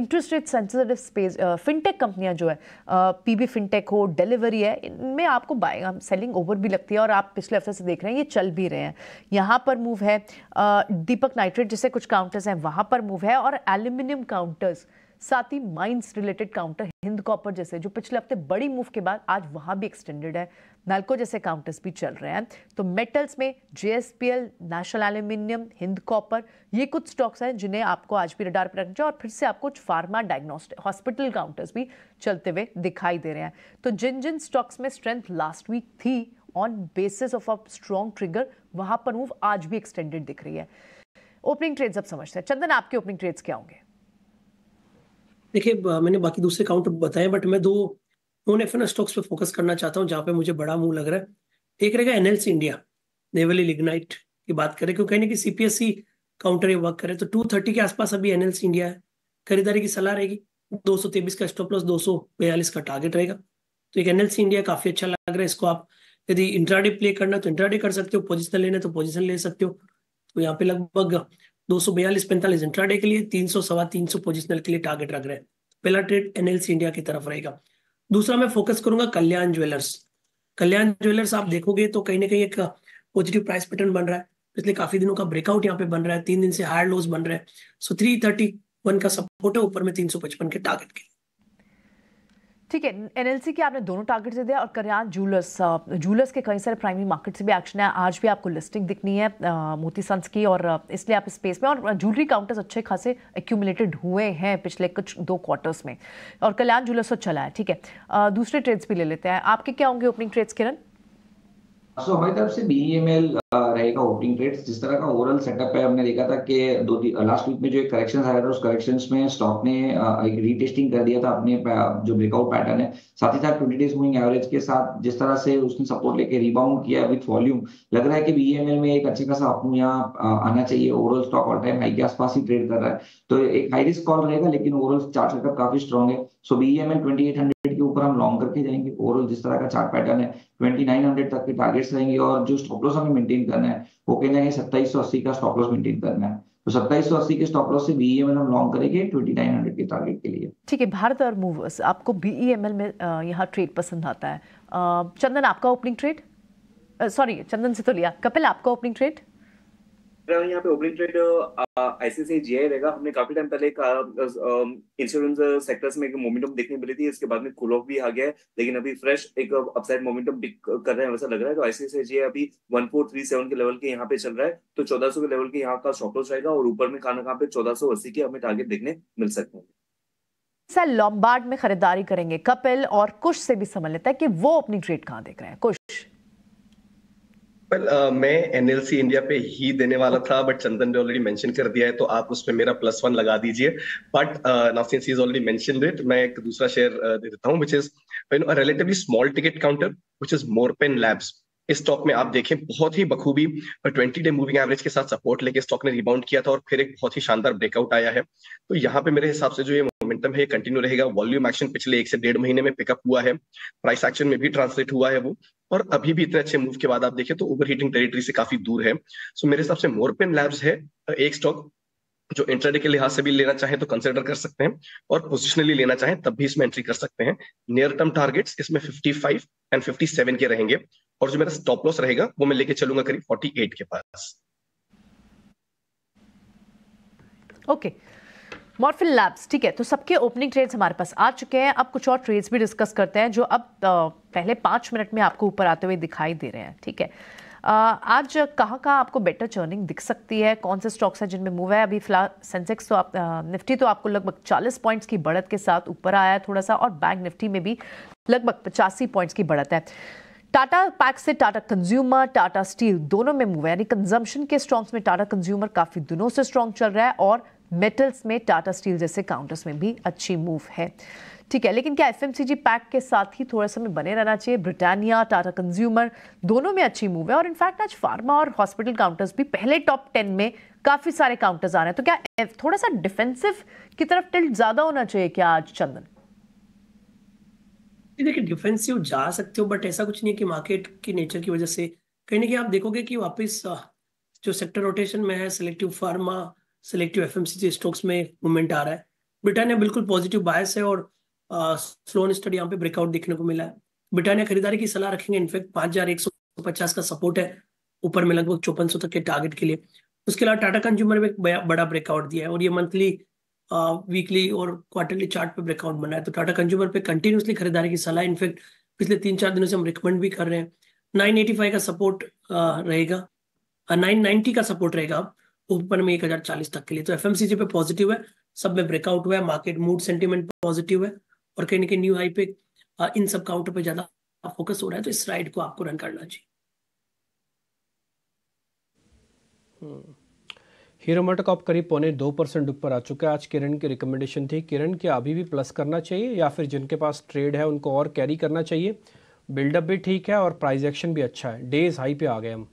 interest rate sensitive space fintech कंपनियाँ जो है पी बी फिनटेक हो डिलीवरी है इनमें आपको बाइंग सेलिंग ओवर भी लगती है और आप पिछले हफ्ते से देख रहे हैं ये चल भी रहे हैं यहाँ पर मूव है दीपक नाइट्रेट जैसे कुछ काउंटर्स हैं वहाँ पर मूव है और एल्यूमिनियम काउंटर्स साथ ही mines related counter Hind copper जैसे जो पिछले हफ्ते बड़ी मूव के बाद आज वहां भी एक्सटेंडेड है नैलको जैसे काउंटर्स भी चल रहे हैं तो मेटल्स में JSPL national aluminium Hind copper ये कुछ स्टॉक्स हैं जिन्हें आपको आज भी रडार पर रखना चाहिए और फिर से आपको कुछ फार्मा डायग्नोस्टिक हॉस्पिटल काउंटर्स भी चलते हुए दिखाई दे रहे हैं तो जिन जिन स्टॉक्स में स्ट्रेंथ लास्ट वीक थी on basis of a strong trigger वहां पर मूव आज भी एक्सटेंडेड दिख रही है ओपनिंग ट्रेड्स अब समझते हैं चंदन आपके ओपनिंग ट्रेड्स क्या होंगे देखिए मैंने बाकी दूसरे काउंटर बताए बट मैं दो नॉन एफ स्टॉक्स पे फोकस करना चाहता हूँ जहाँ पे मुझे बड़ा मुंह लग रहा है एक रहेगा एनएल इंडिया नेवल लिग्नाइट की बात करें क्यों कहने की सीपीएससी काउंटर ये वर्क करे तो टू थर्टी के आसपास अभी एनएल इंडिया है खरीदारी की सलाह रहेगी दो सौ तेईस का स्टॉप प्लस दो सौ बयालीस का टारगेट रहेगा तो एक एनएल इंडिया काफी अच्छा लग रहा है इसको आप यदि इंट्राडे प्ले करना तो इंट्राडे कर सकते हो पोजिशन लेना तो पोजिशन ले सकते हो तो यहाँ पे लगभग दो सौ बयालीस पैंतालीस के लिए तीन सौ सवा तीन सौ पोजिशनल के लिए टारगेट रख रहे हैं पहला ट्रेड एनएलसी इंडिया की तरफ रहेगा दूसरा मैं फोकस करूंगा कल्याण ज्वेलर्स कल्याण ज्वेलर्स आप देखोगे तो कहीं ना कहीं एक पॉजिटिव प्राइस पैटर्न बन रहा है पिछले काफी दिनों का ब्रेकआउट यहाँ पे बन रहा है तीन दिन से हायर लोज बन रहा है सो थ्री थर्टी वन का सपोर्ट है ऊपर में तीन सौ पचपन के टारगेट के लिए ठीक है एनएलसी के आपने दोनों टारगेट दे दिया और करियान जूलर्स जूलर्स के कई सारे प्राइमरी मार्केट से भी एक्शन है आज भी आपको लिस्टिंग दिखनी है मोती सन्स की और इसलिए आप स्पेस में और ज्वेलरी काउंटर्स अच्छे खासे एक्यूमुलेटेड हुए हैं पिछले कुछ दो क्वार्टर्स में और कल्याण जूलर्स तो चला है ठीक है दूसरे ट्रेड्स भी ले लेते हैं आपके क्या होंगे ओपनिंग ट्रेड्स किरण सो हमारी तरफ से बी रहेगा ओपनिंग ट्रेड्स जिस तरह का ओवरऑल सेटअप है हमने देखा था कि दो लास्ट वीक में जो एक करेक्शन आया था उस करेक्शन में स्टॉक ने एक रीटेस्टिंग कर दिया था अपने जो ब्रेकआउट पैटर्न है साथ ही साथ ट्वेंटी डेज मूविंग एवरेज के साथ जिस तरह से उसने सपोर्ट लेके रिबाउंड किया विथ वॉल्यूम लग रहा है कि बीएमएल e में एक अच्छे खासा अपू यहाँ आना चाहिए overall stock all time high के आसपास ही ट्रेड कर रहा है तो एक हाई रिस्क कॉल रहेगा लेकिन ओवरऑल चार्ट सेटअप काफी स्ट्रॉन्ग है so BML twenty eight hundred के ऊपर हम लॉन्ग करके जाएंगे ओवरऑल जिस तरह का चार्ट पैटर्न है 2900 तक के टारगेट्स रहेंगे और जो स्टॉप लॉस हमें मेंटेन करना है वो कहना है सत्ताईस सौ अस्सी का स्टॉप लॉस मेंटेन करना है तो सत्ताईस सौ अस्सी के स्टॉप लॉस से बीईएमएल e हम लॉन्ग करेंगे ट्वेंटी नाइन हंड्रेड के टारगेट के लिए ठीक है भारत और मूवर्स आपको बीईएमएल e में यहाँ ट्रेड पसंद आता है चंदन आपका ओपनिंग ट्रेड सॉरी चंदन से तो लिया कपिल आपका ओपनिंग ट्रेड रहा है यहाँ पे ओपनिंग ट्रेड जी आई रहेगा हमने काफी टाइम पहले इंश्योरेंस सेक्टर्स में एक मोमेंटम देखने मिली थी इसके बाद में कूल ऑफ भी आ गया है लेकिन अभी फ्रेश एक अपसाइड मोमेंटम कर रहे हैं वैसा लग रहा है तो जी आई अभी वन फोर थ्री सेवन के लेवल के यहाँ पे चल रहा है तो चौदह के लेवल के यहाँ का शॉकलॉस रहेगा और ऊपर में खाना कहाँ पे चौदह के हमें टारगेट देखने मिल सकते हैं सर लॉम्बार्ड में खरीदारी करेंगे कपिल और कुश से भी समझ लेता है कि वो अपनी ट्रेड कहाँ देख रहे हैं कुश well, uh, मैं एनएलसी इंडिया पे ही देने वाला था बट चंदन ने ऑलरेडी मेंशन कर दिया है तो आप उस पर मेरा प्लस वन लगा दीजिए बट नासिन इज ऑलरेडी मेंशन इट मैं एक दूसरा शेयर uh, दे देता हूँ which is relatively small ticket counter which is Morepen labs इस स्टॉक में आप देखें बहुत ही बखूबी ट्वेंटी डे मूविंग एवरेज के साथ सपोर्ट लेके स्टॉक ने रिबाउंड किया था और फिर एक बहुत ही शानदार ब्रेकआउट आया है तो यहाँ पे मेरे हिसाब से जो ये मोमेंटम है कंटिन्यू रहेगा वॉल्यूम एक्शन पिछले एक से डेढ़ महीने में पिकअप हुआ है प्राइस एक्शन में भी ट्रांसलेट हुआ है वो और अभी भी इतने अच्छे मूव के बाद आप देखें तो ओवर हीटिंग टेरिटरी से काफी दूर है सो मेरे हिसाब से मोरपेन लैब्स है एक स्टॉक जो इंट्राडे के लिहाज से भी लेना चाहे तो कंसिडर कर सकते हैं और पोजिशनली लेना चाहे तब भी इसमें एंट्री कर सकते हैं नियर टर्म टारगेट्स इसमें 55 एंड 57 के रहेंगे और जो मेरा स्टॉप लॉस रहेगा वो मैं लेके चलूंगा करीब 48 के पास ओके okay. मॉर्फिल लैब्स ठीक है तो सबके ओपनिंग ट्रेड्स हमारे पास आ चुके हैं अब कुछ और ट्रेड्स भी डिस्कस करते हैं जो अब पहले पाँच मिनट में आपको ऊपर आते हुए दिखाई दे रहे हैं ठीक है आज कहाँ कहाँ आपको बेटर चर्निंग दिख सकती है कौन से स्टॉक्स हैं जिनमें मूव है अभी फिलहाल सेंसेक्स तो आप निफ्टी तो आपको लगभग 40 पॉइंट्स की बढ़त के साथ ऊपर आया है थोड़ा सा और बैंक निफ्टी में भी लगभग पचासी पॉइंट्स की बढ़त है टाटा पैक से टाटा कंज्यूमर टाटा स्टील दोनों में मूव है यानी कंजम्पशन के स्टॉक्स में टाटा कंज्यूमर काफ़ी दिनों से स्ट्रॉन्ग चल रहा है और मेटल्स में टाटा स्टील जैसे काउंटर्स में भी अच्छी मूव है ठीक है लेकिन क्या एफ पैक के साथ ही थोड़ा सा बने रहना चाहिए ब्रिटानिया टाटा कंज्यूमर दोनों में अच्छी मूव है और इनफैक्ट आज फार्मा और हॉस्पिटल काउंटर्स भी पहले टॉप टेन में काफ़ी सारे काउंटर्स आ रहे हैं तो क्या थोड़ा सा डिफेंसिव की तरफ टिल्ट ज़्यादा होना चाहिए क्या आज चंदन देखिए डिफेंसिव जा सकते हो बट ऐसा कुछ नहीं है कि मार्केट की नेचर की वजह से कहीं ना कहीं आप देखोगे कि वापस जो सेक्टर रोटेशन में है selective pharma selective F stocks में मूवमेंट आ रहा है ब्रिटानिया बिल्कुल पॉजिटिव बायस है और स्लो एंड स्टडी यहाँ पे ब्रेकआउट देखने को मिला है ब्रिटानिया खरीदारी की सलाह रखेंगे इनफेक्ट पाँच हजार एक सौ पचास का सपोर्ट है ऊपर में लगभग चौपन सौ तक के टारगेट के लिए उसके अलावा टाटा कंज्यूमर में बड़ा ब्रेकआउट दिया है और ये मंथली वीकली और क्वार्टरली चार्ट पे ब्रेकआउट बना है तो टाटा कंज्यूमर पे कंटिन्यूसली खरीदारी की सलाह इनफैक्ट पिछले तीन चार दिनों से हम रिकमेंड भी कर रहे हैं नाइन का सपोर्ट रहेगा नाइन का सपोर्ट रहेगा ओपन में एक हजार चालीस तक के लिए तो एफ पे पॉजिटिव है सब में ब्रेकआउट हुआ है मार्केट मूड सेंटिमेंट पॉजिटिव है और कहीं ना कहीं न्यू हाई पे इन सब काउंटर पे ज्यादा फोकस हो रहा है तो इस राइड को आपको रन करना चाहिए हम्म। हीरो मोटक आप करीब पौने दो परसेंट ऊपर आ चुका है आज किरण की रिकमेंडेशन थी किरण के अभी भी प्लस करना चाहिए या फिर जिनके पास ट्रेड है उनको और कैरी करना चाहिए बिल्डअप भी ठीक है और प्राइस एक्शन भी अच्छा है डेज हाई पे आ गए हम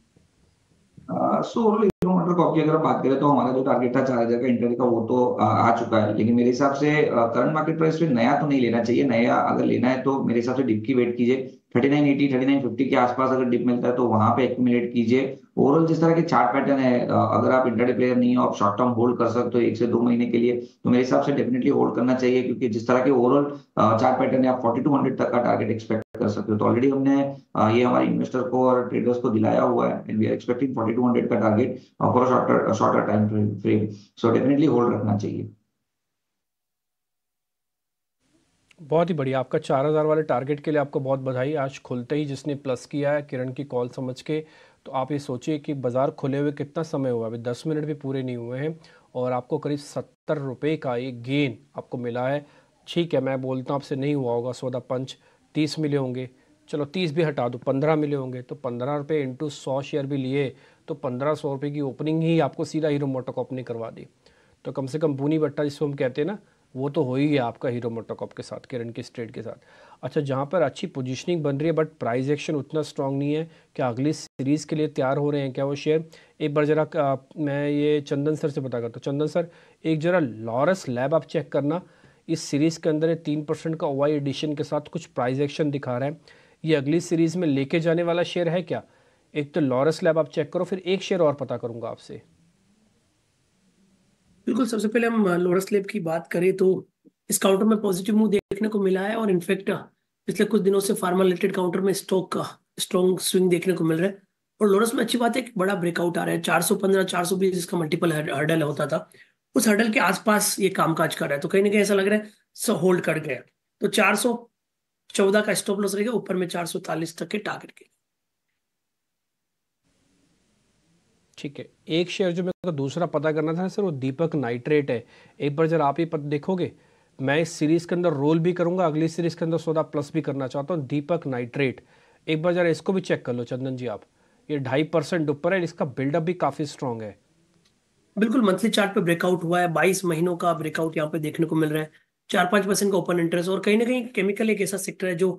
सो पर कॉपी अगर बात करें तो हमारा जो टारगेट था चार हजार का इंटरव्यू का वो तो आ, आ चुका है लेकिन मेरे हिसाब से करंट मार्केट प्राइस पे नया तो नहीं लेना चाहिए नया अगर लेना है तो मेरे हिसाब से डिप की वेट कीजिए 3980 3950 के आसपास अगर डिप मिलता है तो वहां पे एक्यूमुलेट कीजिए ओवरऑल जिस तरह के चार्ट पैटर्न है अगर आप इंटरडे प्लेयर नहीं हो आप शॉर्ट टर्म होल्ड कर सकते हो एक से दो महीने के लिए तो मेरे हिसाब से डेफिनेटली होल्ड करना चाहिए क्योंकि जिस तरह के ओवरऑल चार्ट पैटर्न है आप 4200 तक का टारगेट एक्सपेक्ट कर सकते हो तो ऑलरेडी हमने ये हमारे इन्वेस्टर को और ट्रेडर्स को दिलाया हुआ है एंड वी आर एक्सपेक्टिंग 4200 का target for shorter shorter time frame so definitely hold रखना चाहिए बहुत ही बढ़िया आपका चार हज़ार वाले टारगेट के लिए आपको बहुत बधाई आज खुलते ही जिसने प्लस किया है किरण की कॉल समझ के तो आप ये सोचिए कि बाज़ार खुले हुए कितना समय हुआ अभी दस मिनट भी पूरे नहीं हुए हैं और आपको करीब सत्तर रुपये का ये गेन आपको मिला है ठीक है मैं बोलता हूँ आपसे नहीं हुआ होगा सौदा पंच तीस मिले होंगे चलो तीस भी हटा दो पंद्रह मिले होंगे तो पंद्रह रुपये इंटू सौ शेयर भी लिए तो पंद्रह सौ रुपये की ओपनिंग ही आपको सीधा हीरो मोटो को ओपनिंग करवा दी तो कम से कम बूनी बट्टा जिसको हम कहते हैं ना वो तो हो ही है आपका हीरो मोटोकॉप के साथ किरण के स्ट्रेट के साथ अच्छा जहाँ पर अच्छी पोजीशनिंग बन रही है बट प्राइस एक्शन उतना स्ट्रांग नहीं है क्या अगली सीरीज़ के लिए तैयार हो रहे हैं क्या वो शेयर एक बार जरा मैं ये चंदन सर से पता करता हूँ चंदन सर एक जरा लॉरस लैब आप चेक करना इस सीरीज़ के अंदर तीन परसेंट का ओवाई एडिशन के साथ कुछ प्राइज़ एक्शन दिखा रहा है ये अगली सीरीज़ में लेके जाने वाला शेयर है क्या एक तो लॉरस लैब आप चेक करो फिर एक शेयर और पता करूँगा आपसे बिल्कुल सबसे पहले हम लोरस लेब की बात करें तो इस काउंटर में पॉजिटिव मूव देखने को मिला है और इनफेक्ट पिछले कुछ दिनों से फार्मा रिलेटेड काउंटर में स्टॉक का स्ट्रॉन्ग स्विंग देखने को मिल रहा है और लोरस में अच्छी बात है कि बड़ा ब्रेकआउट आ रहा है 415 420 इसका मल्टीपल हर्डल होता था उस हर्डल के आसपास ये कामकाज कर रहा है तो कहीं ना कहीं ऐसा लग रहा है सो होल्ड कर गया तो चार सौ चौदह का स्टॉप लॉस रहेगा ऊपर में चार सौ तक के टारगेट के ठीक है एक शेयर जो मेरे को दूसरा पता करना था सर वो दीपक नाइट्रेट है एक बार जरा आप ही देखोगे मैं इस सीरीज़ के अंदर रोल भी करूंगा अगली सीरीज़ के अंदर सौदा प्लस भी करना चाहता हूँ दीपक नाइट्रेट एक बार जरा इसको भी चेक कर लो चंदन जी आप ये ढाई परसेंट ऊपर है इसका बिल्डअप भी काफ़ी स्ट्रांग है बिल्कुल मंथली चार्ट पे ब्रेकआउट हुआ है बाईस महीनों का ब्रेकआउट यहाँ पे देखने को मिल रहा है चार पांच परसेंट का ओपन इंटरेस्ट और कहीं ना कहीं केमिकल एक ऐसा सेक्टर है जो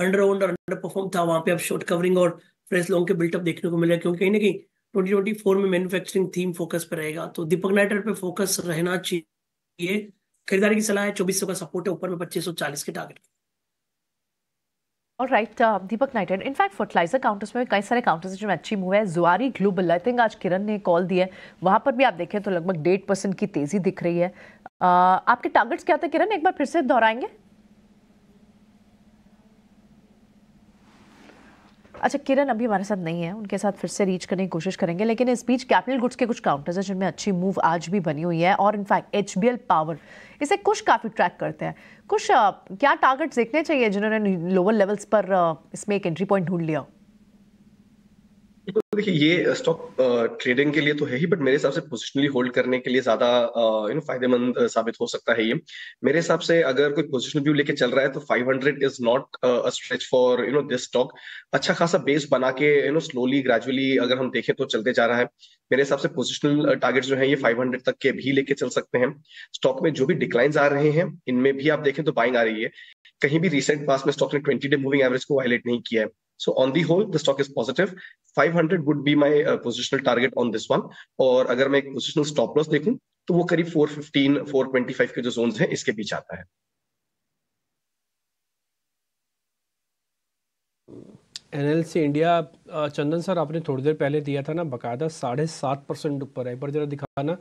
अंडर ओन्ड और अंडर परफॉर्म था वहां पे अब शॉर्ट कवरिंग और फ्रेश लॉन्ग के बिल्टअप देखने को मिल रहा है क्योंकि कहीं ना कहीं 2024 में मैन्युफैक्चरिंग थीम फोकस पर रहेगा तो दीपक नाइटर पे फोकस रहना चाहिए खरीदारी की सलाह है चौबीस का सपोर्ट है ऊपर में पच्चीस के टारगेट और right Deepak nitrite in fact fertiliser counters में कई सारे काउंटर्स जो अच्छी मूव है जुआरी ग्लोबल आई थिंक आज किरण ने कॉल दिया है वहाँ पर भी आप देखें तो लगभग डेढ़ परसेंट की तेज़ी दिख रही है uh, आपके टारगेट्स क्या थे किरण एक बार फिर से दोहराएंगे अच्छा किरण अभी हमारे साथ नहीं है उनके साथ फिर से रीच करने की कोशिश करेंगे लेकिन इस बीच कैपिटल गुड्स के कुछ काउंटर्स हैं जिनमें अच्छी मूव आज भी बनी हुई है और इनफैक्ट एच पावर इसे कुछ काफ़ी ट्रैक करते हैं कुछ क्या टारगेट्स देखने चाहिए जिन्होंने लोअर लेवल्स पर इसमें एक एंट्री पॉइंट ढूंढ लिया तो देखिए ये स्टॉक ट्रेडिंग के लिए तो है ही बट मेरे हिसाब से पोजिशनली होल्ड करने के लिए ज्यादा यू नो फायदेमंद साबित हो सकता है ये मेरे हिसाब से अगर कोई पोजिशनल व्यू लेके चल रहा है तो 500 is not a stretch for you know this stock अच्छा खासा बेस बना के यू नो स्लोली ग्रेजुअली अगर हम देखें तो चलते जा रहा है मेरे हिसाब से पोजिशनल टारगेट जो है ये 500 तक के भी लेके चल सकते हैं स्टॉक में जो भी डिक्लाइंस आ रहे हैं इनमें भी आप देखें तो बाइंग आ रही है कहीं भी रिसेंट पास में स्टॉक ने 20 डे मूविंग एवरेज को वायलेट नहीं किया है So on the whole, the stock is positive. 500 would be my uh, positional target on this one. और अगर मैं एक positional stop loss देखूं, तो वो करीब 415, 425 के जो zones हैं, इसके बीच आता है. एनएलसी इंडिया चंदन सर आपने थोड़ी देर पहले दिया था ना बकायदा साढ़े सात परसेंट ऊपर है एक बार जरा दिखाना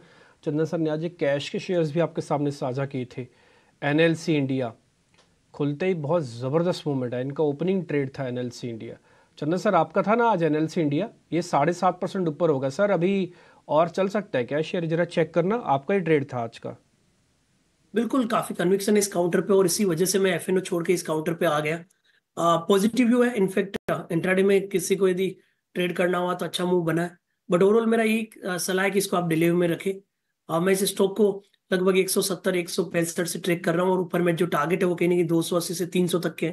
चंदन सर ने आज कैश के शेयर्स भी आपके सामने साझा किए थे एनएलसी इंडिया खुलते ही बहुत ज़बरदस्त मूवमेंट है इनका ओपनिंग ट्रेड था एन इंडिया चंदन सर आपका था ना आज एन इंडिया ये साढ़े सात परसेंट ऊपर होगा सर अभी और चल सकता है क्या शेयर जरा चेक करना आपका ही ट्रेड था आज का बिल्कुल काफ़ी कन्विक्शन इस काउंटर पे और इसी वजह से मैं एफ छोड़ के इस काउंटर पे आ गया पॉजिटिव व्यू है इनफेक्ट इंट्राडे में किसी को यदि ट्रेड करना हुआ तो अच्छा मूव बना है बट ओवरऑल मेरा यही सलाह है कि इसको आप डिलीवरी में रखें मैं इस स्टॉक को लगभग एक सौ से ट्रेक कर रहा हूँ और ऊपर में जो टारगेट है वो कहीं दो सौ अस्सी से 300 तक के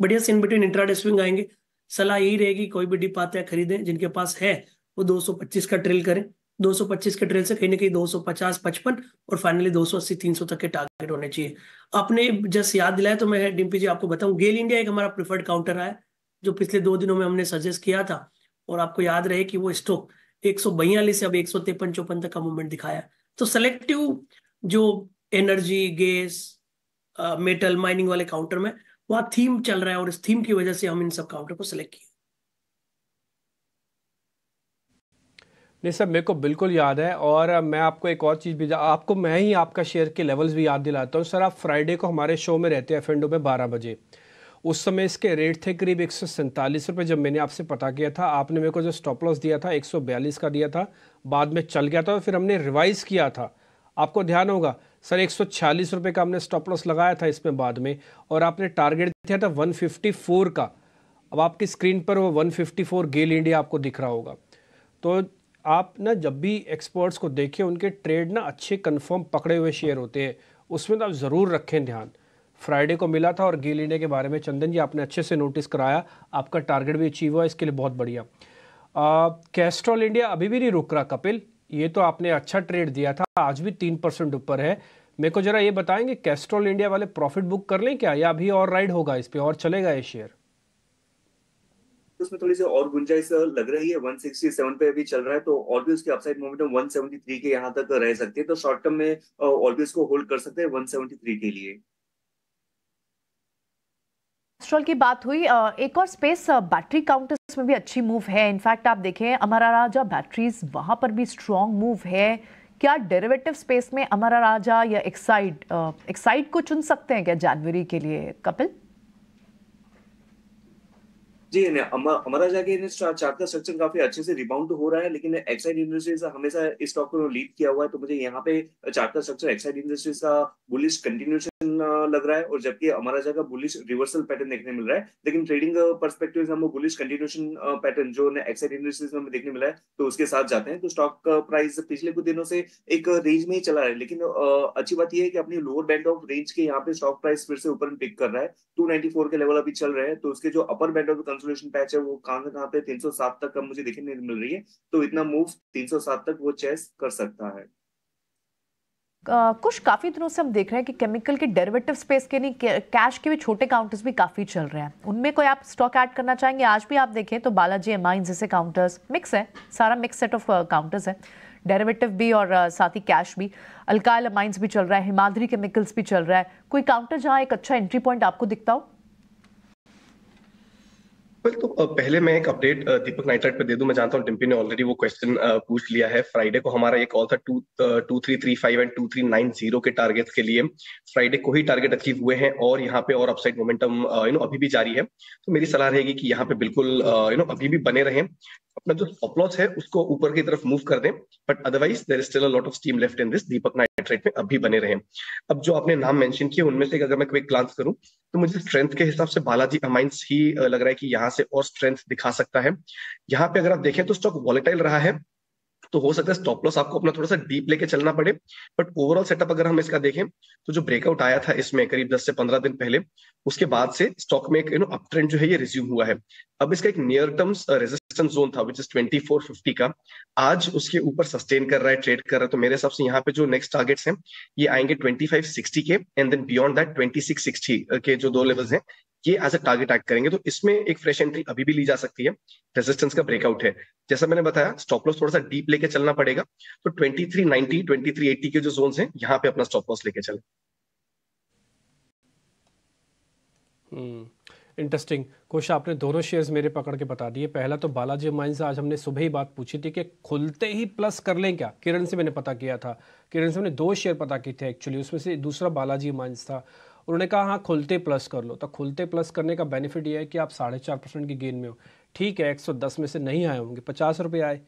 बढ़िया सीन बिटवीन इंट्राडे स्विंग आएंगे सलाह यही रहेगी कोई भी डिप आता है खरीदें जिनके पास है वो 225 का ट्रेल करें 225 के ट्रेल से कहीं ना कहीं 250 55 और फाइनली 280 300 तक के टारगेट होने चाहिए आपने जस्ट याद दिलाया तो मैं डिम्पी जी आपको बताऊं गेल इंडिया एक हमारा प्रिफर्ड काउंटर आया जो पिछले दो दिनों में हमने सजेस्ट किया था और आपको याद रहे कि वो स्टॉक एक से अब एक सौ तक का मूवमेंट दिखाया तो सेलेक्टिव जो एनर्जी गैस मेटल माइनिंग वाले काउंटर में वह थीम चल रहा है और इस थीम की वजह से हम इन सब काउंटर को सिलेक्ट किए नहीं सर मेरे को बिल्कुल याद है और मैं आपको एक और चीज़ भी आपको मैं ही आपका शेयर के लेवल्स भी याद दिलाता हूँ सर आप फ्राइडे को हमारे शो में रहते हैं एफ फेंडो में बारह बजे उस समय इसके रेट थे करीब एक सौ सैंतालीस रुपये जब मैंने आपसे पता किया था आपने मेरे को जो स्टॉप लॉस दिया था एक सौ बयालीस का दिया था बाद में चल गया था और फिर हमने रिवाइज़ किया था आपको ध्यान होगा सर एक सौ का हमने स्टॉप लॉस लगाया था इसमें बाद में और आपने टारगेट दिया था 154 का अब आपकी स्क्रीन पर वो 154 गेल इंडिया आपको दिख रहा होगा तो आप ना जब भी एक्सपर्ट्स को देखें उनके ट्रेड ना अच्छे कंफर्म पकड़े हुए शेयर होते हैं उसमें तो आप ज़रूर रखें ध्यान फ्राइडे को मिला था और गेल इंडिया के बारे में चंदन जी आपने अच्छे से नोटिस कराया आपका टारगेट भी अचीव हुआ इसके लिए बहुत बढ़िया कैस्ट्रॉल इंडिया अभी भी नहीं रुक रहा कपिल ये तो आपने अच्छा ट्रेड दिया था आज भी तीन परसेंट ऊपर है मेरे को जरा ये बताएंगे कैस्ट्रोल इंडिया वाले प्रॉफिट बुक कर लें क्या या अभी और राइड होगा इस पे और चलेगा ये शेयर उसमें थोड़ी सी और गुंजाइश लग रही है 167 पे अभी चल रहा है तो और भी उसकी अपसाइड मोमेंटम 173 के यहाँ तक रह सकती है तो शॉर्ट टर्म में और भी उसको होल्ड कर सकते हैं 173 के लिए कैस्ट्रॉल की बात हुई एक और स्पेस बैटरी काउंटर्स में भी अच्छी मूव है इनफैक्ट आप देखें अमरा राजा बैटरीज वहां पर भी स्ट्रॉन्ग मूव है क्या डेरिवेटिव स्पेस में अमरा राजा या एक्साइड एक्साइड को चुन सकते हैं क्या जनवरी के लिए कपिल जी हमारा जाके चार्ट का स्ट्रक्चर काफी अच्छे से रिबाउंड हो रहा है लेकिन एक्साइड इंडस्ट्रीज हमेशा इस स्टॉक को लीड किया हुआ है तो मुझे यहाँ पे चार्ट का स्ट्रक्चर एक्साइड इंडस्ट्रीज का बुलिश कंटिन्यूशन लग रहा है और जबकि हमारा का बुलिश रिवर्सल पैटर्न देखने मिल रहा है लेकिन ट्रेडिंग परस्पेक्टिव हमें बुलिश कंटिन्यूशन पैटर्न जो एक्साइड इंडस्ट्रीज में देखने मिला है तो उसके साथ जाते हैं तो स्टॉक प्राइस पिछले कुछ दिनों से एक रेंज में ही चला रहा है लेकिन अच्छी बात यह है कि अपनी लोअर बैंड ऑफ रेंज के यहाँ पे स्टॉक प्राइस फिर से ऊपर पिक कर रहा है टू के लेवल अभी चल रहे हैं तो उसके जो upper band of consolation patch है वो कहां से कहां पे 307 तक अब मुझे देखने नहीं मिल रही है तो इतना मूव 307 तक वो चेस कर सकता है आ, कुछ काफ़ी दिनों से हम देख रहे हैं कि केमिकल के डेरिवेटिव स्पेस के नहीं कैश के भी छोटे काउंटर्स भी काफ़ी चल रहे हैं उनमें कोई आप स्टॉक ऐड करना चाहेंगे आज भी आप देखें तो बालाजी एम आई जैसे काउंटर्स मिक्स है सारा मिक्स सेट ऑफ काउंटर्स है डेरिवेटिव भी और साथ ही कैश भी अल्काइल अमाइंस भी चल रहा है हिमाद्री केमिकल्स भी चल रहा है कोई काउंटर जहाँ एक अच्छा एंट्री पॉइंट आपको दिखता हो well, तो पहले मैं एक अपडेट दीपक नाइट्राइट पे दे दूं मैं जानता हूँ डिम्पी ने ऑलरेडी वो क्वेश्चन पूछ लिया है फ्राइडे को हमारा एक ऑल था two two three three five and two three nine zero के टारगेट्स के लिए फ्राइडे को ही टारगेट अचीव हुए हैं और यहाँ पे और अपसाइड मोमेंटम यू नो अभी भी जारी है तो मेरी सलाह रहेगी कि यहाँ पे बिल्कुल यू नो अभी भी बने रहें अपना जो अपलॉच है उसको ऊपर की तरफ मूव कर दें but otherwise there is still lot of steam left in this Deepak nitrate में अब भी बने रहे अब जो आपने नाम मेंशन किए उनमें से अगर मैं क्विक क्लांस करूं तो मुझे स्ट्रेंथ के हिसाब से बालाजी अमाइंस ही लग रहा है कि यहाँ से और स्ट्रेंथ दिखा सकता है यहाँ पे अगर आप देखें तो स्टॉक वॉलेटाइल रहा है तो हो सकता है स्टॉप लॉस आपको अपना थोड़ा सा डीप लेके चलना पड़े बट ओवरऑल सेटअप अगर हम इसका देखें तो जो ब्रेकआउट आया था इसमें करीब 10 से 15 दिन पहले उसके बाद से स्टॉक में एक यू नो अप ट्रेंड जो है ये रिज्यूम हुआ है अब इसका एक नियर टर्म रेजिस्टेंस जोन था विच इज फिफ्टी का आज उसके ऊपर सस्टेन कर रहा है ट्रेड कर रहा है तो मेरे हिसाब से यहाँ पे जो नेक्स्ट टारगेट्स हैं ये आएंगे सिक्सटी के and then beyond that sixty के जो दो लेवल्स हैं ये एज अ टारगेट एक्ट करेंगे तो इसमें एक फ्रेश एंट्री अभी भी ली जा सकती है रेजिस्टेंस का ब्रेकआउट है जैसा मैंने बताया स्टॉप लॉस थोड़ा सा डीप लेके चलना पड़ेगा तो 2390 2380 के जो जोन है यहाँ पे अपना स्टॉप लॉस लेके चले इंटरेस्टिंग कुछ आपने दोनों शेयर्स मेरे पकड़ के बता दिए पहला तो बालाजी माइंस आज हमने सुबह ही बात पूछी थी कि खुलते ही प्लस कर लें क्या किरण से मैंने पता किया था किरण से मैंने दो शेयर पता किए थे एक्चुअली उसमें से दूसरा बालाजी माइंस था उन्होंने कहा हाँ खुलते प्लस कर लो तो खुलते प्लस करने का बेनिफिट ये है कि आप साढ़े चार परसेंट की गेन में हो ठीक है एक सौ दस में से नहीं आए होंगे पचास रुपये आए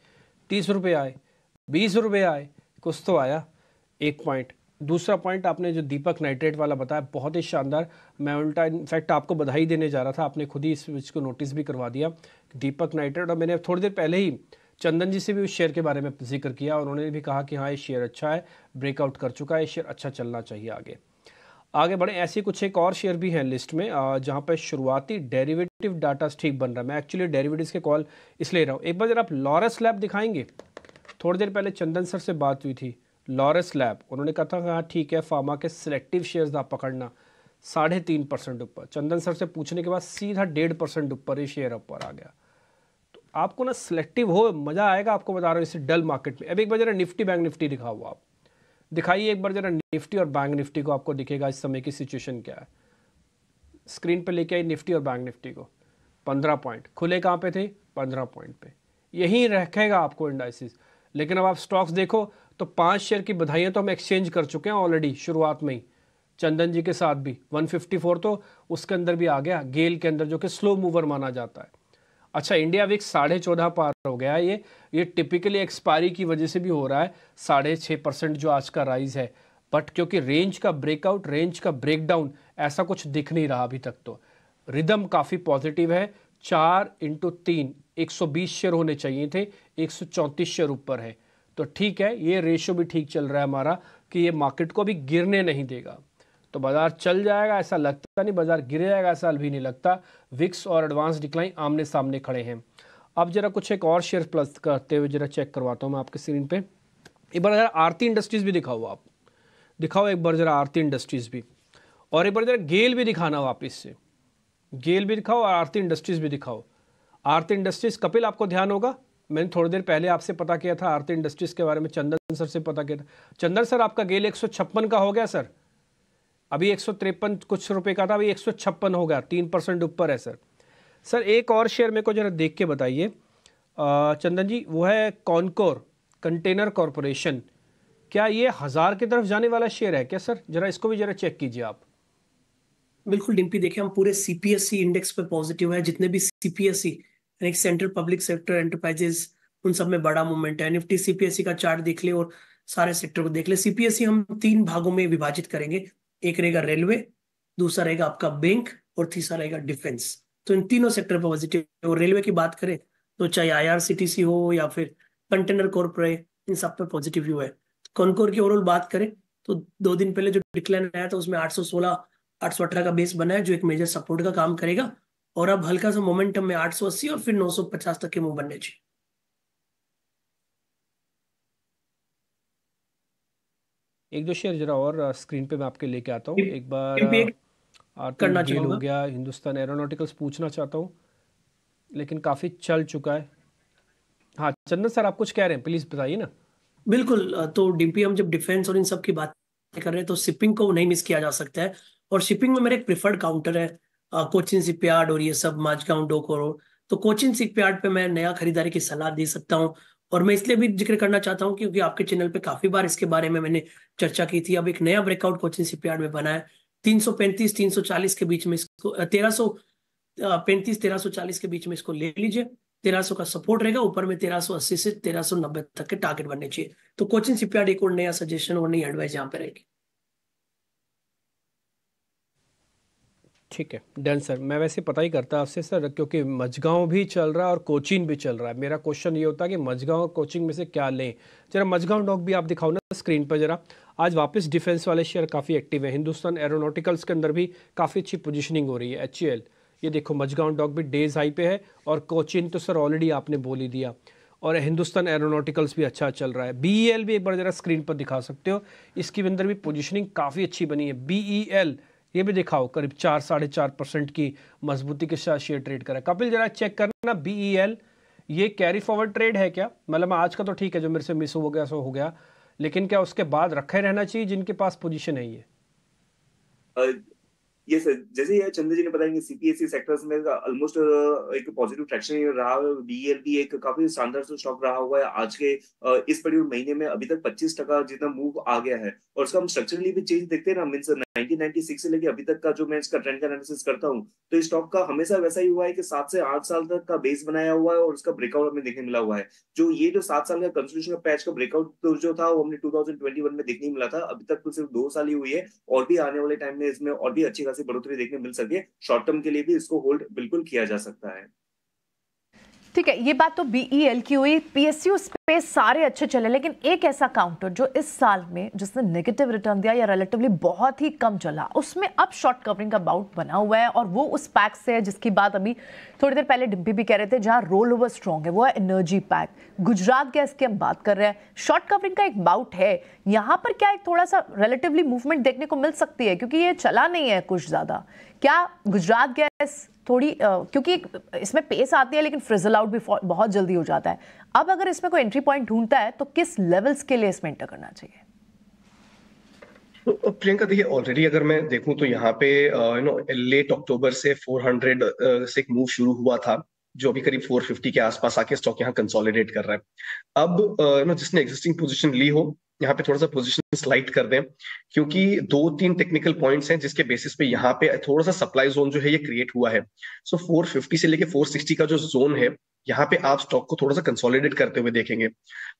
तीस रुपये आए बीस रुपये आए कुछ तो आया एक पॉइंट दूसरा पॉइंट आपने जो दीपक नाइट्रेट वाला बताया बहुत ही शानदार मैं उल्टा इनफैक्ट आपको बधाई देने जा रहा था आपने खुद ही इस बीच को नोटिस भी करवा दिया दीपक नाइट्रेट और मैंने थोड़ी देर पहले ही चंदन जी से भी उस शेयर के बारे में जिक्र किया और उन्होंने भी कहा कि हाँ ये शेयर अच्छा है ब्रेकआउट कर चुका है शेयर अच्छा चलना चाहिए आगे आगे बढ़े ऐसे कुछ एक और शेयर भी हैं लिस्ट में जहाँ पर शुरुआती डेरिवेटिव डाटा ठीक बन रहा है मैं एक्चुअली डेरिवेटिव्स के कॉल इसलिए रहा हूँ एक बार जरा आप लॉरेस लैब दिखाएंगे थोड़ी देर पहले चंदन सर से बात हुई थी लॉरेस लैब उन्होंने कहा था हाँ ठीक है फार्मा के सिलेक्टिव शेयर आप पकड़ना साढ़े तीन परसेंट ऊपर चंदन सर से पूछने के बाद सीधा डेढ़ परसेंट ऊपर ही शेयर ऊपर आ गया तो आपको ना सिलेक्टिव हो मज़ा आएगा आपको बता रहा हूँ इसे डल मार्केट में अब एक बार जरा निफ्टी बैंक निफ्टी दिखाओ आप दिखाइए एक बार ज़रा निफ्टी और बैंक निफ्टी को आपको दिखेगा इस समय की सिचुएशन क्या है स्क्रीन पर लेके आई निफ्टी और बैंक निफ्टी को पंद्रह पॉइंट खुले कहाँ पे थे पंद्रह पॉइंट पे यहीं रखेगा आपको इंडाइसिस लेकिन अब आप स्टॉक्स देखो तो पांच शेयर की बधाइयाँ तो हम एक्सचेंज कर चुके हैं ऑलरेडी शुरुआत में ही चंदन जी के साथ भी 154 तो उसके अंदर भी आ गया गेल के अंदर जो कि स्लो मूवर माना जाता है अच्छा इंडिया वीक साढ़े चौदह पार हो गया ये ये टिपिकली एक्सपायरी की वजह से भी हो रहा है साढ़े छः परसेंट जो आज का राइज है बट क्योंकि रेंज का ब्रेकआउट रेंज का ब्रेकडाउन ऐसा कुछ दिख नहीं रहा अभी तक तो रिदम काफ़ी पॉजिटिव है चार इंटू तीन एक सौ बीस शेयर होने चाहिए थे एक सौ चौंतीस शेयर ऊपर है तो ठीक है ये रेशो भी ठीक चल रहा है हमारा कि ये मार्केट को अभी गिरने नहीं देगा तो बाजार चल जाएगा ऐसा लगता नहीं बाजार गिर जाएगा ऐसा भी नहीं लगता विक्स और एडवांस डिक्लाइन आमने सामने खड़े हैं अब जरा कुछ एक और शेयर प्लस करते हुए जरा चेक करवाता हूँ मैं आपके स्क्रीन पे एक बार जरा आरती इंडस्ट्रीज़ भी दिखाओ आप दिखाओ एक बार जरा आरती इंडस्ट्रीज़ भी और एक बार जरा गेल भी दिखाना वापस से गेल भी दिखाओ और आरती इंडस्ट्रीज़ भी दिखाओ आरती इंडस्ट्रीज़ कपिल आपको ध्यान होगा मैंने थोड़ी देर पहले आपसे पता किया था आरती इंडस्ट्रीज़ के बारे में चंदन सर से पता किया था चंदन सर आपका गेल एक का हो गया सर अभी एक कुछ रुपए का था अभी एक हो गया तीन परसेंट ऊपर है सर सर एक और शेयर मेरे को ज़रा देख के बताइए चंदन जी वो है कॉनकोर कंटेनर कॉरपोरेशन क्या ये हज़ार की तरफ जाने वाला शेयर है क्या सर जरा इसको भी जरा चेक कीजिए आप बिल्कुल डिम्पी देखिए हम पूरे सीपीएससी इंडेक्स पर पॉजिटिव है जितने भी CPSC central public sector enterprises उन सब में बड़ा मूवमेंट है निफ्टी सीपीएससी e का चार्ट देख ले और सारे सेक्टर को देख ले सीपीएससी e हम तीन भागों में विभाजित करेंगे एक रहेगा रेलवे दूसरा रहेगा आपका बैंक और तीसरा रहेगा डिफेंस तो इन तीनों सेक्टर पर पॉजिटिव और रेलवे की बात करें तो चाहे आईआरसीटीसी हो या फिर कंटेनर कॉर्पोरेट इन सब पर पॉजिटिव व्यू है कॉनकोर की ओवरऑल बात करें तो दो दिन पहले जो डिक्लाइन आया था उसमें 816 818 का बेस बना है जो एक मेजर सपोर्ट का काम करेगा और अब हल्का सा मोमेंटम में 880 और फिर 950 तक के मूव बनने चाहिए एक दो शेयर जरा और स्क्रीन पे मैं आपके लेके आता हूँ एक बार करना हो गया हिंदुस्तान एरोनॉटिकल्स पूछना चाहता हूँ लेकिन काफ़ी चल चुका है हाँ चंदन सर आप कुछ कह रहे हैं प्लीज़ बताइए ना बिल्कुल तो डीपी हम जब डिफेंस और इन सब की बात कर रहे हैं तो शिपिंग को नहीं मिस किया जा सकता है और शिपिंग में मेरा एक प्रिफर्ड काउंटर है कोचिन सिपयार्ड और ये सब माझगांव डोकोरो तो कोचिन सिपयार्ड पे मैं नया खरीदारी की सलाह दे सकता हूँ और मैं इसलिए भी जिक्र करना चाहता हूँ क्योंकि आपके चैनल पे काफी बार इसके बारे में मैंने चर्चा की थी अब एक नया ब्रेकआउट कोचिंग सिपयार्ड में बना है तीन सौ पैंतीस तीन सौ चालीस के बीच में इसको तेरह सौ पैंतीस तेरह सौ चालीस के बीच में इसको ले लीजिए तेरह सौ का सपोर्ट रहेगा ऊपर में तेरह सौ अस्सी से तेरह सौ नब्बे तक के टारगेट बनने चाहिए तो कोचिंग सीपीआर एक और नया सजेशन और नई एडवाइस यहाँ पे रहेगी ठीक है डन सर मैं वैसे पता ही करता आपसे सर क्योंकि मझगांव भी चल रहा है और कोचिंग भी चल रहा है मेरा क्वेश्चन ये होता है कि मझगांव और कोचिंग में से क्या लें जरा मझगांव डॉग भी आप दिखाओ ना स्क्रीन पर जरा आज वापस डिफेंस वाले शेयर काफ़ी एक्टिव है हिंदुस्तान एरोनोटिकल्स के अंदर भी काफ़ी अच्छी पोजिशनिंग हो रही है एच ये देखो मझगांव डॉग भी डेज हाई पे है और कोचिन तो सर ऑलरेडी आपने बोल ही दिया और हिंदुस्तान एरोनोटिकल्स भी अच्छा चल रहा है बी e भी एक बार ज़रा स्क्रीन पर दिखा सकते हो इसके अंदर भी पोजिशनिंग काफ़ी अच्छी बनी है बी ये भी दिखाओ करीब चार साढ़े चार परसेंट की मजबूती के साथ शेयर ट्रेड करा कपिल जरा चेक करना बी एल e ये कैरी फॉरवर्ड ट्रेड है क्या मतलब आज का तो ठीक है जो मेरे से मिस हो गया सो हो गया लेकिन क्या उसके बाद रखे रहना चाहिए जिनके पास पोजिशन है ये ये जैसे ये चंद्र जी ने बताया सीपीएससी सेक्टर्स में ऑलमोस्ट uh, एक पॉजिटिव ट्रैक्शन रहा है डीएल भी एक काफी शानदार स्टॉक रहा हुआ है आज के uh, इस पर्टिकुलर महीने में अभी तक पच्चीस टका जितना मूव आ गया है और उसका हम स्ट्रक्चरली भी चेंज देखते हैं ना मीन 1996 से लेके अभी तक का जो मैं इसका ट्रेंड का एनालिसिस करता हूँ तो इस स्टॉक का हमेशा वैसा ही हुआ है कि सात से आठ साल तक का बेस बनाया हुआ है और उसका ब्रेकआउट हमें देखने मिला हुआ है जो ये जो सात साल का कंस्टिट्यूशन का पैच का ब्रेकआउट तो जो था वो हमने 2021 में देखने मिला था अभी तक तो सिर्फ दो साल ही हुई है और भी आने वाले टाइम में इसमें और भी अच्छी खासी बढ़ोतरी देखने मिल सकती है शॉर्ट टर्म के लिए भी इसको होल्ड बिल्कुल किया जा सकता है ठीक है ये बात तो बीई एल की हुई पी एस यू पे सारे अच्छे चले लेकिन एक ऐसा काउंटर जो इस साल में जिसने नेगेटिव रिटर्न दिया या रिलेटिवली बहुत ही कम चला उसमें अब शॉर्ट कवरिंग का बाउट बना हुआ है और वो उस पैक से है जिसकी बात अभी थोड़ी देर पहले डिम्पी भी कह रहे थे जहां रोल ओवर स्ट्रॉन्ग है वो है एनर्जी पैक गुजरात गैस की हम बात कर रहे हैं शॉर्ट कवरिंग का एक बाउट है यहाँ पर क्या एक थोड़ा सा रिलेटिवली मूवमेंट देखने को मिल सकती है क्योंकि ये चला नहीं है कुछ ज़्यादा क्या गुजरात गैस थोड़ी क्योंकि इसमें पेस आती है लेकिन फ्रिजल आउट भी बहुत जल्दी हो जाता है अब अगर इसमें कोई एंट्री पॉइंट ढूंढता है तो किस लेवल्स के लिए इसमें एंटर करना चाहिए तो प्रियंका देखिए ऑलरेडी अगर मैं देखूं तो यहाँ पे यू नो लेट अक्टूबर से 400 से एक मूव शुरू हुआ था जो अभी करीब 450 के आसपास आके स्टॉक यहाँ कंसोलिडेट कर रहा है अब यू नो जिसने एग्जिस्टिंग पोजीशन ली हो यहाँ पे थोड़ा सा पोजिशन स्लाइड कर दें क्योंकि दो तीन टेक्निकल पॉइंट्स हैं जिसके बेसिस पे यहाँ पे थोड़ा सा सप्लाई जोन जो है ये क्रिएट हुआ है सो so 450 से लेके 460 का जो जोन है यहाँ पे आप स्टॉक को थोड़ा सा कंसोलिडेट करते हुए देखेंगे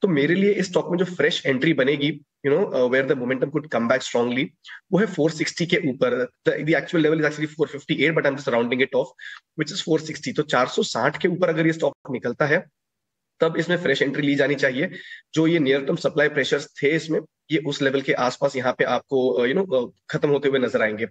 तो मेरे लिए इस स्टॉक में जो फ्रेश एंट्री बनेगी you know where the momentum could come back strongly वो है 460 के ऊपर the actual level is actually 458 but I am surrounding it off which is 460 तो 460 के ऊपर अगर ये स्टॉक निकलता है तब इसमें फ्रेश एंट्री ली जानी चाहिए जो ये नियर टर्म सप्लाई प्रेशर थे इसमें ये उस लेवल के आसपास यहाँ पे आपको यू uh, नो uh, खत्म होते हुए नजर आएंगे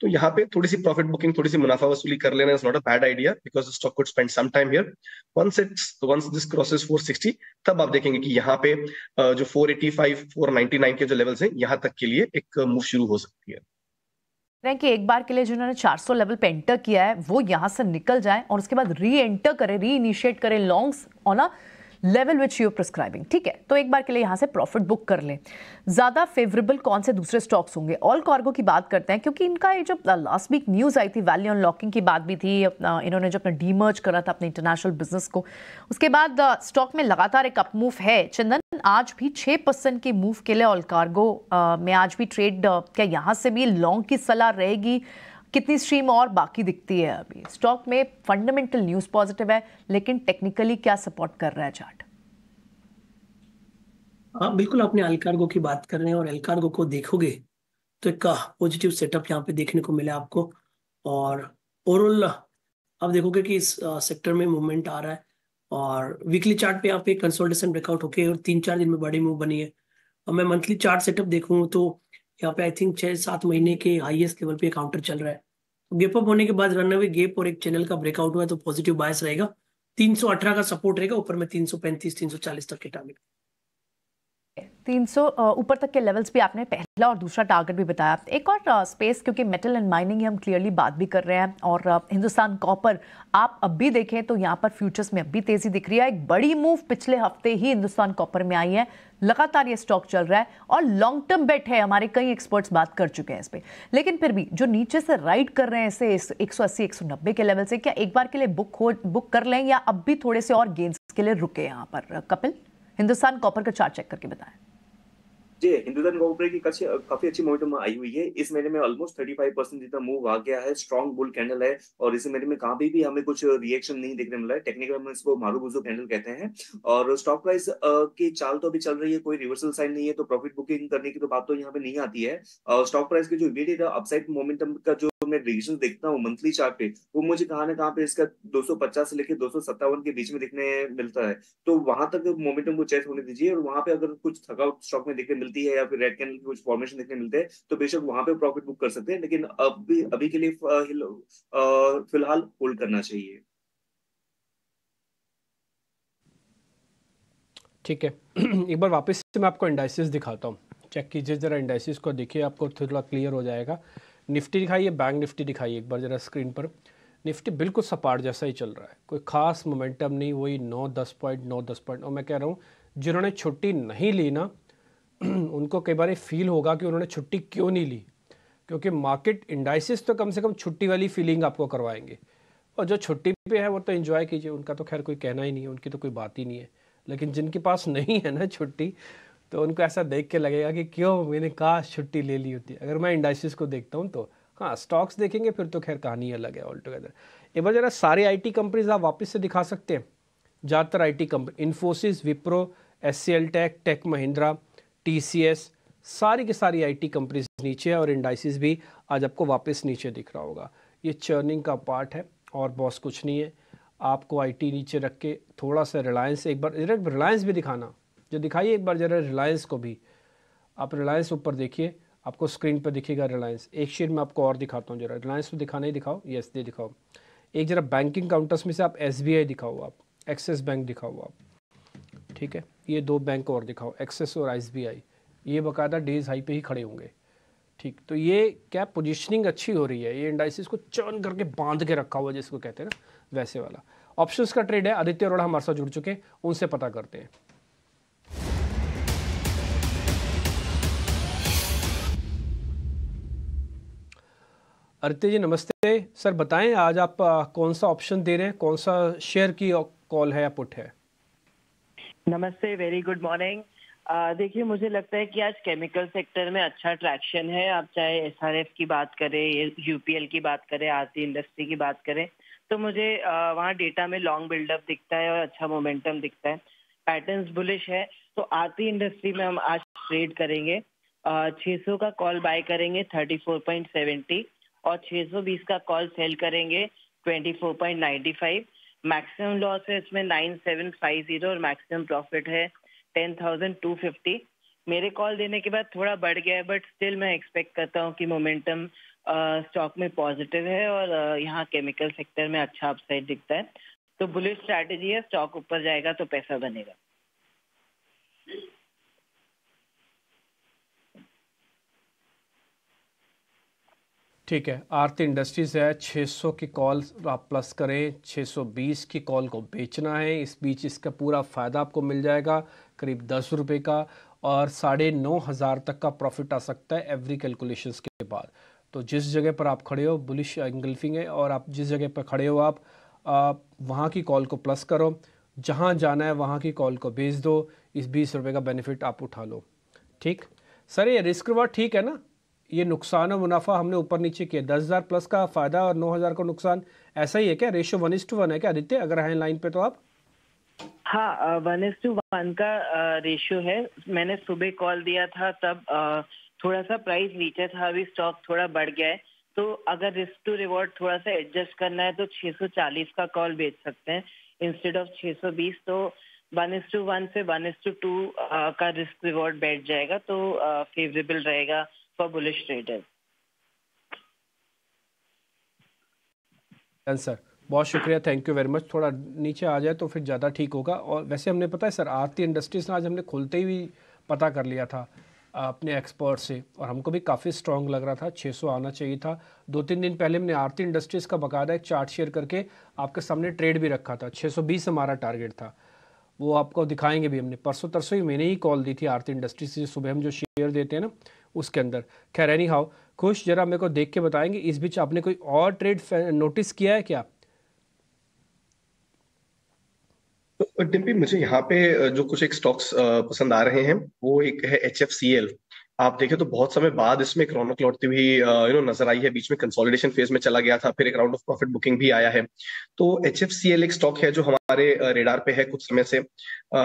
तो यहाँ पे थोड़ी सी प्रॉफिट बुकिंग थोड़ी सी मुनाफा वसूली कर लेना is not a bad idea because stock could spend some time here once it's once this crosses 460 तब आप देखेंगे कि यहाँ पे uh, जो 485 499 के जो लेवल्स हैं यहाँ तक के लिए एक मूव शुरू हो सकती है कि एक बार के लिए जिन्होंने 400 लेवल पे एंटर किया है वो यहाँ से निकल जाए और उसके बाद री एंटर करें री इनिशिएट करें longs on a level which you prescribing ठीक है तो एक बार के लिए यहाँ से प्रॉफिट बुक कर लें ज़्यादा फेवरेबल कौन से दूसरे स्टॉक्स होंगे ऑल कार्गो की बात करते हैं क्योंकि इनका ये जो लास्ट वीक न्यूज़ आई थी वैल्यू अनलॉकिंग की बात भी थी अपना इन्होंने जो अपना डीमर्ज करा था अपने इंटरनेशनल बिजनेस को उसके बाद स्टॉक uh, में लगातार एक अपमूव है चंदन आज भी छः परसेंट के मूव के लिए ऑल कार्गो uh, में आज भी ट्रेड uh, क्या यहाँ से भी लॉन्ग की सलाह रहेगी कितनी स्ट्रीम और बाकी दिखती है अभी स्टॉक में फंडामेंटल न्यूज़ पॉजिटिव है लेकिन टेक्निकली क्या सपोर्ट कर रहा है चार्ट हाँ बिल्कुल आपने एलकार्गो की बात कर रहे हैं और एलकार्गो को देखोगे तो एक पॉजिटिव सेटअप यहाँ पे देखने को मिला आपको और ओवरऑल आप देखोगे कि इस सेक्टर में मूवमेंट आ रहा है और वीकली चार्ट पे यहाँ पे कंसोल्टेशन ब्रेकआउट होके और तीन चार दिन में बड़ी मूव बनी है और मैं मंथली चार्ट सेटअप देखूँ तो यहाँ पे आई थिंक छः सात महीने के हाईएस्ट लेवल पे काउंटर चल रहा है तो गेप अप होने के बाद रन अवे गेप और एक चैनल का ब्रेकआउट हुआ है तो पॉजिटिव बायस रहेगा 318 का सपोर्ट रहेगा ऊपर में 335 340 तक के टारगेट 300 ऊपर तक के लेवल्स भी आपने पहला और दूसरा टारगेट भी बताया एक और स्पेस क्योंकि मेटल एंड माइनिंग हम क्लियरली बात भी कर रहे हैं और हिंदुस्तान कॉपर आप अब भी देखें तो यहाँ पर फ्यूचर्स में अब भी तेज़ी दिख रही है एक बड़ी मूव पिछले हफ्ते ही हिंदुस्तान कॉपर में आई है लगातार ये स्टॉक चल रहा है और लॉन्ग टर्म बेट है हमारे कई एक्सपर्ट्स बात कर चुके हैं इस पर लेकिन फिर भी जो नीचे से राइड कर रहे हैं इसे इस एक सौ अस्सी एक सौ नब्बे के लेवल से क्या एक बार के लिए बुक हो बुक कर लें या अब भी थोड़े से और गेंस के लिए रुके यहाँ पर कपिल हिंदुस्तान कॉपर का चार्ट चेक करके बताएं जी हिंदुस्तान कॉपर की काफी अच्छी मोमेंटम आई हुई है इस महीने में ऑलमोस्ट थर्टी फाइव परसेंट जितना मूव आ गया है स्ट्रॉन्ग बुल कैंडल है और इस महीने में कहा भी, भी हमें कुछ रिएक्शन नहीं देखने मिला है टेक्निकल हम इसको मारू बुजू कैंडल कहते हैं और स्टॉक प्राइस की चाल तो अभी चल रही है कोई रिवर्सल साइन नहीं है तो प्रॉफिट बुकिंग करने की तो बात तो यहाँ पे नहीं आती है स्टॉक प्राइस की जो इमीडिएट अपसाइड मोमेंटम का जो मैं डिवीजन देखता हूँ मंथली चार्ट पे वो मुझे कहाँ ना कहाँ पे इसका 250 से लेके दो के बीच में दिखने मिलता है तो वहां तक मोमेंटम को चेस होने दीजिए और वहां पे अगर कुछ थकावट स्टॉक में देखने मिलती है या फिर रेड कैंडल कुछ फॉर्मेशन देखने मिलते हैं तो बेशक वहां पे प्रॉफिट बुक कर सकते हैं लेकिन अभी अभी के लिए फिलहाल होल्ड करना चाहिए ठीक है [CLEARS THROAT] एक बार वापस से मैं आपको इंडाइसिस दिखाता हूँ चेक कीजिए ज़रा इंडाइसिस को देखिए आपको थोड़ा क्लियर हो जाएगा निफ्टी दिखाइए बैंक निफ्टी दिखाइए एक बार ज़रा स्क्रीन पर निफ्टी बिल्कुल सपाट जैसा ही चल रहा है कोई खास मोमेंटम नहीं वही नौ दस पॉइंट नौ दस पॉइंट और मैं कह रहा हूँ जिन्होंने छुट्टी नहीं ली ना [CLEARS THROAT] उनको कई बार फील होगा कि उन्होंने छुट्टी क्यों नहीं ली क्योंकि मार्केट इंडाइसिस तो कम से कम छुट्टी वाली फीलिंग आपको करवाएंगे और जो छुट्टी पे है वो तो इन्जॉय कीजिए उनका तो खैर कोई कहना ही नहीं है उनकी तो कोई बात ही नहीं है लेकिन जिनके पास नहीं है ना छुट्टी तो उनको ऐसा देख के लगेगा कि क्यों मैंने कहा छुट्टी ले ली होती अगर मैं इंडस्ट्रीज को देखता हूँ तो हाँ स्टॉक्स देखेंगे फिर तो खैर कहानी अलग है ऑल टुगेदर एक बार जरा सारे आईटी कंपनीज आप वापस से दिखा सकते हैं ज़्यादातर IT company Infosys Wipro S C L tech tech Mahindra T सारी की सारी आईटी कंपनीज नीचे है और इंडाइसिस भी आज आपको वापस नीचे दिख रहा होगा ये चर्निंग का पार्ट है और बॉस कुछ नहीं है आपको आईटी नीचे रख के थोड़ा सा रिलायंस एक बार रिलायंस भी दिखाना जो दिखाइए एक बार जरा रिलायंस को भी आप रिलायंस ऊपर देखिए आपको स्क्रीन पर दिखेगा रिलायंस एक शेड में आपको और दिखाता हूँ जरा रिलायंस में दिखाना ही दिखाओ यस ये दिखाओ एक जरा बैंकिंग काउंटर्स में से आप एस दिखाओ आप एक्सेस बैंक दिखाओ आप ठीक है ये दो बैंक और दिखाओ एक्सेस और एस ये बाकायदा डेज हाई पे ही खड़े होंगे ठीक तो ये क्या पोजीशनिंग अच्छी हो रही है ये इंडाइसिस को चर्न करके बांध के रखा हुआ जिसको कहते हैं ना वैसे वाला ऑप्शंस का ट्रेड है आदित्य अरोड़ा हमारे साथ जुड़ चुके हैं उनसे पता करते हैं अरित्य जी नमस्ते सर बताएं आज आप कौन सा ऑप्शन दे रहे हैं कौन सा शेयर की कॉल है या पुट है नमस्ते वेरी गुड मॉर्निंग देखिए मुझे लगता है कि आज केमिकल सेक्टर में अच्छा ट्रैक्शन है आप चाहे एस की बात करें यूपीएल की बात करें आरती इंडस्ट्री की बात करें तो मुझे वहाँ डेटा में लॉन्ग बिल्डअप दिखता है और अच्छा मोमेंटम दिखता है पैटर्न्स बुलिश है तो आरती इंडस्ट्री में हम आज ट्रेड करेंगे छः सौ का कॉल बाय करेंगे थर्टी फोर पॉइंट सेवेंटी और 620 का कॉल सेल करेंगे 24.95 मैक्सिमम लॉस है इसमें 9750 और मैक्सिमम प्रॉफिट है 10,250 मेरे कॉल देने के बाद थोड़ा बढ़ गया है बट स्टिल मैं एक्सपेक्ट करता हूँ कि मोमेंटम स्टॉक में पॉजिटिव है और यहाँ केमिकल सेक्टर में अच्छा अपसाइड दिखता है तो बुलेट स्ट्रैटेजी है स्टॉक ऊपर जाएगा तो पैसा बनेगा ठीक है आरती इंडस्ट्रीज़ है 600 की कॉल आप प्लस करें 620 की कॉल को बेचना है इस बीच इसका पूरा फ़ायदा आपको मिल जाएगा करीब दस रुपये का और साढ़े नौ हज़ार तक का प्रॉफिट आ सकता है एवरी कैलकुलेशंस के बाद तो जिस जगह पर आप खड़े हो बुलिश एंगल्फिंग है और आप जिस जगह पर खड़े हो आप, आप वहाँ की कॉल को प्लस करो जहाँ जाना है वहाँ की कॉल को बेच दो इस बीस रुपये का बेनिफिट आप उठा लो ठीक सर ये रिस्क रिवार्ड ठीक है ना ये नुकसान और मुनाफा हमने ऊपर नीचे किया दस हज़ार प्लस का फ़ायदा और नौ हज़ार का नुकसान ऐसा ही है क्या ratio one is to one है क्या आदित्य अगर हैं लाइन पे तो आप हाँ वन इज टू वन का रेशियो है मैंने सुबह कॉल दिया था तब थोड़ा सा प्राइस नीचे था अभी स्टॉक थोड़ा बढ़ गया है तो अगर रिस्क टू रिवॉर्ड थोड़ा सा एडजस्ट करना है तो 640 का कॉल बेच सकते हैं इंस्टेड ऑफ 620 तो वन इज टू वन से वन इज टू टू का रिस्क रिवॉर्ड बैठ जाएगा तो फेवरेबल रहेगा for bullish traders. आंसर बहुत शुक्रिया थैंक यू वेरी मच थोड़ा नीचे आ जाए तो फिर ज़्यादा ठीक होगा और वैसे हमने पता है सर आरती इंडस्ट्रीज ने आज हमने खोलते ही भी पता कर लिया था अपने एक्सपर्ट से और हमको भी काफ़ी स्ट्रांग लग रहा था 600 आना चाहिए था दो तीन दिन पहले हमने आरती इंडस्ट्रीज़ का बकायदा एक चार्ट शेयर करके आपके सामने ट्रेड भी रखा था छः हमारा टारगेट था वो आपको दिखाएंगे भी हमने परसों तरसों ही मैंने ही कॉल दी थी आरती इंडस्ट्रीज से सुबह हम जो शेयर देते हैं ना उसके अंदर खैर एनी हाउ खुश जरा मेरे को देख के बताएंगे इस बीच आपने कोई और ट्रेड नोटिस किया है क्या तो डिम्पी मुझे यहाँ पे जो कुछ एक स्टॉक्स पसंद आ रहे हैं वो एक है एच एफ सी एल आप देखें तो बहुत समय बाद इसमें एक रौनक लौटती हुई यू नो नजर आई है बीच में कंसोलिडेशन फेज में चला गया था फिर एक राउंड ऑफ प्रॉफिट बुकिंग भी आया है तो एच एफ सी एल एक स्टॉक है जो हमारे रेडार पे है कुछ समय से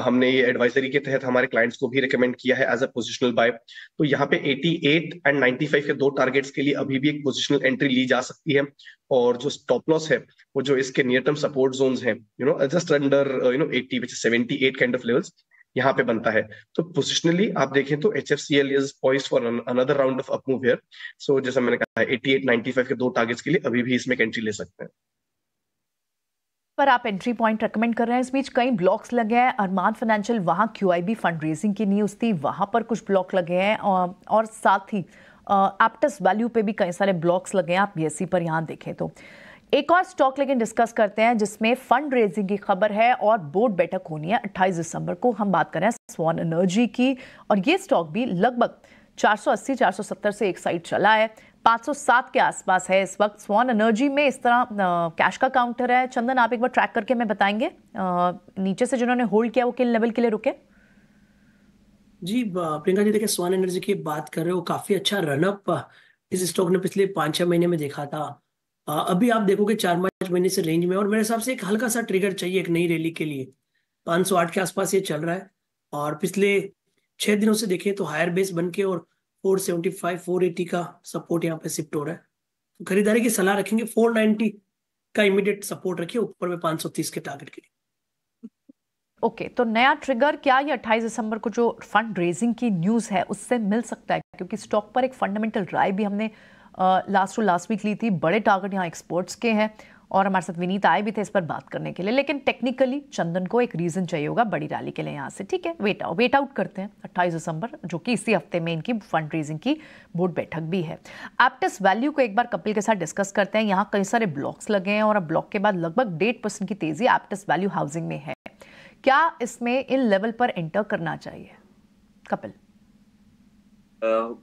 हमने ये एडवाइजरी के तहत हमारे क्लाइंट्स को भी रिकमेंड किया है एज अ पोजिशनल बाय तो यहाँ पे 88 एंड फाइव के दो टारगेट्स के लिए अभी भी एक पोजिशनल एंट्री ली जा सकती है और जो स्टॉप लॉस है वो जो इसके नियर टर्म सपोर्ट जोन है you know just under you know eighty which seventy eight kind of levels यहाँ पे बनता है तो पोजिशनली आप देखें तो H F C L is poise for another round of upmove here so जैसा मैंने कहा एटी एट नाइनटी फाइव के दो टारगेट्स के लिए अभी भी इसमें एंट्री ले सकते हैं पर आप एंट्री पॉइंट रेकमेंड कर रहे हैं इस बीच कई ब्लॉक्स लगे हैं अरमान फाइनेंशियल वहाँ Q I B fund raising की न्यूज़ थी वहाँ पर कुछ ब्लॉक लगे हैं और साथ ही एप्टस वैल्यू पे भी कई सारे ब्लॉक्स लगे हैं आप बी e पर यहाँ देखें तो एक और स्टॉक लेकिन डिस्कस करते हैं जिसमें फंड रेजिंग की खबर है और बोर्ड बैठक होनी है अट्ठाईस दिसंबर को हम बात करें स्वान एनर्जी की और ये स्टॉक भी लगभग 480 470 से एक साइड चला है 507 के आसपास है इस वक्त स्वान एनर्जी में इस तरह कैश का काउंटर है चंदन आप एक बार ट्रैक करके हमें बताएंगे आ, नीचे से जिन्होंने होल्ड किया वो किन लेवल के लिए रुके जी प्रियंका जी देखिए स्वान एनर्जी की बात कर रहे हो काफी अच्छा रनअप इस स्टॉक ने पिछले पांच छह महीने में देखा था अभी आप देखोगे चार पांच महीने से रेंज में और मेरे हिसाब से एक हल्का सा ट्रिगर चाहिए एक नई रैली के लिए 508 के आसपास ये चल रहा है और पिछले छह दिनों से देखें तो हायर बेस बन के और फोर 480 का सपोर्ट यहाँ पे शिफ्ट हो रहा है तो खरीदारी की सलाह रखेंगे 490 का इमीडिएट सपोर्ट रखिए ऊपर में 530 के टारगेट के लिए ओके okay, तो नया ट्रिगर क्या ये 28 दिसंबर को जो फंड रेजिंग की न्यूज़ है उससे मिल सकता है क्योंकि स्टॉक पर एक फंडामेंटल राय भी हमने लास्ट टू लास्ट वीक ली थी बड़े टारगेट यहाँ एक्सपोर्ट्स के हैं और हमारे साथ विनीत आए भी थे इस पर बात करने के लिए लेकिन टेक्निकली चंदन को एक रीज़न चाहिए होगा बड़ी रैली के लिए यहाँ से ठीक है वेट आउट वेट आउट करते हैं 28 दिसंबर जो कि इसी हफ्ते में इनकी फंड रेजिंग की बोर्ड बैठक भी है एप्टस वैल्यू को एक बार कपिल के साथ डिस्कस करते हैं यहाँ कई सारे ब्लॉक्स लगे हैं और अब ब्लॉक के बाद लगभग डेढ़ परसेंट की तेज़ी एप्टिस वैल्यू हाउसिंग में है क्या इसमें इन लेवल पर एंटर करना चाहिए कपिल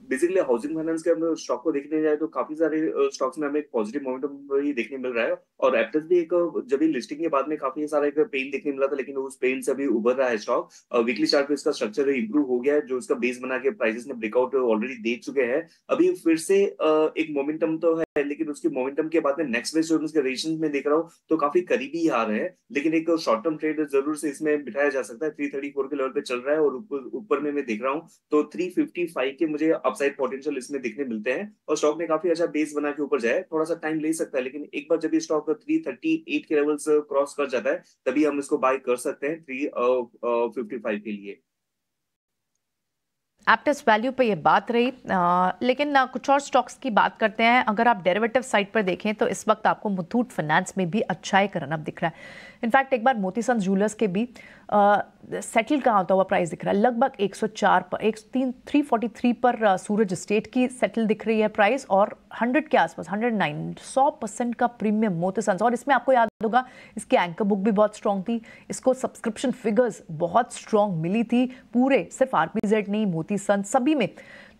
बेसिकली हाउसिंग फाइनेंस के हम स्टॉक को देखने जाए तो काफी सारे स्टॉक्स में हमें एक पॉजिटिव मोमेंटम ही देखने मिल रहा है और एप्टस भी एक जब लिस्टिंग के बाद में काफी सारा एक पेन देखने मिला था लेकिन उस पेन से अभी उभर रहा है स्टॉक वीकली चार्ट पे इसका स्ट्रक्चर इंप्रूव हो गया है जो इसका बेस बना के प्राइसेस ने ब्रेकआउट ऑलरेडी दे चुके हैं अभी फिर से एक मोमेंटम तो है है लेकिन उसके मोमेंटम के बाद में नेक्स्ट वेस्ट के रेशन में देख रहा हूँ तो काफी करीबी ही आ रहे हैं लेकिन एक शॉर्ट टर्म ट्रेड जरूर से इसमें बिठाया जा सकता है थ्री थर्टी फोर के लेवल पे चल रहा है और ऊपर में मैं देख रहा हूँ तो थ्री फिफ्टी फाइव के मुझे अपसाइड पोटेंशियल इसमें देखने मिलते हैं और स्टॉक ने काफी अच्छा बेस बना के ऊपर जाए थोड़ा सा टाइम ले सकता है लेकिन एक बार जब स्टॉक थ्री थर्टी एट के लेवल क्रॉस कर जाता है तभी हम इसको बाय कर सकते हैं थ्री फिफ्टी फाइव के लिए एप्टस वैल्यू पे ये बात रही आ, लेकिन आ, कुछ और स्टॉक्स की बात करते हैं अगर आप डेरिवेटिव साइड पर देखें तो इस वक्त आपको मुथूट फाइनेंस में भी अच्छा एक रनअप दिख रहा है इनफैक्ट एक बार मोतीसन जूलर्स के भी आ, सेटल कहाँ होता हुआ प्राइस दिख रहा है लगभग 104 पर एक तीन थ्री फोर्टी थ्री पर सूरज स्टेट की सेटल दिख रही है प्राइस और 100 के आसपास 109 100 परसेंट का प्रीमियम मोते और इसमें आपको याद होगा इसकी एंकर बुक भी बहुत स्ट्रांग थी इसको सब्सक्रिप्शन फिगर्स बहुत स्ट्रॉन्ग मिली थी पूरे सिर्फ आर नहीं मोती सन्स सभी में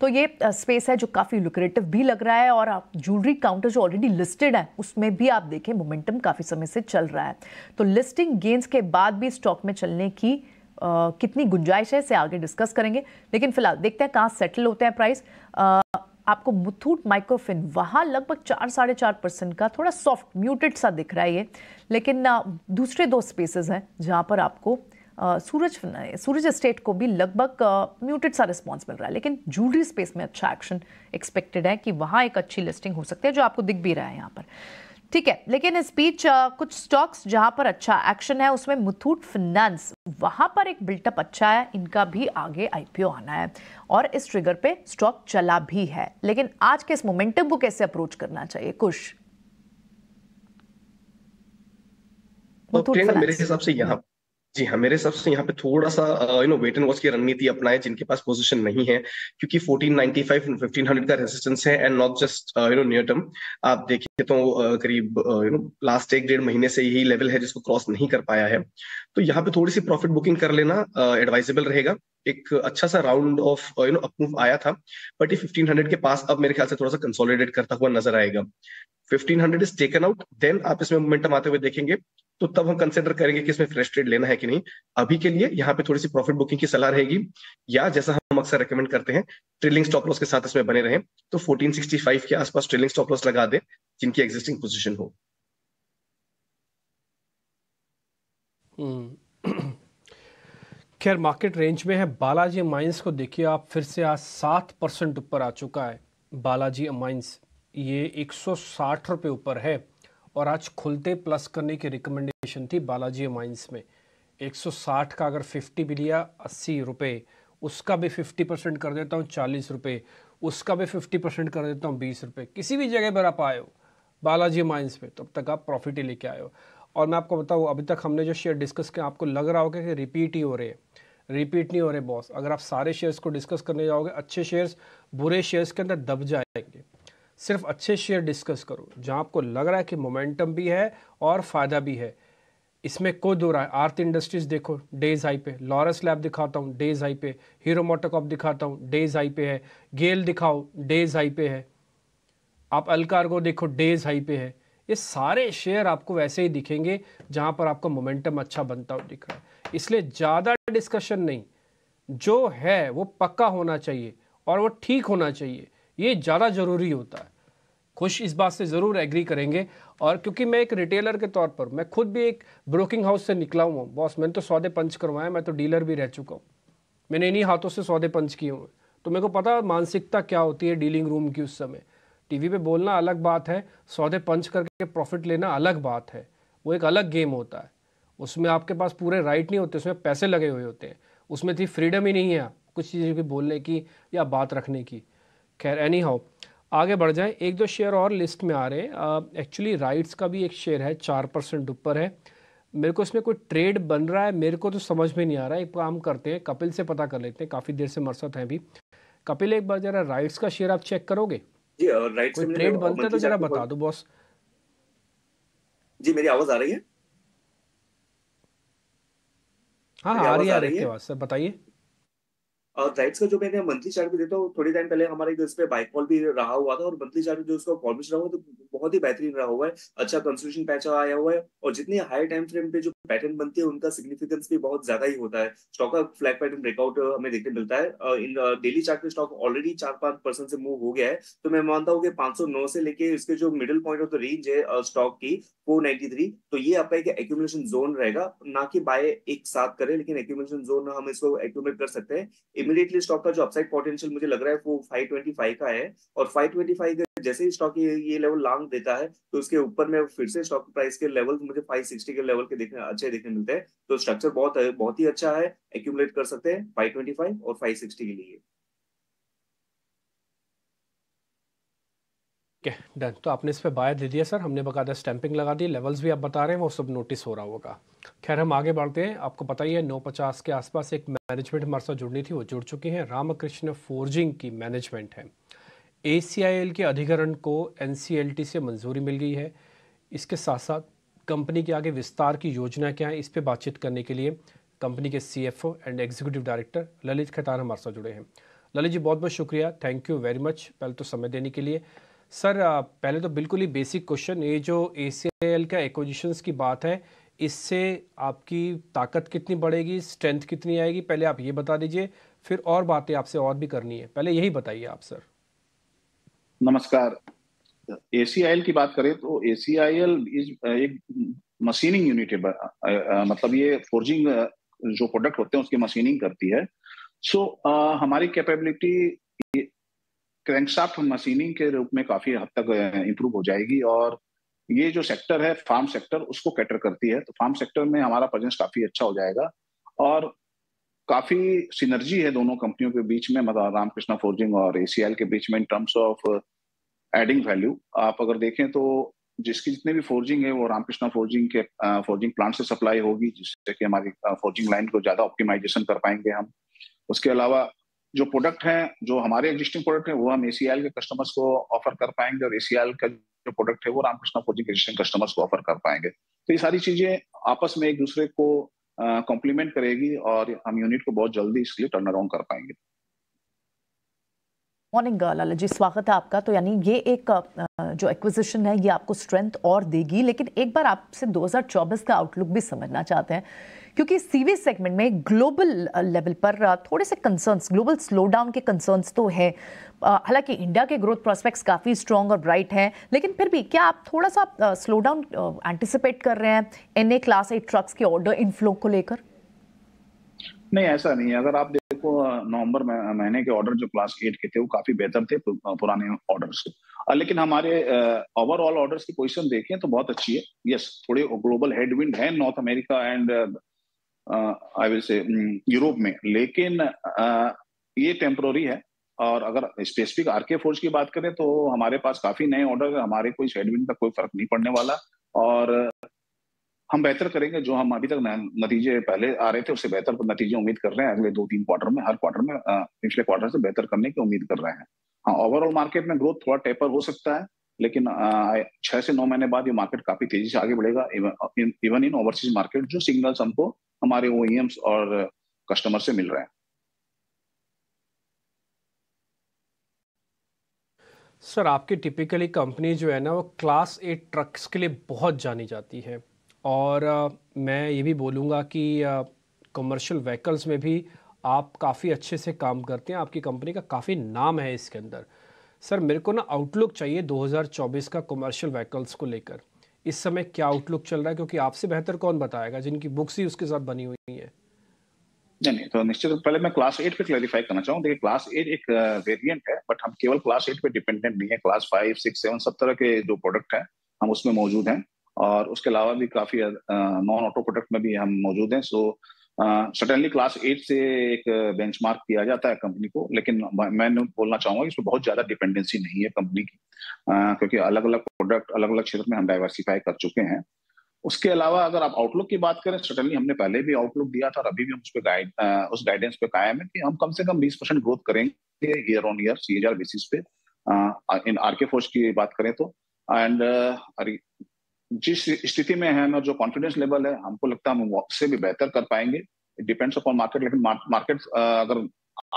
तो ये स्पेस है जो काफ़ी लुक्रेटिव भी लग रहा है और आप ज्वेलरी काउंटर जो ऑलरेडी लिस्टेड है उसमें भी आप देखें मोमेंटम काफ़ी समय से चल रहा है तो लिस्टिंग गेंस के बाद भी स्टॉक में चलने की कितनी गुंजाइश है इसे आगे डिस्कस करेंगे लेकिन फिलहाल देखते हैं कहाँ सेटल होते हैं प्राइस आपको मुथूट माइक्रोफिन वहाँ लगभग चार साढ़े चार परसेंट का थोड़ा सॉफ्ट म्यूटेड सा दिख रहा है ये लेकिन दूसरे दो स्पेसेस हैं जहाँ पर आपको सूरज सूरज स्टेट को भी लगभग म्यूटेड सा रिस्पॉन्स मिल रहा है लेकिन ज्वेलरी स्पेस में अच्छा एक्शन एक्सपेक्टेड है कि वहाँ एक अच्छी लिस्टिंग हो सकती है जो आपको दिख भी रहा है यहाँ पर ठीक है लेकिन इस बीच कुछ स्टॉक्स जहां पर अच्छा एक्शन है उसमें मुथूट फिनेंस वहां पर एक बिल्टअप अच्छा है इनका भी आगे आईपीओ आना है और इस ट्रिगर पे स्टॉक चला भी है लेकिन आज के इस मोमेंटम को कैसे अप्रोच करना चाहिए कुछ तो मेरे हिसाब से यहाँ जी हाँ मेरे हिसाब से यहाँ पे थोड़ा सा you know wait and watch की रणनीति अपनाए जिनके पास पोजीशन नहीं है क्योंकि 1495 1500 का रेजिस्टेंस है and not just you know near term आप देखिए तो करीब यू नो लास्ट एक डेढ़ महीने से यही लेवल है जिसको क्रॉस नहीं कर पाया है तो यहाँ पे थोड़ी सी प्रॉफिट बुकिंग कर लेना एडवाइजेबल uh, रहेगा एक अच्छा सा round off you know up move आया था बट ये 1500 के पास अब मेरे ख्याल से थोड़ा सा कंसोलिडेट करता हुआ नजर आएगा 1500 इज टेकन आउट देन आप इसमें मोमेंटम आते हुए देखेंगे तो तब हम कंसिडर करेंगे कि इसमें फ्रेश ट्रेड लेना है कि नहीं अभी के लिए यहाँ पे थोड़ी सी प्रॉफिट बुकिंग की सलाह रहेगी या जैसा हम अक्सर रिकमेंड करते हैं ट्रेलिंग स्टॉप लॉस के साथ इसमें बने रहे तो 1465 के आसपास ट्रेलिंग स्टॉप लॉस लगा दे जिनकी एग्जिस्टिंग पोजिशन हो हम्म। [CLEARS THROAT] खैर मार्केट रेंज में है बालाजी माइंस को देखिए आप फिर से आज सात परसेंट ऊपर आ चुका है बालाजी माइंस ये साठ रुपए ऊपर है और आज खुलते प्लस करने की रिकमेंडेशन थी बालाजी माइंस में 160 का अगर 50 भी लिया अस्सी रुपये उसका भी 50 परसेंट कर देता हूँ चालीस रुपये उसका भी 50 परसेंट कर देता हूँ बीस रुपये किसी भी जगह पर आप आए हो बालाजी माइंस में तब तो तक आप प्रॉफिट ही लेके आए हो और मैं आपको बताऊँ अभी तक हमने जो शेयर डिस्कस किया आपको लग रहा होगा कि रिपीट ही हो रहे हैं रिपीट नहीं हो रहे बॉस अगर आप सारे शेयर्स को डिस्कस करने जाओगे अच्छे शेयर्स बुरे शेयर्स के अंदर दब जाएंगे सिर्फ अच्छे शेयर डिस्कस करो जहाँ आपको लग रहा है कि मोमेंटम भी है और फ़ायदा भी है इसमें को दो रहा है आर्थ इंडस्ट्रीज देखो डेज हाई पे लॉरस लैब दिखाता हूँ डेज हाई पे हीरो मोटोकॉप दिखाता हूँ डेज हाई पे है गेल दिखाओ डेज हाई पे है आप अलकार्गो देखो डेज हाई पे है ये सारे शेयर आपको वैसे ही दिखेंगे जहाँ पर आपका मोमेंटम अच्छा बनता हुआ दिख रहा है इसलिए ज़्यादा डिस्कशन नहीं जो है वो पक्का होना चाहिए और वो ठीक होना चाहिए ये ज़्यादा ज़रूरी होता है खुश इस बात से ज़रूर एग्री करेंगे और क्योंकि मैं एक रिटेलर के तौर पर मैं खुद भी एक ब्रोकिंग हाउस से निकला हुआ हूँ बॉस मैंने तो सौदे पंच करवाए मैं तो डीलर भी रह चुका हूँ मैंने इन्हीं हाथों से सौदे पंच किए हुए तो मेरे को पता मानसिकता क्या होती है डीलिंग रूम की उस समय टीवी पे बोलना अलग बात है सौदे पंच करके प्रॉफिट लेना अलग बात है वो एक अलग गेम होता है उसमें आपके पास पूरे राइट नहीं होते उसमें पैसे लगे हुए होते हैं उसमें थी फ्रीडम ही नहीं है कुछ चीज़ों की बोलने की या बात रखने की खैर एनी हाउ आगे बढ़ जाएं एक दो शेयर और लिस्ट में आ रहे हैं एक्चुअली राइट्स का भी एक शेयर है चार परसेंट ऊपर है मेरे को इसमें कोई ट्रेड बन रहा है मेरे को तो समझ में नहीं आ रहा है एक काम करते हैं कपिल से पता कर लेते हैं काफ़ी देर से मरसत हैं भी कपिल एक बार जरा राइट्स का शेयर आप चेक करोगे जी राइट्स कोई ट्रेड बनता है तो जरा बता दो बॉस जी मेरी आवाज़ आ रही है हाँ, हाँ आ रही है आ रही है बताइए और राइट्स का जो मैंने मंथली चार्ज भी देता हूँ थोड़ी टाइम पहले हमारे इस पे बाइक कॉल भी रहा हुआ था और मंथली चार्ज जो उसका फॉर्मेशन रहा हुआ तो बहुत ही बेहतरीन रहा हुआ है अच्छा कंस्टिट्यूशन पैच आया हुआ है और जितने हाई टाइम फ्रेम पे जो पैटर्न बनती है उनका सिग्निफिकेंस भी बहुत ज्यादा ही होता है स्टॉक का फ्लैग पैटर्न ब्रेकआउट हमें देखने मिलता है इन डेली चार्ट पे स्टॉक ऑलरेडी चार पांच परसेंट से मूव हो गया है तो मैं मानता हूँ कि पांच से लेके इसके जो middle point of the range है स्टॉक की फोर तो ये आपका एक एक्यूमुलेशन जोन रहेगा ना कि बाय एक साथ करें लेकिन एक्यूमुलेशन जोन हम इसको एक्यूमुलेट कर सकते हैं इमीडिएटली स्टॉक का जो अपसाइड पोटेंशियल मुझे लग रहा है वो 525 का है और 525 का जैसे ही स्टॉक ये ये लेवल लांग देता है तो उसके ऊपर में फिर से स्टॉक प्राइस के लेवल मुझे 560 के लेवल के देखने अच्छे देखने मिलते हैं तो स्ट्रक्चर बहुत बहुत ही अच्छा है एक्यूमुलेट कर सकते हैं फाइव और सिक्सटी के लिए ओके डन तो आपने इस पर बाय दे दिया सर हमने बकायदा स्टैंपिंग लगा दी लेवल्स भी आप बता रहे हैं वो सब नोटिस हो रहा होगा खैर हम आगे बढ़ते हैं आपको पता ही है नौ पचास के आसपास एक मैनेजमेंट हमारे साथ जुड़नी थी वो जुड़ चुकी हैं रामकृष्ण फोर्जिंग की मैनेजमेंट है ए के अधिकरण को एन से मंजूरी मिल गई है इसके साथ साथ कंपनी के आगे विस्तार की योजना क्या है इस पर बातचीत करने के लिए कंपनी के C and executive director Lalit Khaitan हमारे साथ जुड़े हैं ललित जी बहुत बहुत शुक्रिया थैंक यू वेरी मच पहले तो समय देने के लिए सर पहले तो बिल्कुल ही बेसिक क्वेश्चन ये जो ए का एक्विजिशन की बात है इससे आपकी ताकत कितनी बढ़ेगी स्ट्रेंथ कितनी आएगी पहले आप ये बता दीजिए फिर और बातें आपसे और भी करनी है पहले यही बताइए आप सर नमस्कार ए की बात करें तो ए इज एक मशीनिंग यूनिट है मतलब ये फोर्जिंग जो प्रोडक्ट होते हैं उसकी मशीनिंग करती है सो so, हमारी कैपेबिलिटी क्रैंकशाफ्ट मशीनिंग के रूप में काफी हद तक इंप्रूव हो जाएगी और ये जो सेक्टर है फार्म सेक्टर उसको कैटर करती है तो फार्म सेक्टर में हमारा प्रेजेंस काफी अच्छा हो जाएगा और काफी सिनर्जी है दोनों कंपनियों के बीच में मतलब रामकृष्णा फोर्जिंग और एसीएल के बीच में in terms of adding value आप अगर देखें तो जिसकी जितने भी फोर्जिंग है वो रामकृष्णा फोर्जिंग के फोर्जिंग प्लांट से सप्लाई होगी जिससे कि हमारी फोर्जिंग लाइन को ज्यादा ऑप्टिमाइजेशन कर पाएंगे हम उसके अलावा जो प्रोडक्ट हैं जो हमारे एग्जिस्टिंग प्रोडक्ट हैं वो हम एसीएल के कस्टमर्स को ऑफर कर पाएंगे और एसीएल का जो प्रोडक्ट है वो रामकृष्णा कोचिंग एग्जिस्टिंग कस्टमर्स को ऑफर कर पाएंगे तो ये सारी चीजें आपस में एक दूसरे को कॉम्प्लीमेंट uh, करेगी और हम यूनिट को बहुत जल्दी इसके लिए टर्न अराउंड कर पाएंगे मॉर्निंग लाला जी स्वागत है आपका तो यानी ये एक जो एक्विजिशन है ये आपको स्ट्रेंथ और देगी लेकिन एक बार आपसे 2024 का आउटलुक भी समझना चाहते हैं क्योंकि सीवेज सेगमेंट में ग्लोबल लेवल पर थोड़े से कंसर्न्स ग्लोबल स्लो डाउन के कंसर्न्स तो हैं हालांकि इंडिया के ग्रोथ प्रोस्पेक्ट्स काफ़ी स्ट्रॉन्ग और ब्राइट हैं लेकिन फिर भी क्या आप थोड़ा सा स्लो डाउन एंटिसिपेट कर रहे हैं N A class A trucks के ऑर्डर इनफ्लो को लेकर नहीं ऐसा नहीं है अगर आप देखो नवंबर महीने के ऑर्डर जो क्लास एट के थे वो काफी बेहतर थे पुराने ऑर्डर से लेकिन हमारे ओवरऑल ऑर्डर्स की पोजिशन देखें तो बहुत अच्छी है यस थोड़ी ग्लोबल हेडविंड है North America and I will say Europe में लेकिन uh, ये टेम्प्रोरी है और अगर स्पेसिफिक आरके फोर्स की बात करें तो हमारे पास काफी नए ऑर्डर हमारे कोई हेडविंड का कोई फर्क नहीं पड़ने वाला और हम बेहतर करेंगे जो हम अभी तक नतीजे पहले आ रहे थे उससे बेहतर नतीजे उम्मीद कर रहे हैं अगले दो तीन क्वार्टर में हर क्वार्टर में पिछले क्वार्टर से बेहतर करने की उम्मीद कर रहे हैं हाँ ओवरऑल मार्केट में ग्रोथ थोड़ा टेपर हो सकता है लेकिन छह से नौ महीने बाद ये मार्केट काफी तेजी से आगे बढ़ेगा इवन इन ओवरसीज मार्केट जो सिग्नल्स हमको हमारे ओ e और कस्टमर से मिल रहे हैं सर आपकी टिपिकली कंपनी जो है ना वो क्लास ए ट्रक्स के लिए बहुत जानी जाती है और आ, मैं ये भी बोलूँगा कि कमर्शियल व्हीकल्स में भी आप काफ़ी अच्छे से काम करते हैं आपकी कंपनी का काफ़ी नाम है इसके अंदर आ, सर मेरे को ना आउटलुक चाहिए 2024 का कमर्शियल व्हीकल्स को लेकर इस समय क्या आउटलुक चल रहा है क्योंकि आपसे बेहतर कौन बताएगा जिनकी बुक्स ही उसके साथ बनी हुई है नहीं नहीं तो निश्चित तो पहले मैं क्लास एट पे क्लैरिफाई करना चाहूँ देखिए क्लास एट एक वेरिएंट है बट हम केवल क्लास एट पे डिपेंडेंट नहीं है क्लास फाइव सिक्स सेवन सब तरह के जो प्रोडक्ट हैं हम उसमें मौजूद हैं और उसके अलावा भी काफी नॉन ऑटो प्रोडक्ट में भी हम मौजूद हैं so so, certainly class eight से एक मार्क किया जाता है कंपनी को लेकिन मैं बोलना चाहूंगा इसमें बहुत ज्यादा डिपेंडेंसी नहीं है कंपनी की uh, क्योंकि अलग अलग प्रोडक्ट अलग अलग क्षेत्र में हम डाइवर्सिफाई कर चुके हैं उसके अलावा अगर आप आउटलुक की बात करें सटनली हमने पहले भी आउटलुक दिया था और अभी भी हम उस पर गाइड उस गाइडेंस पे कायम है कि हम कम से कम बीस परसेंट ग्रोथ करेंगे year on year C basis पे इन आर के फोर्स की बात करें तो एंड जिस स्थिति में है ना जो कॉन्फिडेंस लेवल है हमको लगता है हम उससे भी बेहतर कर पाएंगे इट डिपेंड्स अपॉन मार्केट लेकिन मार्केट अगर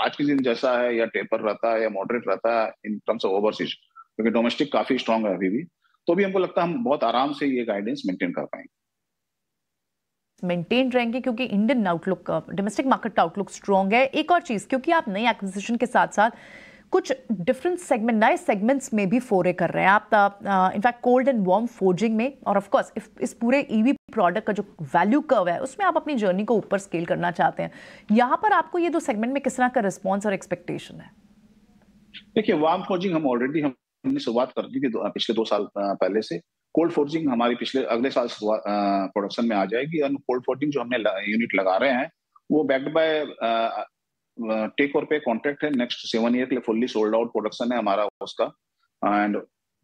आज के दिन जैसा है या टेपर रहता है या मॉडरेट रहता है इन टर्म्स ऑफ ओवरसीज क्योंकि डोमेस्टिक काफी स्ट्रांग है अभी भी तो भी हमको लगता है हम बहुत आराम से ये गाइडेंस मेंटेन कर पाएंगे मेंटेन रहेंगे क्योंकि इंडियन आउटलुक डोमेस्टिक मार्केट का आउटलुक स्ट्रॉन्ग है एक और चीज़ क्योंकि आप नए एक्विजिशन के साथ साथ कुछ डिफरेंट सेगमेंट नए सेगमेंट्स में भी फोरे कर रहे हैं आप in fact cold and warm forging में और ऑफ ऑफकोर्स इस पूरे ईवी e प्रोडक्ट का जो वैल्यू कर्व है उसमें आप अपनी जर्नी को ऊपर स्केल करना चाहते हैं यहाँ पर आपको ये दो सेगमेंट में किस तरह का रिस्पॉन्स और एक्सपेक्टेशन है देखिए वार्म फोर्जिंग हम ऑलरेडी हमने शुरुआत कर दी थी दो, पिछले दो साल पहले से कोल्ड फोर्जिंग हमारी पिछले अगले साल प्रोडक्शन में आ जाएगी कोल्ड फोर्जिंग जो हमने यूनिट लगा रहे हैं वो बैक्ड बाय टेक और पे कॉन्ट्रैक्ट है नेक्स्ट सेवन ईयर के लिए फुल्ली सोल्ड आउट प्रोडक्शन है हमारा उसका एंड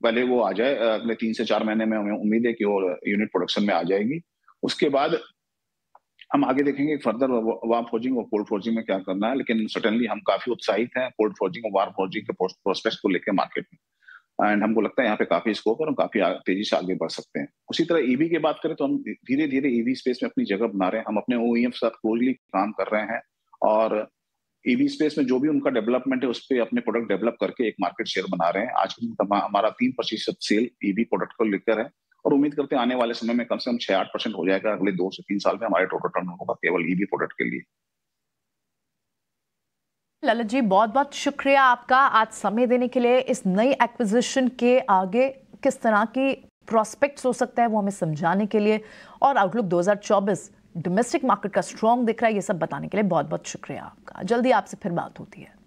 पहले वो आ जाए uh, अगले तीन से चार महीने में हमें उम्मीद है कि वो यूनिट प्रोडक्शन में आ जाएगी उसके बाद हम आगे देखेंगे फर्दर वार फोर्जिंग और कोल्ड फोर्जिंग में क्या करना है लेकिन सडनली हम काफी उत्साहित हैं कोल्ड फोर्जिंग और वार फोर्जिंग के प्रोस्पेक्ट को लेकर मार्केट में एंड हमको लगता है यहाँ पे काफी स्कोप और हम काफी तेजी से आगे बढ़ सकते हैं उसी तरह ईवी e की बात करें तो हम धीरे धीरे ईवी स्पेस में अपनी जगह बना रहे हैं हम अपने ओ के e साथ क्लोजली काम कर रहे हैं और ईवी स्पेस में जो भी उनका डेवलपमेंट है उस पर अपने प्रोडक्ट डेवलप करके एक मार्केट शेयर बना रहे हैं आज हमारा तीन प्रतिशत सेल ईवी प्रोडक्ट को लेकर है और उम्मीद करते हैं आने वाले समय में कम से कम छह आठ परसेंट हो जाएगा अगले दो से तीन साल में हमारे टोटल टर्न होगा केवल ईवी प्रोडक्ट के लिए ललित जी बहुत बहुत शुक्रिया आपका आज समय देने के लिए इस नई एक्विजिशन के आगे किस तरह की प्रोस्पेक्ट्स हो सकते हैं वो हमें समझाने के लिए और आउटलुक 2024 डोमेस्टिक मार्केट का स्ट्रॉन्ग दिख रहा है ये सब बताने के लिए बहुत बहुत शुक्रिया आपका जल्दी आपसे फिर बात होती है